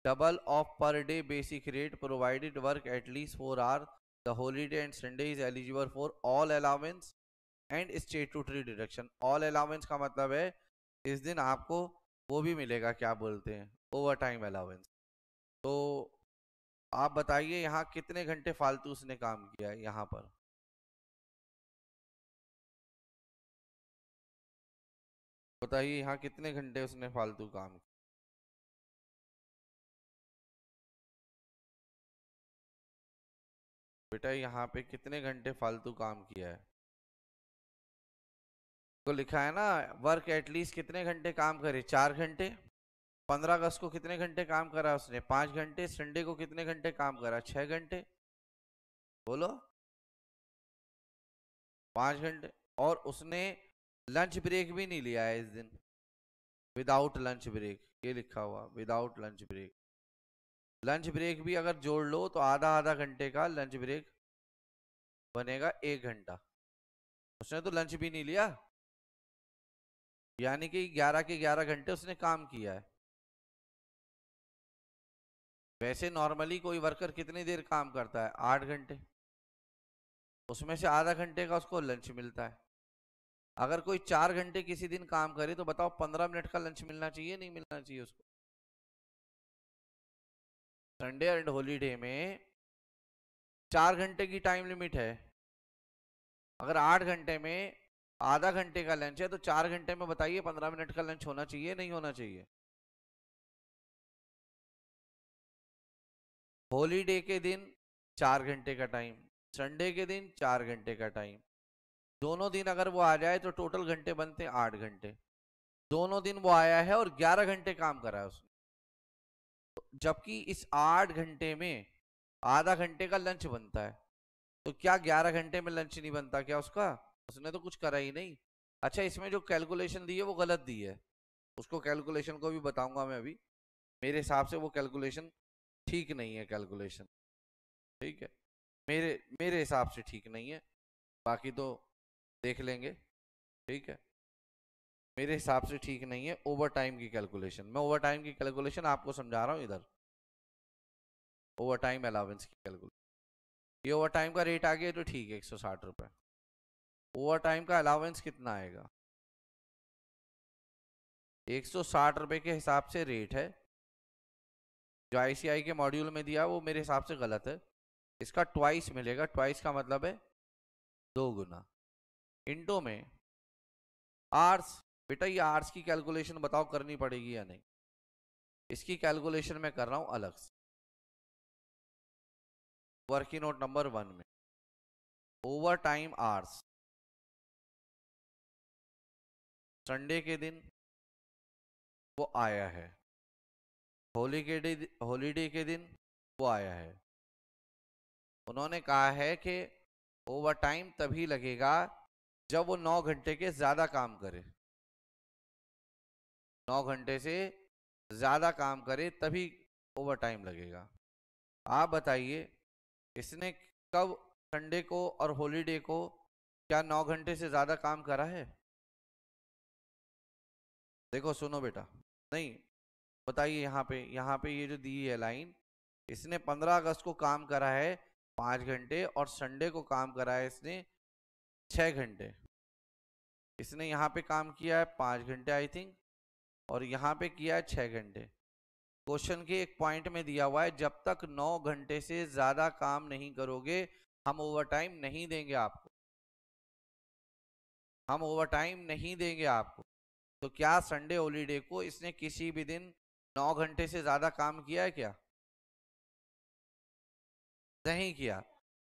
double of per day basic rate provided work at least four hour the holiday and Sunday is eligible for all allowance and statutory deduction all allowance का मतलब है इस दिन आपको वो भी मिलेगा क्या बोलते हैं ओवर टाइम अलाउेंस तो आप बताइए यहाँ कितने घंटे फालतू उसने काम किया है यहाँ पर बताइए यहाँ कितने घंटे उसने फालतू काम बेटा यहाँ पे कितने घंटे फालतू काम किया है को तो लिखा है ना वर्क एटलीस्ट कितने घंटे काम करे चार घंटे पंद्रह अगस्त को कितने घंटे काम करा उसने पाँच घंटे संडे को कितने घंटे काम करा छह घंटे बोलो पांच घंटे और उसने लंच ब्रेक भी नहीं लिया है इस दिन विदाउट लंच ब्रेक ये लिखा हुआ without lunch break lunch break भी अगर जोड़ लो तो आधा आधा घंटे का लंच ब्रेक बनेगा एक घंटा उसने तो लंच भी नहीं लिया यानी कि 11 के 11 घंटे उसने काम किया है वैसे नॉर्मली कोई वर्कर कितनी देर काम करता है आठ घंटे उसमें से आधा घंटे का उसको लंच मिलता है अगर कोई चार घंटे किसी दिन काम करे तो बताओ पंद्रह मिनट का लंच मिलना चाहिए नहीं मिलना चाहिए उसको संडे एंड हॉलीडे में चार घंटे की टाइम लिमिट है अगर आठ घंटे में आधा घंटे का लंच है तो चार घंटे में बताइए पंद्रह मिनट का लंच होना चाहिए नहीं होना चाहिए हॉलीडे के दिन चार घंटे का टाइम संडे के दिन चार घंटे का टाइम दोनों दिन अगर वो आ जाए तो टोटल घंटे बनते हैं आठ घंटे दोनों दिन वो आया है और ग्यारह घंटे काम करा है उसने जबकि इस आठ घंटे में आधा घंटे का लंच बनता है तो क्या ग्यारह घंटे में लंच नहीं बनता क्या उसका उसने तो कुछ करा ही नहीं अच्छा इसमें जो कैलकुलेशन दी है वो गलत दी है उसको कैलकुलेशन को भी बताऊंगा मैं अभी मेरे हिसाब से वो कैलकुलेशन ठीक नहीं है कैलकुलेशन ठीक है मेरे मेरे हिसाब से ठीक नहीं है बाकी तो देख लेंगे ठीक है मेरे हिसाब से ठीक नहीं है ओवर टाइम की कैलकुलेशन मैं ओवर टाइम की कैलकुलेशन आपको समझा रहा हूँ इधर ओवर टाइम अलाउंस की कैलकुलेशन ये ओवर टाइम का रेट आ गया तो ठीक है एक सौ साठ रुपये ओवर टाइम का अलाउेंस कितना आएगा एक सौ साठ रुपये के हिसाब से रेट है जो आईसीआई के मॉड्यूल में दिया वो मेरे हिसाब से गलत है इसका ट्वाइस मिलेगा ट्वाइस का मतलब है दो गुना इंडो में आर्स बेटा ये आर्स की कैलकुलेशन बताओ करनी पड़ेगी या नहीं इसकी कैलकुलेशन मैं कर रहा हूं अलग से वर्किंग नोट नंबर वन में ओवर टाइम आर्स संडे के दिन वो आया है होली के डे हॉलीडे के दिन वो आया है उन्होंने कहा है कि ओवर टाइम तभी लगेगा जब वो नौ घंटे के ज्यादा काम करे नौ घंटे से ज्यादा काम करे तभी ओवर टाइम लगेगा आप बताइए इसने कब संडे को और हॉलीडे को क्या नौ घंटे से ज्यादा काम करा है देखो सुनो बेटा नहीं बताइए यहाँ पे यहाँ पे ये जो दी है लाइन इसने पंद्रह अगस्त को काम करा है पाँच घंटे और संडे को काम करा है इसने छः घंटे इसने यहाँ पे काम किया है पाँच घंटे आई थिंक और यहाँ पे किया है छः घंटे क्वेश्चन के एक पॉइंट में दिया हुआ है जब तक नौ घंटे से ज़्यादा काम नहीं करोगे हम ओवर टाइम नहीं देंगे आपको हम ओवर टाइम नहीं देंगे आपको तो क्या संडे हॉलीडे को इसने किसी भी दिन नौ घंटे से ज़्यादा काम किया है क्या नहीं किया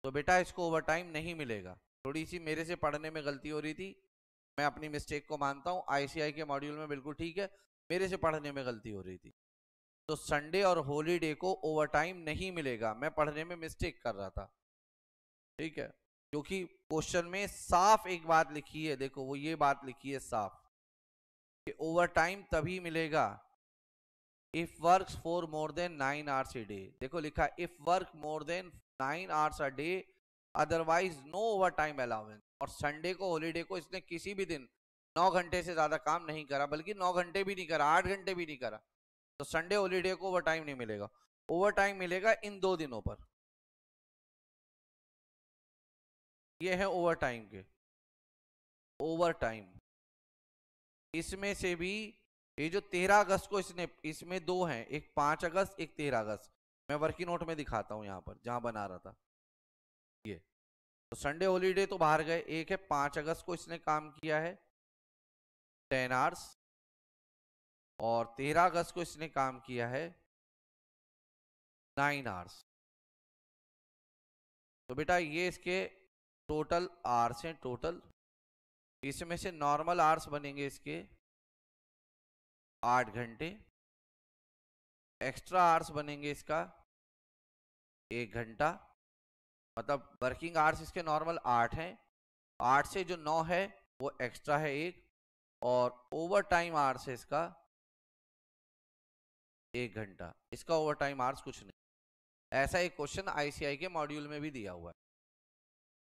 तो बेटा इसको ओवर टाइम नहीं मिलेगा थोड़ी सी मेरे से पढ़ने में गलती हो रही थी मैं अपनी मिस्टेक को मानता हूँ आईसीआई के मॉड्यूल में बिल्कुल ठीक है मेरे से पढ़ने में गलती हो रही थी तो संडे और होलीडे को ओवर टाइम नहीं मिलेगा मैं पढ़ने में मिस्टेक कर रहा था ठीक है क्योंकि क्वेश्चन में साफ एक बात लिखी है देखो वो ये बात लिखी है साफ कि ओवर टाइम तभी मिलेगा if work for more than nine hours a day देखो लिखा if work more than nine hours a day otherwise no over time allowance और संडे को हॉलीडे को इसने किसी भी दिन नौ घंटे से ज़्यादा काम नहीं करा बल्कि नौ घंटे भी नहीं करा आठ घंटे भी नहीं करा तो संडे हॉलीडे को ओवर टाइम नहीं मिलेगा ओवर टाइम मिलेगा इन दो दिनों पर ये है ओवर टाइम के ओवर टाइम इसमें से भी ये जो तेरह अगस्त को इसने इसमें दो हैं एक पांच अगस्त एक तेरह अगस्त मैं वर्किंग नोट में दिखाता हूँ यहाँ पर जहां बना रहा था ये तो संडे हॉलीडे तो बाहर गए एक है पांच अगस्त को इसने काम किया है टेन आवर्स और तेरह अगस्त को इसने काम किया है नाइन आवर्स तो बेटा ये इसके टोटल आर्स हैं टोटल इसमें से नॉर्मल आर्स बनेंगे इसके आठ घंटे एक्स्ट्रा आर्स बनेंगे इसका एक घंटा मतलब वर्किंग आर्स इसके नॉर्मल आठ हैं आठ से जो नौ है वो एक्स्ट्रा है एक और ओवर टाइम आर्स है इसका एक घंटा इसका ओवर टाइम आर्स कुछ नहीं ऐसा एक क्वेश्चन आईसीआई के मॉड्यूल में भी दिया हुआ है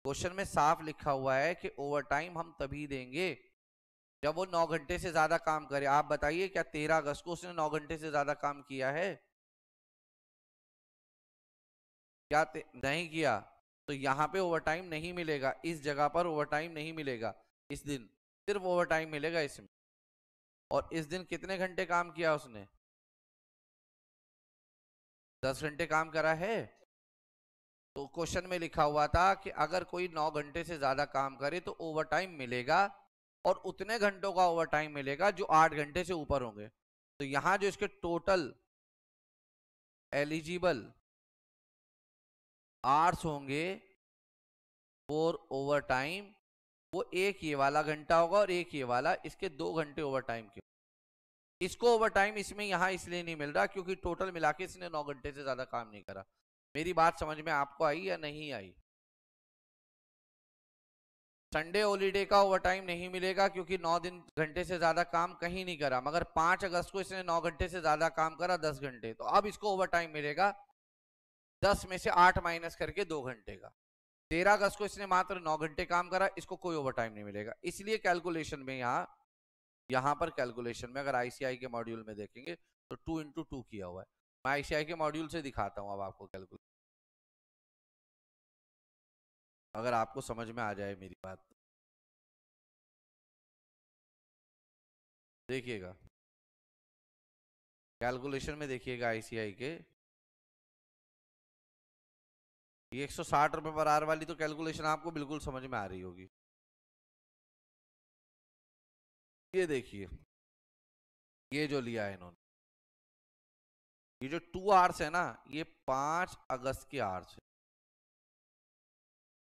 क्वेश्चन में साफ लिखा हुआ है कि ओवर टाइम हम तभी देंगे जब वो नौ घंटे से ज्यादा काम करे आप बताइए क्या तेरह अगस्त को उसने नौ घंटे से ज्यादा काम किया है क्या नहीं किया तो यहाँ पे ओवर टाइम नहीं मिलेगा इस जगह पर ओवर टाइम नहीं मिलेगा इस दिन सिर्फ ओवर टाइम मिलेगा इसमें और इस दिन कितने घंटे काम किया उसने दस घंटे काम करा है तो क्वेश्चन में लिखा हुआ था कि अगर कोई नौ घंटे से ज्यादा काम करे तो ओवर टाइम मिलेगा और उतने घंटों का ओवर टाइम मिलेगा जो आठ घंटे से ऊपर होंगे तो यहाँ जो इसके टोटल एलिजिबल आर्स होंगे फोर ओवर टाइम वो एक ये वाला घंटा होगा और एक ये वाला इसके दो घंटे ओवर टाइम के इसको ओवर टाइम इसमें यहाँ इसलिए नहीं मिल रहा क्योंकि टोटल मिला के इसने नौ घंटे से ज़्यादा काम नहीं करा मेरी बात समझ में आपको आई या नहीं आई संडे हॉलीडे का ओवर टाइम नहीं मिलेगा क्योंकि नौ दिन घंटे से ज़्यादा काम कहीं नहीं करा मगर पांच अगस्त को इसने नौ घंटे से ज़्यादा काम करा दस घंटे तो अब इसको ओवर टाइम मिलेगा दस में से आठ माइनस करके दो घंटे का तेरह अगस्त को इसने मात्र नौ घंटे काम करा इसको कोई ओवर टाइम नहीं मिलेगा इसलिए कैलकुलेशन में यहाँ यहाँ पर कैलकुलेशन में अगर आईसीआई के मॉड्यूल में देखेंगे तो टू इंटू टू किया हुआ है मैं आईसीआई के मॉड्यूल से दिखाता हूँ अब आपको कैलकुलेशन अगर आपको समझ में आ जाए मेरी बात देखिएगा कैलकुलेशन में देखिएगा आईसीआई के ये एक सौ साठ रुपये पर आर वाली तो कैलकुलेशन आपको बिल्कुल समझ में आ रही होगी ये देखिए ये जो लिया है इन्होंने ये जो टू आर्स है ना ये पांच अगस्त के आर्स है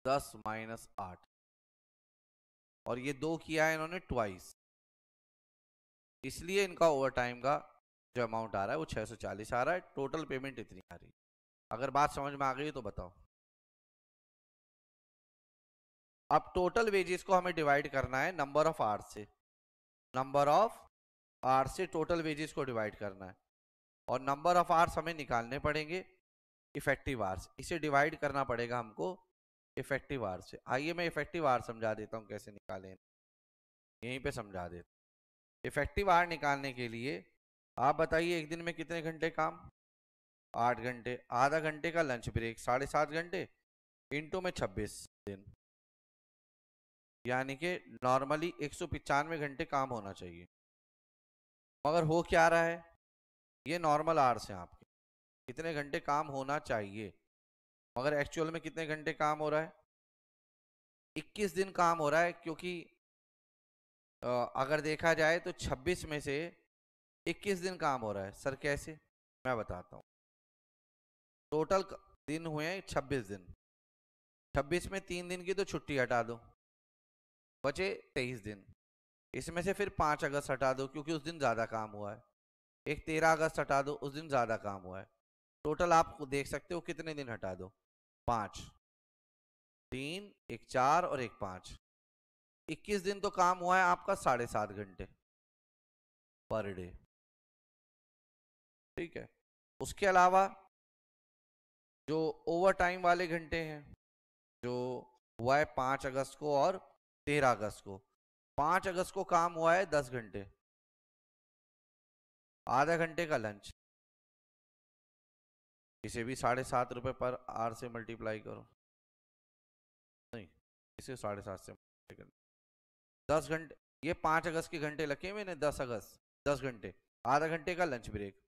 दस माइनस आठ और ये दो किया है इन्होंने ट्वाइस इसलिए इनका ओवर टाइम का जो अमाउंट आ रहा है वो छह सौ चालीस आ रहा है टोटल पेमेंट इतनी आ रही है अगर बात समझ में आ गई तो बताओ अब टोटल वेजेस को हमें डिवाइड करना है नंबर ऑफ आर से नंबर ऑफ आर से टोटल वेजेस को डिवाइड करना है और नंबर ऑफ आर्स हमें निकालने पड़ेंगे इफेक्टिव आर्स इसे डिवाइड करना पड़ेगा हमको इफेक्टिव आर से आइए मैं इफेक्टिव आर समझा देता हूँ कैसे निकालें यहीं पे समझा देता इफेक्टिव आर निकालने के लिए आप बताइए एक दिन में कितने घंटे काम आठ घंटे आधा घंटे का लंच ब्रेक साढ़े सात घंटे इंटू में छब्बीस दिन यानी कि नॉर्मली एक सौ घंटे काम होना चाहिए मगर हो क्या रहा है ये नॉर्मल आर्स हैं आपके कितने घंटे काम होना चाहिए मगर एक्चुअल में कितने घंटे काम हो रहा है 21 दिन काम हो रहा है क्योंकि अगर देखा जाए तो 26 में से 21 दिन काम हो रहा है सर कैसे मैं बताता हूँ टोटल दिन हुए हैं 26 दिन 26 में तीन दिन की तो छुट्टी हटा दो बचे तेईस दिन इसमें से फिर पाँच अगस्त हटा दो क्योंकि उस दिन ज़्यादा काम हुआ है एक तेरह अगस्त हटा दो उस दिन ज़्यादा काम हुआ है टोटल आप देख सकते हो कितने दिन हटा दो पाँच तीन एक चार और एक पाँच इक्कीस दिन तो काम हुआ है आपका साढ़े सात घंटे पर डे ठीक है उसके अलावा जो ओवर टाइम वाले घंटे हैं जो हुआ है पाँच अगस्त को और तेरह अगस्त को पांच अगस्त को काम हुआ है दस घंटे आधा घंटे का लंच इसे भी साढ़े सात रुपए पर आर से मल्टीप्लाई करो नहीं इसे साढ़े सात से दस घंटे ये पांच अगस्त के घंटे लगे मैंने दस अगस्त दस घंटे आधा घंटे का लंच ब्रेक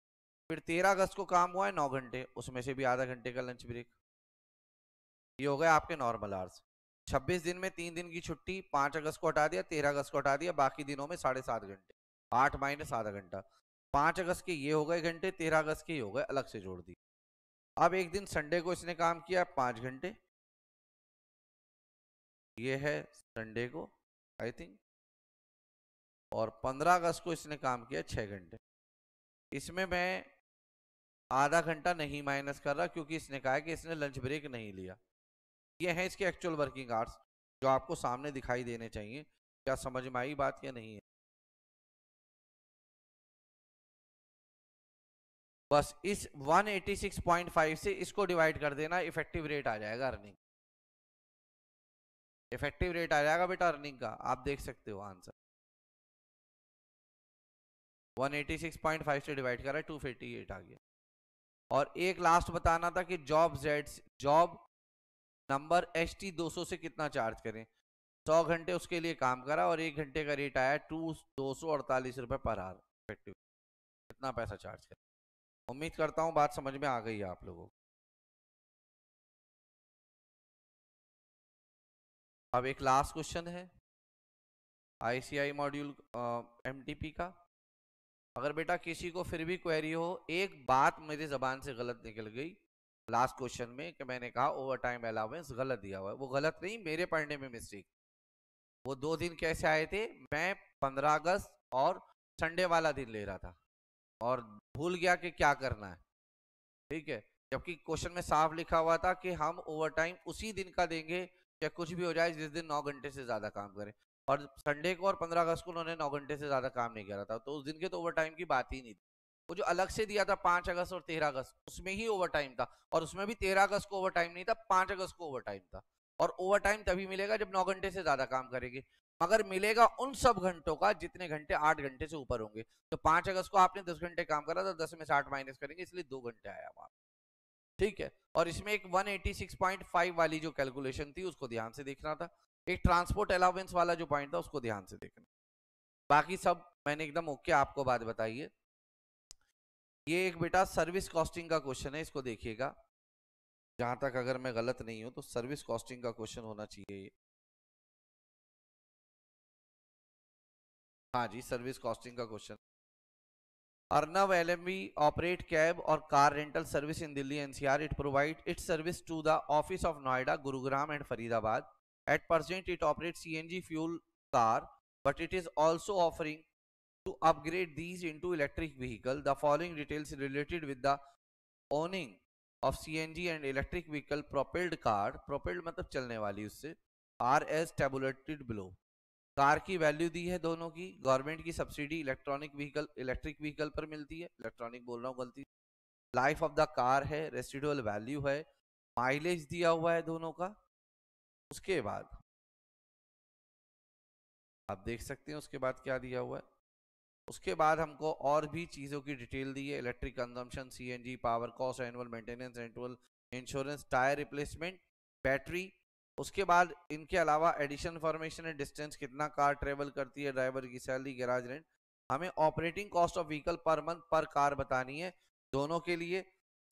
फिर तेरह अगस्त को काम हुआ है नौ घंटे उसमें से भी आधा घंटे का लंच ब्रेक ये हो गया आपके नॉर्मल आर्स छब्बीस दिन में तीन दिन की छुट्टी पांच अगस्त को हटा दिया तेरह अगस्त को हटा दिया बाकी दिनों में साढ़े सात घंटे आठ माइनस आधा घंटा पांच अगस्त के ये हो गए घंटे तेरह अगस्त के ये हो गए अलग से जोड़ दिए अब एक दिन संडे को इसने काम किया पांच घंटे ये है संडे को आई थिंक और पंद्रह अगस्त को इसने काम किया छः घंटे इसमें मैं आधा घंटा नहीं माइनस कर रहा क्योंकि इसने कहा कि इसने लंच ब्रेक नहीं लिया ये हैं इसके एक्चुअल वर्किंग आवर्स जो आपको सामने दिखाई देने चाहिए क्या समझ में आई बात या नहीं है बस इस 186.5 से इसको डिवाइड कर देना इफेक्टिव रेट आ जाएगा अर्निंग इफेक्टिव रेट आ जाएगा बेटा अर्निंग का आप देख सकते हो आंसर 186.5 से डिवाइड करा 258 आ गया और एक लास्ट बताना था कि job Z job number H T से कितना चार्ज करें सौ घंटे उसके लिए काम करा और एक घंटे का रेट आया टू दो सौ अड़तालीस रुपये पर आर इफेक्टिव कितना पैसा चार्ज करें उम्मीद करता हूँ बात समझ में आ गई है आप लोगों को अब एक लास्ट क्वेश्चन है आईसीआई मॉड्यूल एमटीपी का अगर बेटा किसी को फिर भी क्वेरी हो एक बात मेरी ज़बान से गलत निकल गई लास्ट क्वेश्चन में कि मैंने कहा ओवर टाइम अलाउंस गलत दिया हुआ है वो गलत नहीं मेरे पढ़ने में मिस्टेक वो दो दिन कैसे आए थे मैं पंद्रह अगस्त और संडे वाला दिन ले रहा था और भूल गया कि क्या करना है ठीक है जबकि क्वेश्चन में साफ लिखा हुआ था कि हम ओवर टाइम उसी दिन का देंगे या कुछ भी हो जाए जिस दिन नौ घंटे से ज़्यादा काम करें और संडे को और पंद्रह अगस्त को उन्होंने नौ घंटे से ज़्यादा काम नहीं करा था तो उस दिन के तो ओवर टाइम की बात ही नहीं थी वो जो अलग से दिया था पांच अगस्त और तेरह अगस्त उसमें ही ओवर टाइम था और उसमें भी तेरह अगस्त को ओवर टाइम नहीं था पांच अगस्त को ओवर टाइम था और ओवर टाइम तभी मिलेगा जब नौ घंटे से ज्यादा काम करेंगे मगर मिलेगा उन सब घंटों का जितने घंटे आठ घंटे से ऊपर होंगे तो पांच अगस्त को आपने दस घंटे काम करा था दस में से आठ माइनस करेंगे इसलिए दो घंटे आया वहां ठीक है और इसमें एक फाइव वाली जो कैलकुलेशन थी उसको ध्यान से देखना था एक ट्रांसपोर्ट अलाउवेंस वाला जो पॉइंट था उसको ध्यान से देखना बाकी सब मैंने एकदम ओके आपको बात बताई है ये एक बेटा सर्विस कॉस्टिंग का क्वेश्चन है इसको देखिएगा जहां तक अगर मैं गलत नहीं हूं तो सर्विस कॉस्टिंग का क्वेश्चन होना चाहिए ये हाँ जी सर्विस कॉस्टिंग का question Arnav L operate cab और car rental service in Delhi NCR it provide its service to the office of Noida Gurugram and Faridabad eight percent it operate C N G fuel car but it is also offering to upgrade these into electric vehicle. The following details related with the owning of CNG and electric vehicle propelled car, propelled मतलब चलने वाली उससे, are as tabulated below. Car की value दी है दोनों की government की subsidy electronic vehicle electric vehicle पर मिलती है इलेक्ट्रॉनिक बोल रहा हूँ गलती लाइफ ऑफ द कार है रेसिडुअल वैल्यू है माइलेज दिया हुआ है दोनों का उसके बाद आप देख सकते हैं उसके बाद क्या दिया हुआ है उसके बाद हमको और भी चीज़ों की डिटेल दी है electric consumption CNG power cost annual maintenance annual insurance tyre replacement battery उसके बाद इनके अलावा एडिशन फॉर्मेशन एंड डिस्टेंस कितना कार ट्रेवल करती है ड्राइवर की सैलरी गैराज रेंट हमें operating cost of vehicle per month per car बतानी है दोनों के लिए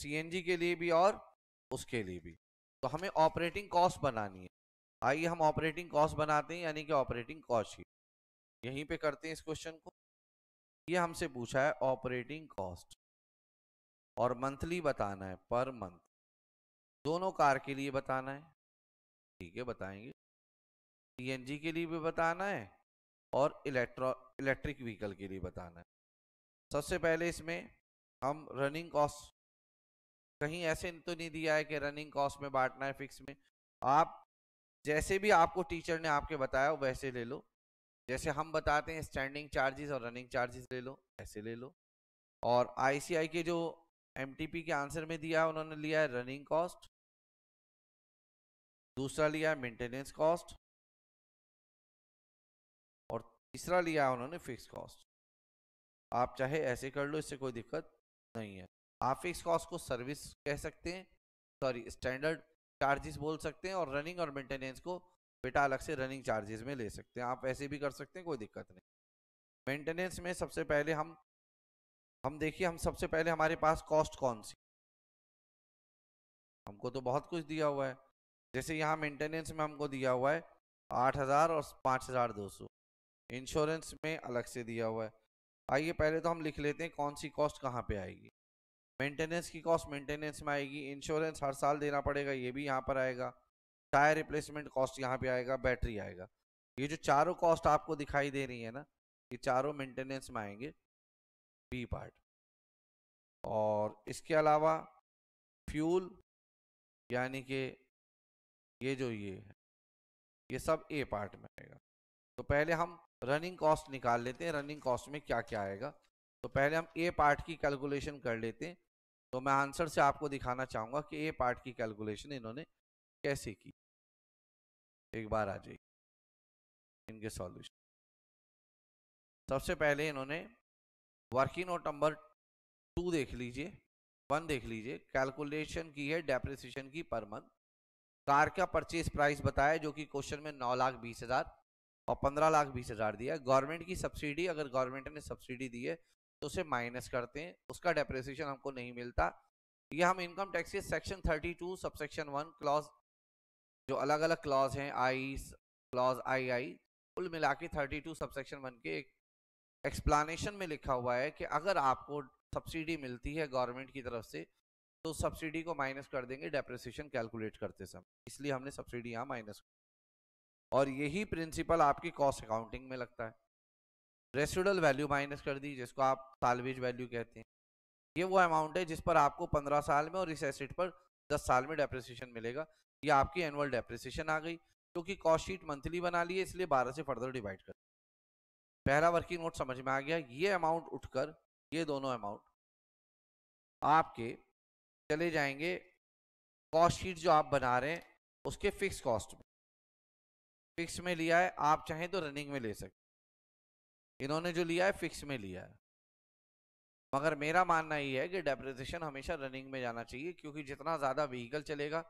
सी के लिए भी और उसके लिए भी तो हमें ऑपरेटिंग कॉस्ट बनानी है आइए हम ऑपरेटिंग कॉस्ट बनाते हैं यानी कि ऑपरेटिंग कॉस्ट ही यहीं पे करते हैं इस क्वेश्चन को ये हमसे पूछा है ऑपरेटिंग कॉस्ट और मंथली बताना है पर मंथ दोनों कार के लिए बताना है ठीक है बताएंगे सीएनजी के लिए भी बताना है और इलेक्ट्रो इलेक्ट्रिक व्हीकल के लिए बताना है सबसे पहले इसमें हम रनिंग कॉस्ट कहीं ऐसे तो नहीं दिया है कि रनिंग कॉस्ट में बांटना है फिक्स में आप जैसे भी आपको टीचर ने आपके बताया वैसे ले लो जैसे हम बताते हैं स्टैंडिंग चार्जेस और रनिंग चार्जेस ले लो ऐसे ले लो और आईसीआई के जो एमटीपी के आंसर में दिया उन्होंने लिया है रनिंग कॉस्ट दूसरा लिया है मेंटेनेंस कॉस्ट और तीसरा लिया उन्होंने फिक्स कॉस्ट आप चाहे ऐसे कर लो इससे कोई दिक्कत नहीं है आप फिक्स कॉस्ट को सर्विस कह सकते हैं सॉरी स्टैंडर्ड चार्जेस बोल सकते हैं और रनिंग और मेंटेनेंस को बेटा अलग से रनिंग चार्जेस में ले सकते हैं आप ऐसे भी कर सकते हैं कोई दिक्कत नहीं मेंटेनेंस में सबसे पहले हम हम देखिए हम सबसे पहले हमारे पास कॉस्ट कौन सी हमको तो बहुत कुछ दिया हुआ है जैसे यहाँ मेंटेनेंस में हमको दिया हुआ है आठ हज़ार और पाँच हज़ार दो सौ इंश्योरेंस में अलग से दिया हुआ है आइए पहले तो हम लिख लेते हैं कौन सी कॉस्ट कहाँ पे आएगी मेंटेनेंस की कॉस्ट मेंटेनेंस में आएगी इंश्योरेंस हर साल देना पड़ेगा ये भी यहाँ पर आएगा टायर रिप्लेसमेंट कॉस्ट यहाँ पे आएगा बैटरी आएगा ये जो चारों कॉस्ट आपको दिखाई दे रही है ना ये चारों मेंटेनेंस में आएंगे बी पार्ट और इसके अलावा फ्यूल यानी कि ये जो ये है ये सब ए पार्ट में आएगा तो पहले हम रनिंग कॉस्ट निकाल लेते हैं रनिंग कॉस्ट में क्या क्या आएगा तो पहले हम ए पार्ट की कैलकुलेशन कर लेते हैं तो मैं आंसर से आपको दिखाना चाहूँगा कि ए पार्ट की कैलकुलेशन इन्होंने कैसे की एक बार आ जाइए इनके सॉल्यूशन सबसे पहले इन्होंने वर्किंग नोट नंबर टू देख लीजिए वन देख लीजिए कैलकुलेशन की है डेप्रिसिएशन की पर मंथ कार का परचेज प्राइस बताया जो कि क्वेश्चन में नौ लाख बीस हजार और पंद्रह लाख बीस हजार दिया गवर्नमेंट की सब्सिडी अगर गवर्नमेंट ने सब्सिडी दी है तो उसे माइनस करते हैं उसका डेप्रिसिएशन हमको नहीं मिलता यह हम इनकम टैक्स के section two subsection one clause जो अलग अलग क्लॉज हैं आई क्लॉज आई आई कुल मिला के थर्टी टू सबसेक्शन वन के एक एक्सप्लानशन में लिखा हुआ है कि अगर आपको सब्सिडी मिलती है गवर्नमेंट की तरफ से तो सब्सिडी को माइनस कर देंगे डेप्रिसिएशन कैलकुलेट करते समय इसलिए हमने सब्सिडी यहाँ माइनस और यही प्रिंसिपल आपकी कॉस्ट अकाउंटिंग में लगता है रेसिडल वैल्यू माइनस कर दी जिसको आप सालवेज वैल्यू कहते हैं ये वो अमाउंट है जिस पर आपको पंद्रह साल में और इस एसेट पर दस साल में डेप्रिसिएशन मिलेगा या आपकी एनुअल डेप्रिसिएशन आ गई क्योंकि कॉस्ट शीट मंथली बना ली है इसलिए बारह से फर्दर डिवाइड कर पहला वर्किंग नोट समझ में आ गया ये अमाउंट उठकर ये दोनों अमाउंट आपके चले जाएंगे कॉस्ट शीट जो आप बना रहे हैं उसके फिक्स कॉस्ट में फिक्स में लिया है आप चाहें तो रनिंग में ले सकते इन्होंने जो लिया है फिक्स में लिया है मगर मेरा मानना ये है कि डेप्रिसिएशन हमेशा रनिंग में जाना चाहिए क्योंकि जितना ज़्यादा व्हीकल चलेगा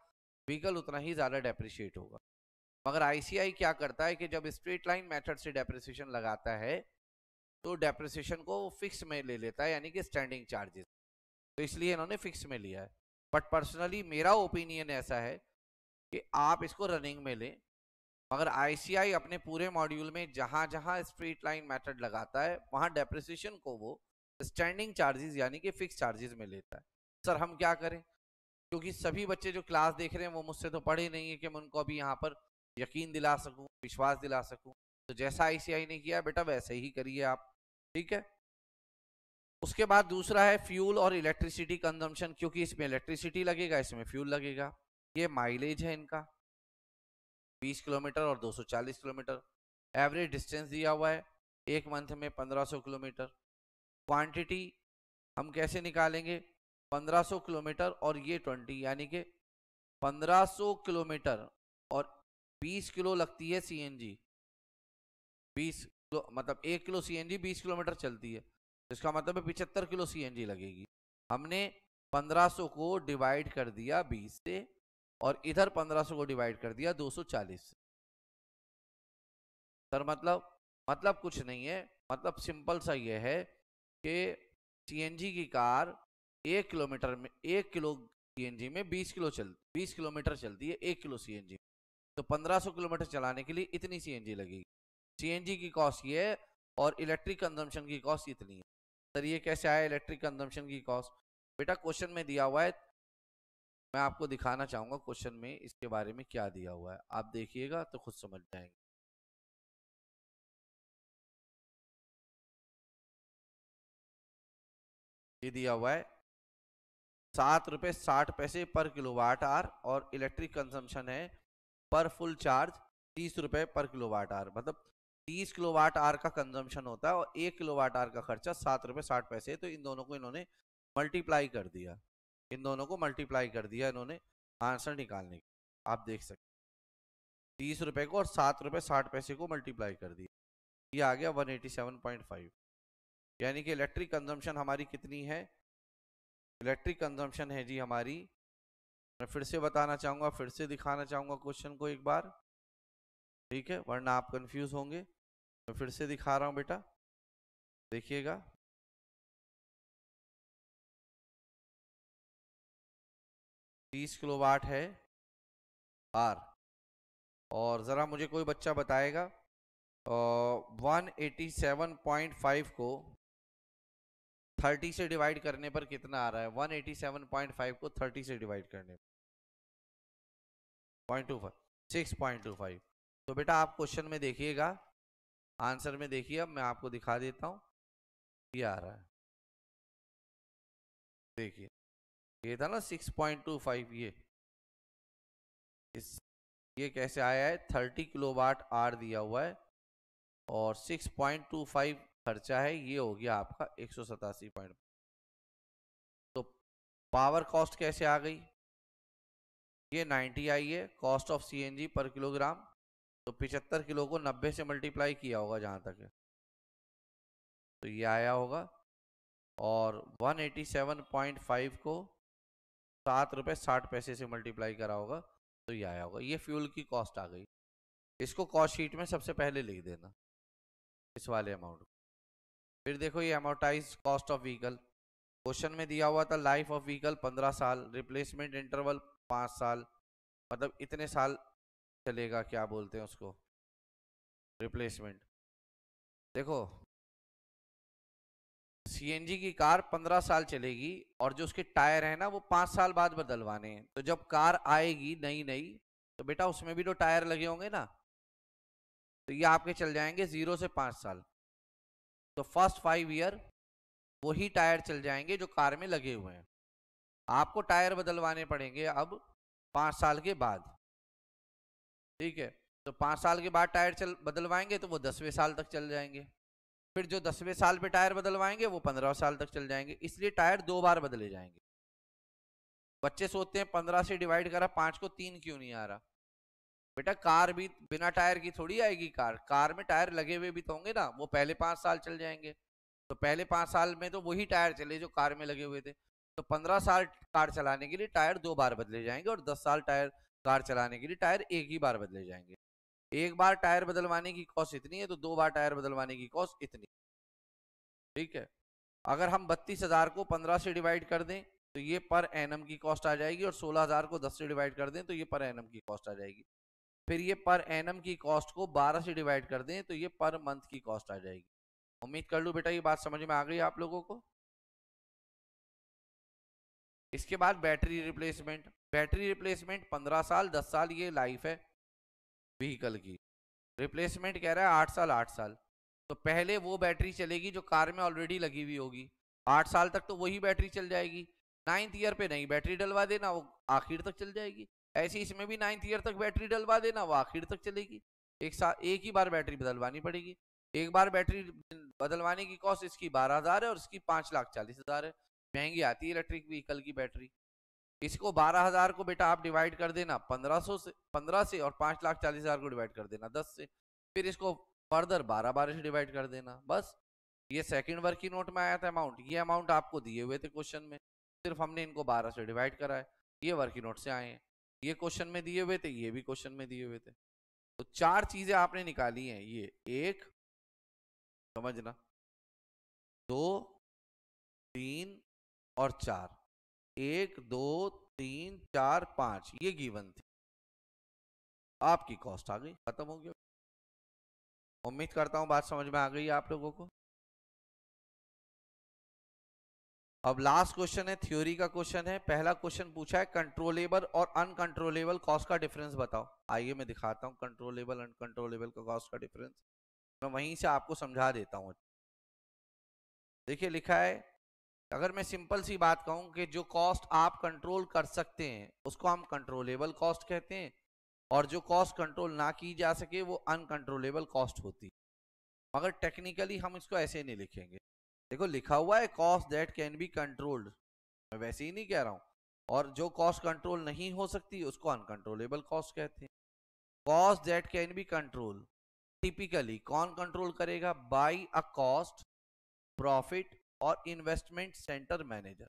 व्हीकल उतना ही ज़्यादा डेप्रिशिएट होगा मगर आईसीआई क्या करता है कि जब स्ट्रेट लाइन मेथड से डेप्रिसिएशन लगाता है तो डेप्रिसिएशन को फिक्स में ले लेता है यानी कि स्टैंडिंग चार्जेस तो इसलिए इन्होंने फिक्स में लिया है बट पर्सनली मेरा ओपिनियन ऐसा है कि आप इसको रनिंग में लें मगर आईसीआई अपने पूरे मॉड्यूल में जहाँ जहाँ स्ट्रीट लाइन मैथड लगाता है वहाँ डेप्रिसिएशन को वो स्टैंडिंग चार्जेस यानी कि फिक्स चार्जेस में लेता है सर हम क्या करें क्योंकि सभी बच्चे जो क्लास देख रहे हैं वो मुझसे तो पढ़े नहीं है कि मैं उनको अभी यहाँ पर यकीन दिला सकूँ विश्वास दिला सकूँ तो जैसा आईसीआई ने किया बेटा वैसे ही करिए आप ठीक है उसके बाद दूसरा है फ्यूल और इलेक्ट्रिसिटी कंजम्पशन क्योंकि इसमें इलेक्ट्रिसिटी लगेगा इसमें फ्यूल लगेगा ये माइलेज है इनका 20 किलोमीटर और 240 किलोमीटर एवरेज डिस्टेंस दिया हुआ है एक मंथ में 1500 किलोमीटर क्वांटिटी हम कैसे निकालेंगे 1500 किलोमीटर और ये 20 यानी कि 1500 किलोमीटर और 20 किलो लगती है सीएनजी 20 किलो मतलब एक किलो सीएनजी 20 किलोमीटर चलती है इसका मतलब है पिचहत्तर किलो सीएनजी लगेगी हमने 1500 को डिवाइड कर दिया 20 से और इधर 1500 को डिवाइड कर दिया 240 से सर मतलब मतलब कुछ नहीं है मतलब सिंपल सा ये है कि सीएनजी की कार एक किलोमीटर में एक किलो सीएनजी में बीस किलो चल बीस किलोमीटर चलती है एक किलो सीएनजी तो पंद्रह सौ किलोमीटर चलाने के लिए इतनी सीएनजी लगेगी सीएनजी की कॉस्ट ये है और इलेक्ट्रिक कंजम्पशन की कॉस्ट इतनी है सर ये कैसे आया इलेक्ट्रिक कंजम्पशन की कॉस्ट बेटा क्वेश्चन में दिया हुआ है मैं आपको दिखाना चाहूँगा क्वेश्चन में इसके बारे में क्या दिया हुआ है आप देखिएगा तो खुद समझ जाएंगे ये दिया हुआ है सात रुपये साठ पैसे पर किलोवाट आर और इलेक्ट्रिक कंजम्पशन है पर फुल चार्ज तीस रुपये पर किलोवाट आर मतलब तीस किलोवाट आर का कंजम्पशन होता है और एक किलोवाट आर का खर्चा सात रुपये साठ पैसे तो इन दोनों को इन्होंने मल्टीप्लाई कर दिया इन दोनों को मल्टीप्लाई कर दिया इन्होंने आंसर निकालने के आप देख सकते तीस रुपये को और सात रुपये साठ पैसे को मल्टीप्लाई कर दिया ये आ गया one eighty seven point five यानी कि इलेक्ट्रिक कंजम्पशन हमारी कितनी है इलेक्ट्रिक कंजम्पशन है जी हमारी मैं फिर से बताना चाहूँगा फिर से दिखाना चाहूँगा क्वेश्चन को एक बार ठीक है वरना आप कंफ्यूज होंगे मैं फिर से दिखा रहा हूँ बेटा देखिएगा तीस किलोवाट है आर और ज़रा मुझे कोई बच्चा बताएगा one eighty seven point five को 30 से डिवाइड करने पर कितना आ रहा है 187.5 को 30 से डिवाइड करने point two five six point two five तो बेटा आप क्वेश्चन में देखिएगा आंसर में देखिए अब मैं आपको दिखा देता हूँ ये आ रहा है देखिए ये था ना सिक्स पॉइंट टू फाइव ये इस ये कैसे आया है थर्टी किलो आर दिया हुआ है और सिक्स पॉइंट टू फाइव खर्चा है ये हो गया आपका एक सौ सतासी पॉइंट तो पावर कॉस्ट कैसे आ गई ये 90 आई है cost of CNG per kilogram तो 75 किलो को 90 से मल्टीप्लाई किया होगा जहाँ तक है तो ये आया होगा और 187.5 को सात रुपये साठ पैसे से मल्टीप्लाई करा होगा तो ये आया होगा ये फ्यूल की कॉस्ट आ गई इसको कॉस्ट शीट में सबसे पहले लिख देना इस वाले अमाउंट फिर देखो ये amortise cost of vehicle question में दिया हुआ था लाइफ ऑफ व्हीकल पंद्रह साल रिप्लेसमेंट इंटरवल पाँच साल मतलब इतने साल चलेगा क्या बोलते हैं उसको रिप्लेसमेंट देखो सीएनजी की कार पंद्रह साल चलेगी और जो उसके टायर है ना वो पाँच साल बाद बदलवाने हैं तो जब कार आएगी नई नई तो बेटा उसमें भी तो टायर लगे होंगे ना तो ये आपके चल जाएंगे जीरो से पाँच साल तो फर्स्ट फाइव ईयर वही टायर चल जाएंगे जो कार में लगे हुए हैं आपको टायर बदलवाने पड़ेंगे अब पाँच साल के बाद ठीक है तो पाँच साल के बाद टायर चल बदलवाएंगे तो वो दसवें साल तक चल जाएंगे फिर जो दसवें साल पे टायर बदलवाएंगे वो पंद्रह साल तक चल जाएंगे इसलिए टायर दो बार बदले जाएंगे बच्चे सोचते हैं पंद्रह से डिवाइड करा पाँच को तीन क्यों नहीं आ रहा बेटा कार भी बिना टायर की थोड़ी आएगी कार कार में टायर लगे हुए भी तो होंगे ना वो पहले पाँच साल चल जाएंगे तो पहले पाँच साल में तो वही टायर चले जो कार में लगे हुए थे तो पंद्रह साल कार चलाने के लिए टायर दो बार बदले जाएंगे और दस साल टायर कार चलाने के लिए टायर एक ही बार बदले जाएंगे एक बार टायर बदलवाने की कॉस्ट इतनी है तो दो बार टायर बदलवाने की कॉस्ट इतनी ठीक है अगर हम बत्तीस हज़ार को पंद्रह से डिवाइड कर दें तो ये पर एनम की कॉस्ट आ जाएगी और सोलह हज़ार को दस से डिवाइड कर दें तो ये पर एनम की कॉस्ट आ जाएगी फिर ये पर एन की कॉस्ट को 12 से डिवाइड कर दें तो ये पर मंथ की कॉस्ट आ जाएगी उम्मीद कर लूँ बेटा ये बात समझ में आ गई आप लोगों को इसके बाद बैटरी रिप्लेसमेंट बैटरी रिप्लेसमेंट 15 साल 10 साल ये लाइफ है व्हीकल की रिप्लेसमेंट कह रहा है 8 साल 8 साल तो पहले वो बैटरी चलेगी जो कार में ऑलरेडी लगी हुई होगी 8 साल तक तो वही बैटरी चल जाएगी नाइन्थ ईयर पे नहीं बैटरी डलवा देना वो आखिर तक चल जाएगी ऐसे इसमें भी नाइन्थ ईयर तक बैटरी डलवा देना वो आखिर तक चलेगी एक साथ एक ही बार बैटरी बदलवानी पड़ेगी एक बार बैटरी बदलवाने की कॉस्ट इसकी बारह हज़ार है और इसकी पाँच लाख चालीस हज़ार है महंगी आती है इलेक्ट्रिक व्हीकल की बैटरी इसको बारह हज़ार को बेटा आप डिवाइड कर देना पंद्रह सौ से पंद्रह से और पाँच लाख चालीस हज़ार को डिवाइड कर देना दस से फिर इसको फर्दर बारह बारह से डिवाइड कर देना बस ये वर्क की नोट में आया था अमाउंट ये अमाउंट आपको दिए हुए थे क्वेश्चन में सिर्फ हमने इनको बारह से डिवाइड करा है ये की नोट से आए हैं ये क्वेश्चन में दिए हुए थे ये भी क्वेश्चन में दिए हुए थे तो चार चीजें आपने निकाली हैं ये एक समझना दो तीन और चार एक दो तीन चार पांच ये गिवन थी आपकी कॉस्ट आ गई खत्म हो गया उम्मीद करता हूं बात समझ में आ गई आप लोगों को अब लास्ट क्वेश्चन है थ्योरी का क्वेश्चन है पहला क्वेश्चन पूछा है कंट्रोलेबल और अनकंट्रोलेबल कॉस्ट का डिफरेंस बताओ आइए मैं दिखाता हूँ कंट्रोलेबल अनकंट्रोलेबल का कॉस्ट का डिफरेंस मैं वहीं से आपको समझा देता हूँ देखिए लिखा है अगर मैं सिंपल सी बात कहूँ कि जो कॉस्ट आप कंट्रोल कर सकते हैं उसको हम कंट्रोलेबल कॉस्ट कहते हैं और जो कॉस्ट कंट्रोल ना की जा सके वो अनकंट्रोलेबल कॉस्ट होती है मगर टेक्निकली हम इसको ऐसे नहीं लिखेंगे देखो लिखा हुआ है cost that can be controlled मैं वैसे ही नहीं कह रहा हूँ और जो कॉस्ट कंट्रोल नहीं हो सकती उसको अनकंट्रोलेबल कॉस्ट कहते हैं cost that can be control typically कौन कंट्रोल करेगा बाई अ कॉस्ट प्रॉफिट और इन्वेस्टमेंट सेंटर मैनेजर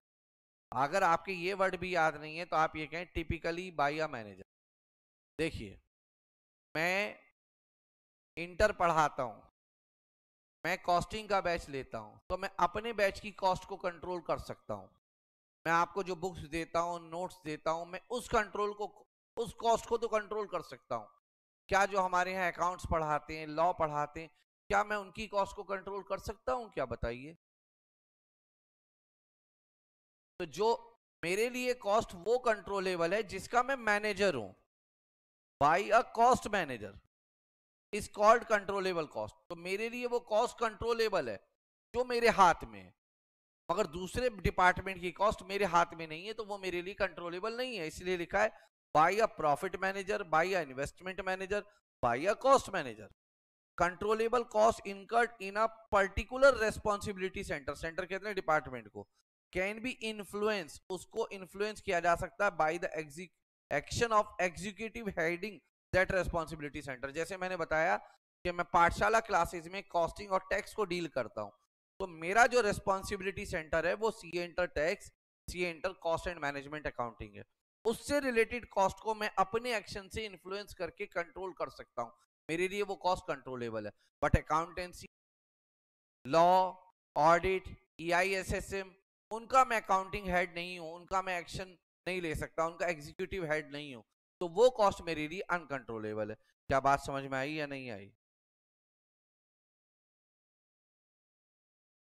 अगर आपके ये वर्ड भी याद नहीं है तो आप ये कहें टिपिकली बाई अ मैनेजर देखिए मैं इंटर पढ़ाता हूँ मैं कॉस्टिंग का बैच लेता हूं तो मैं अपने बैच की कॉस्ट को कंट्रोल कर सकता हूं मैं आपको जो बुक्स देता हूं नोट्स देता हूं मैं उस कंट्रोल को उस कॉस्ट को तो कंट्रोल कर सकता हूं क्या जो हमारे यहाँ अकाउंट्स पढ़ाते हैं लॉ पढ़ाते हैं क्या मैं उनकी कॉस्ट को कंट्रोल कर सकता हूं क्या बताइए तो जो मेरे लिए कॉस्ट वो कंट्रोलेबल है जिसका मैं मैनेजर हूं by a cost manager is called controllable cost तो मेरे लिए वो कॉस्ट कंट्रोलेबल है जो मेरे हाथ में है मगर दूसरे डिपार्टमेंट की कॉस्ट मेरे हाथ में नहीं है तो वो मेरे लिए कंट्रोलेबल नहीं है इसलिए लिखा है by a profit manager by a investment manager by a cost manager controllable cost incurred in a particular responsibility centre centre कहते हैं डिपार्टमेंट को कैन बी इन्फ्लुएंस उसको इन्फ्लुएंस किया जा सकता है by the action of executive heading that responsibility centre जैसे मैंने बताया कि मैं पाठशाला क्लासेज में कॉस्टिंग और टैक्स को डील करता हूँ तो मेरा जो रेस्पॉन्सिबिलिटी सेंटर है वो C inter tax C inter cost and management accounting है उससे रिलेटेड कॉस्ट को मैं अपने एक्शन से इन्फ्लुएंस करके कंट्रोल कर सकता हूँ मेरे लिए वो कॉस्ट कंट्रोलेबल है but accountancy law audit E I S S M उनका मैं अकाउंटिंग हेड नहीं हूँ उनका मैं एक्शन नहीं ले सकता उनका एग्जीक्यूटिव हेड नहीं हूँ तो वो कॉस्ट मेरे लिए अनकंट्रोलेबल है क्या बात समझ में आई या नहीं आई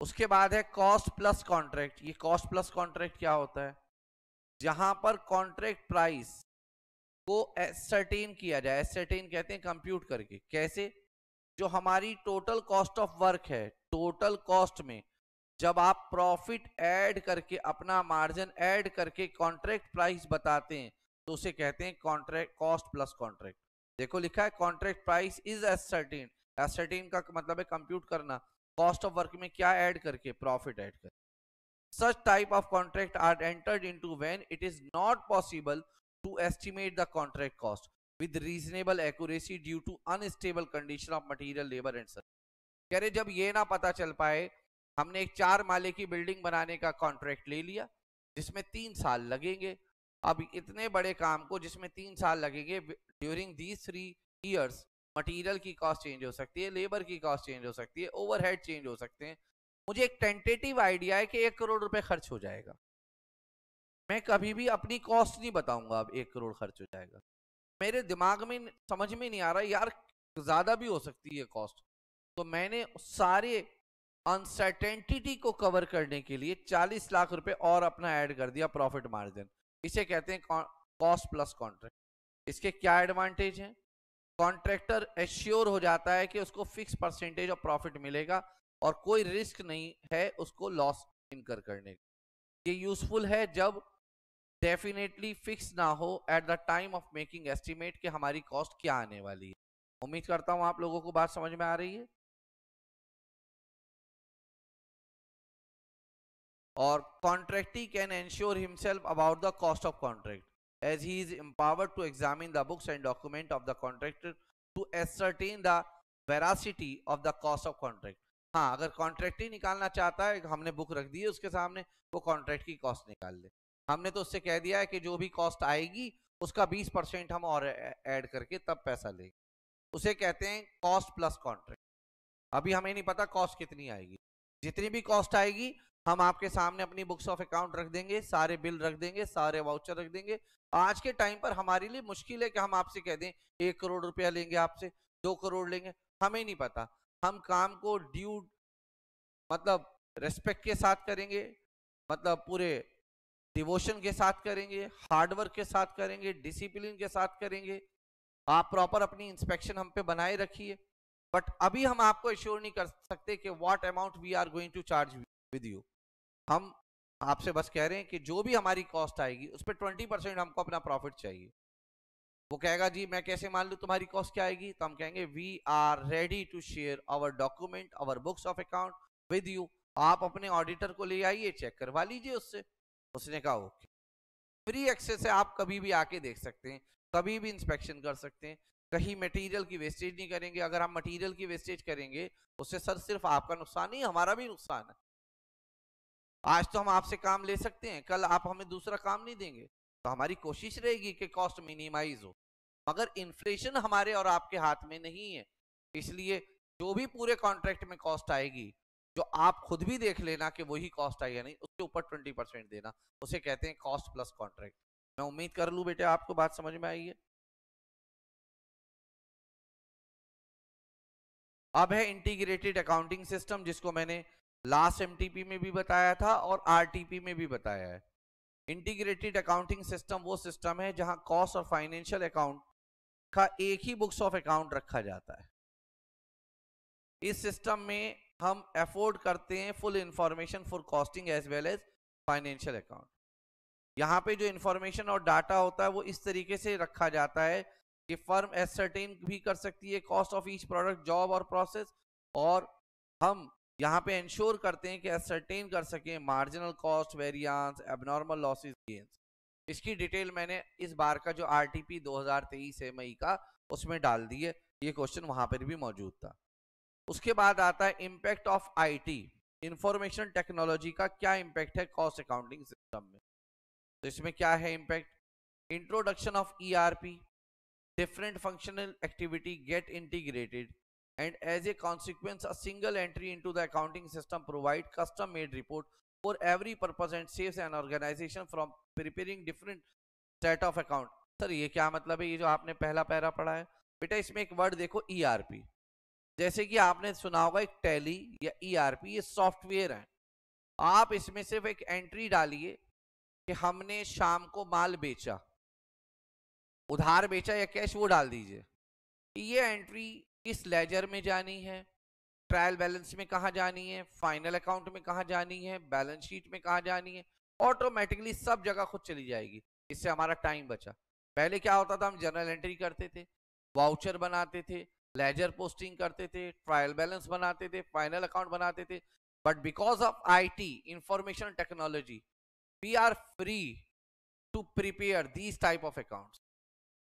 उसके बाद है कॉस्ट प्लस कॉन्ट्रैक्ट ये कॉस्ट प्लस कॉन्ट्रैक्ट क्या होता है जहां पर कॉन्ट्रैक्ट प्राइस को एसरटेन किया जाए एसरटेन कहते हैं कंप्यूट करके कैसे जो हमारी टोटल कॉस्ट ऑफ वर्क है टोटल कॉस्ट में जब आप प्रॉफिट ऐड करके अपना मार्जिन ऐड करके कॉन्ट्रैक्ट प्राइस बताते हैं तो उसे कहते हैं कॉन्ट्रैक्ट कॉस्ट प्लस कॉन्ट्रैक्ट देखो लिखा है contract price is ascertain ascertain का मतलब है कंप्यूट करना कॉस्ट ऑफ वर्क में क्या ऐड करके प्रॉफिट ऐड कर such type of contract are entered into when it is not possible to estimate the contract cost with reasonable accuracy due to unstable condition of material labour and service कह रहे जब ये ना पता चल पाए हमने एक चार माले की बिल्डिंग बनाने का कॉन्ट्रैक्ट ले लिया जिसमें तीन साल लगेंगे अब इतने बड़े काम को जिसमें तीन साल लगेंगे during these three years material की कॉस्ट चेंज हो सकती है लेबर की कॉस्ट चेंज हो सकती है ओवरहेड चेंज हो सकते हैं मुझे एक टेंटेटिव आइडिया है कि एक करोड़ रुपए खर्च हो जाएगा मैं कभी भी अपनी कॉस्ट नहीं बताऊंगा अब एक करोड़ खर्च हो जाएगा मेरे दिमाग में समझ में नहीं आ रहा यार ज़्यादा भी हो सकती है कॉस्ट तो मैंने सारे अनसर्टेंटिटी को कवर करने के लिए 40 लाख रुपए और अपना ऐड कर दिया प्रॉफिट मार्जिन इसे कहते हैं कॉस्ट प्लस कॉन्ट्रैक्ट इसके क्या एडवांटेज हैं कॉन्ट्रैक्टर एश्योर हो जाता है कि उसको फिक्स परसेंटेज ऑफ प्रॉफिट मिलेगा और कोई रिस्क नहीं है उसको लॉस इनकर करने का ये यूजफुल है जब डेफिनेटली फिक्स ना हो at the time of making estimate कि हमारी कॉस्ट क्या आने वाली है उम्मीद करता हूँ आप लोगों को बात समझ में आ रही है और contractee can ensure himself about the cost of contract as he is empowered to examine the books and document of the contractor to ascertain the veracity of the cost of contract हाँ अगर contract ही निकालना चाहता है हमने book रख दी है उसके सामने वो कॉन्ट्रैक्ट की कॉस्ट निकाल ले हमने तो उससे कह दिया है कि जो भी कॉस्ट आएगी उसका 20 परसेंट हम और ऐड करके तब पैसा लेंगे उसे कहते हैं कॉस्ट प्लस कॉन्ट्रैक्ट अभी हमें नहीं पता कॉस्ट कितनी आएगी जितनी भी कॉस्ट आएगी हम आपके सामने अपनी बुक्स ऑफ अकाउंट रख देंगे सारे बिल रख देंगे सारे वाउचर रख देंगे आज के टाइम पर हमारे लिए मुश्किल है कि हम आपसे कह दें एक करोड़ रुपया लेंगे आपसे दो करोड़ लेंगे हमें नहीं पता हम काम को ड्यू मतलब रेस्पेक्ट के साथ करेंगे मतलब पूरे डिवोशन के साथ करेंगे हार्डवर्क के साथ करेंगे डिसिप्लिन के साथ करेंगे आप प्रॉपर अपनी इंस्पेक्शन हम पे बनाए रखिए बट अभी हम आपको एश्योर नहीं कर सकते कि what amount we are going to charge with you हम आपसे बस कह रहे हैं कि जो भी हमारी कॉस्ट आएगी उस पर ट्वेंटी परसेंट हमको अपना प्रॉफिट चाहिए वो कहेगा जी मैं कैसे मान लू तुम्हारी कॉस्ट क्या आएगी तो हम कहेंगे we are ready to share our document our books of account with you आप अपने ऑडिटर को ले आइए चेक करवा लीजिए उससे उसने कहा ओके फ्री एक्सेस है आप कभी भी आके देख सकते हैं कभी भी इंस्पेक्शन कर सकते हैं कहीं मटेरियल की वेस्टेज नहीं करेंगे अगर हम मटेरियल की वेस्टेज करेंगे उससे सर सिर्फ आपका नुकसान ही हमारा भी नुकसान है आज तो हम आपसे काम ले सकते हैं कल आप हमें दूसरा काम नहीं देंगे तो हमारी कोशिश रहेगी कि कॉस्ट मिनिमाइज हो मगर इन्फ्लेशन हमारे और आपके हाथ में नहीं है इसलिए जो भी पूरे कॉन्ट्रैक्ट में कॉस्ट आएगी जो आप खुद भी देख लेना कि वही कॉस्ट आई है नहीं उसके ऊपर ट्वेंटी परसेंट देना उसे कहते हैं कॉस्ट प्लस कॉन्ट्रैक्ट मैं उम्मीद कर लूँ बेटे आपको बात समझ में आई है अब है इंटीग्रेटेड अकाउंटिंग सिस्टम जिसको मैंने लास्ट एमटीपी में भी बताया था और आरटीपी में भी बताया है इंटीग्रेटेड अकाउंटिंग सिस्टम वो सिस्टम है जहां कॉस्ट और फाइनेंशियल अकाउंट का एक ही बुक्स ऑफ अकाउंट रखा जाता है इस सिस्टम में हम अफोर्ड करते हैं full information for costing as well as financial account यहाँ पे जो इंफॉर्मेशन और डाटा होता है वो इस तरीके से रखा जाता है कि फर्म एसरटेन भी कर सकती है cost of each product job और प्रोसेस और हम यहाँ पे इंश्योर करते हैं कि असरटेन कर सके marginal cost variance abnormal losses gains इसकी डिटेल मैंने इस बार का जो आर टी पी दो हजार तेईस है मई का उसमें डाल दी है ये क्वेश्चन वहां पर भी मौजूद था उसके बाद आता है impact of I T information technology का क्या इम्पैक्ट है कॉस्ट अकाउंटिंग सिस्टम में तो इसमें क्या है impact introduction of E R P different functional activity get integrated and as a consequence a single entry into the accounting system provide custom made report for every purpose and saves an organization from preparing different set of account sir ये क्या मतलब है ये जो आपने पहला para पढ़ा है बेटा इसमें एक वर्ड देखो ईआरपी जैसे कि आपने सुना होगा एक टैली या ईआरपी ये सॉफ्टवेयर है आप इसमें सिर्फ एक एंट्री डालिए कि हमने शाम को माल बेचा उधार बेचा या कैश वो डाल दीजिए ये एंट्री किस लेजर में जानी है ट्रायल बैलेंस में कहाँ जानी है फाइनल अकाउंट में कहा जानी है बैलेंस शीट में कहाँ जानी है ऑटोमेटिकली सब जगह खुद चली जाएगी इससे हमारा टाइम बचा पहले क्या होता था हम जर्नल एंट्री करते थे वाउचर बनाते थे लेजर पोस्टिंग करते थे ट्रायल बैलेंस बनाते थे फाइनल अकाउंट बनाते थे but because of I T information technology we are free to prepare these type of account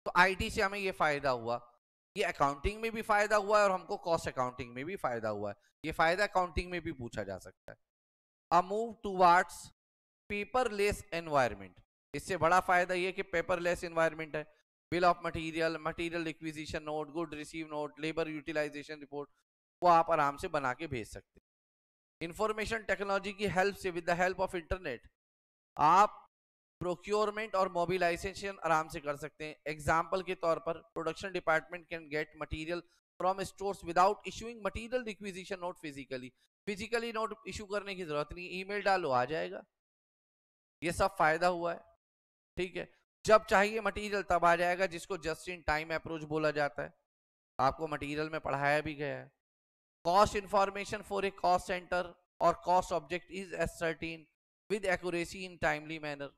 तो टी से हमें ये फायदा हुआ ये अकाउंटिंग में भी फायदा हुआ है और हमको कॉस्ट अकाउंटिंग में भी फायदा हुआ है ये फायदा अकाउंटिंग में भी पूछा जा सकता है a move towards paperless environment इससे बड़ा फायदा ये कि पेपरलेस एनवायरमेंट है bill of material material acquisition note good receive note labour utilisation report वो आप आराम से बना के भेज सकते हैं इंफॉर्मेशन टेक्नोलॉजी की हेल्प से with the help of internet आप प्रोक्योरमेंट और मोबिलाइजेशन आराम से कर सकते हैं एग्जाम्पल के तौर पर production department can get material from stores without issuing material requisition note physically physically note issue करने की जरूरत नहीं ई मेल डालो आ जाएगा ये सब फायदा हुआ है ठीक है जब चाहिए मटीरियल तब आ जाएगा जिसको जस्ट इन टाइम अप्रोच बोला जाता है आपको मटीरियल में पढ़ाया भी गया है cost information for a cost centre और cost object is ascertain with accuracy in timely manner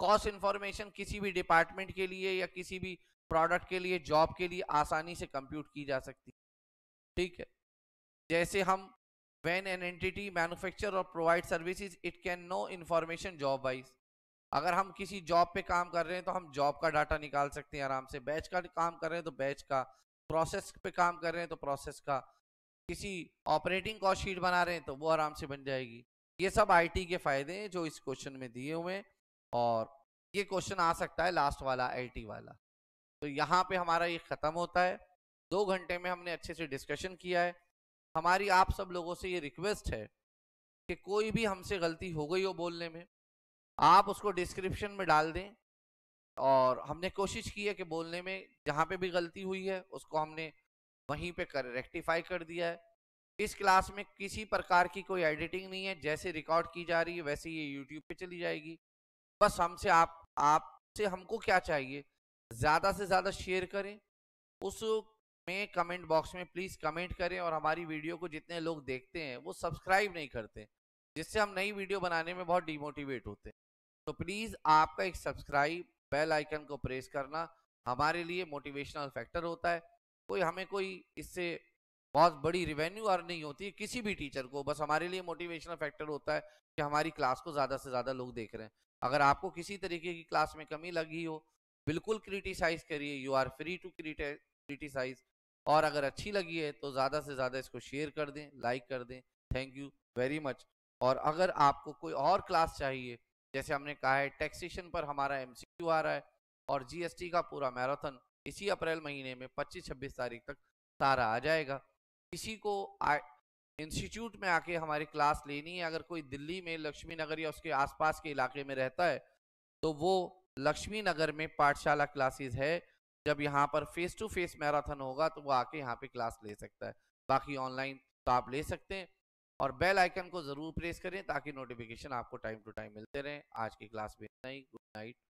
cost information किसी भी डिपार्टमेंट के लिए या किसी भी प्रोडक्ट के लिए जॉब के लिए आसानी से कंप्यूट की जा सकती है ठीक है जैसे हम वेन एन एंटिटी मैनुफेक्चर और provide services it can know information job wise अगर हम किसी जॉब पे काम कर रहे हैं तो हम जॉब का डाटा निकाल सकते हैं आराम से बैच का काम कर रहे हैं तो बैच का प्रोसेस पे काम कर रहे हैं तो प्रोसेस का किसी ऑपरेटिंग कॉस्ट शीट बना रहे हैं तो वो आराम से बन जाएगी ये सब आईटी के फायदे हैं जो इस क्वेश्चन में दिए हुए हैं और ये क्वेश्चन आ सकता है लास्ट वाला आई वाला तो यहाँ पे हमारा ये ख़त्म होता है दो घंटे में हमने अच्छे से डिस्कशन किया है हमारी आप सब लोगों से ये रिक्वेस्ट है कि कोई भी हमसे गलती हो गई हो बोलने में आप उसको डिस्क्रिप्शन में डाल दें और हमने कोशिश की है कि बोलने में जहाँ पे भी गलती हुई है उसको हमने वहीं पे कर रेक्टिफाई कर दिया है इस क्लास में किसी प्रकार की कोई एडिटिंग नहीं है जैसे रिकॉर्ड की जा रही है वैसे ये यूट्यूब पे चली जाएगी बस हमसे आप आपसे हमको क्या चाहिए ज़्यादा से ज़्यादा शेयर करें उस में कमेंट बॉक्स में प्लीज़ कमेंट करें और हमारी वीडियो को जितने लोग देखते हैं वो सब्सक्राइब नहीं करते जिससे हम नई वीडियो बनाने में बहुत डिमोटिवेट होते हैं तो प्लीज़ आपका एक सब्सक्राइब बेल आइकन को प्रेस करना हमारे लिए मोटिवेशनल फैक्टर होता है कोई हमें कोई इससे बहुत बड़ी रिवेन्यू और नहीं होती है किसी भी टीचर को बस हमारे लिए मोटिवेशनल फैक्टर होता है कि हमारी क्लास को ज़्यादा से ज़्यादा लोग देख रहे हैं अगर आपको किसी तरीके की क्लास में कमी लगी हो बिल्कुल क्रिटिसाइज करिए you are free to criticise और अगर अच्छी लगी है तो ज़्यादा से ज़्यादा इसको शेयर कर दें लाइक कर दें थैंक यू वेरी मच और अगर आपको कोई और क्लास चाहिए जैसे हमने कहा है टैक्सेशन पर हमारा एम आ रहा है और जी का पूरा मैराथन इसी अप्रैल महीने में पच्चीस छब्बीस तारीख तक सारा आ जाएगा किसी को इंस्टीट्यूट में आके हमारी क्लास लेनी है अगर कोई दिल्ली में लक्ष्मी नगर या उसके आसपास के इलाके में रहता है तो वो लक्ष्मी नगर में पाठशाला क्लासेस है जब यहाँ पर फेस टू फेस मैराथन होगा तो वो आके यहाँ पे क्लास ले सकता है बाकी ऑनलाइन तो आप ले सकते हैं और बेल आइकन को ज़रूर प्रेस करें ताकि नोटिफिकेशन आपको टाइम टू टाइम मिलते रहें आज की क्लास में इतना ही गुड नाइट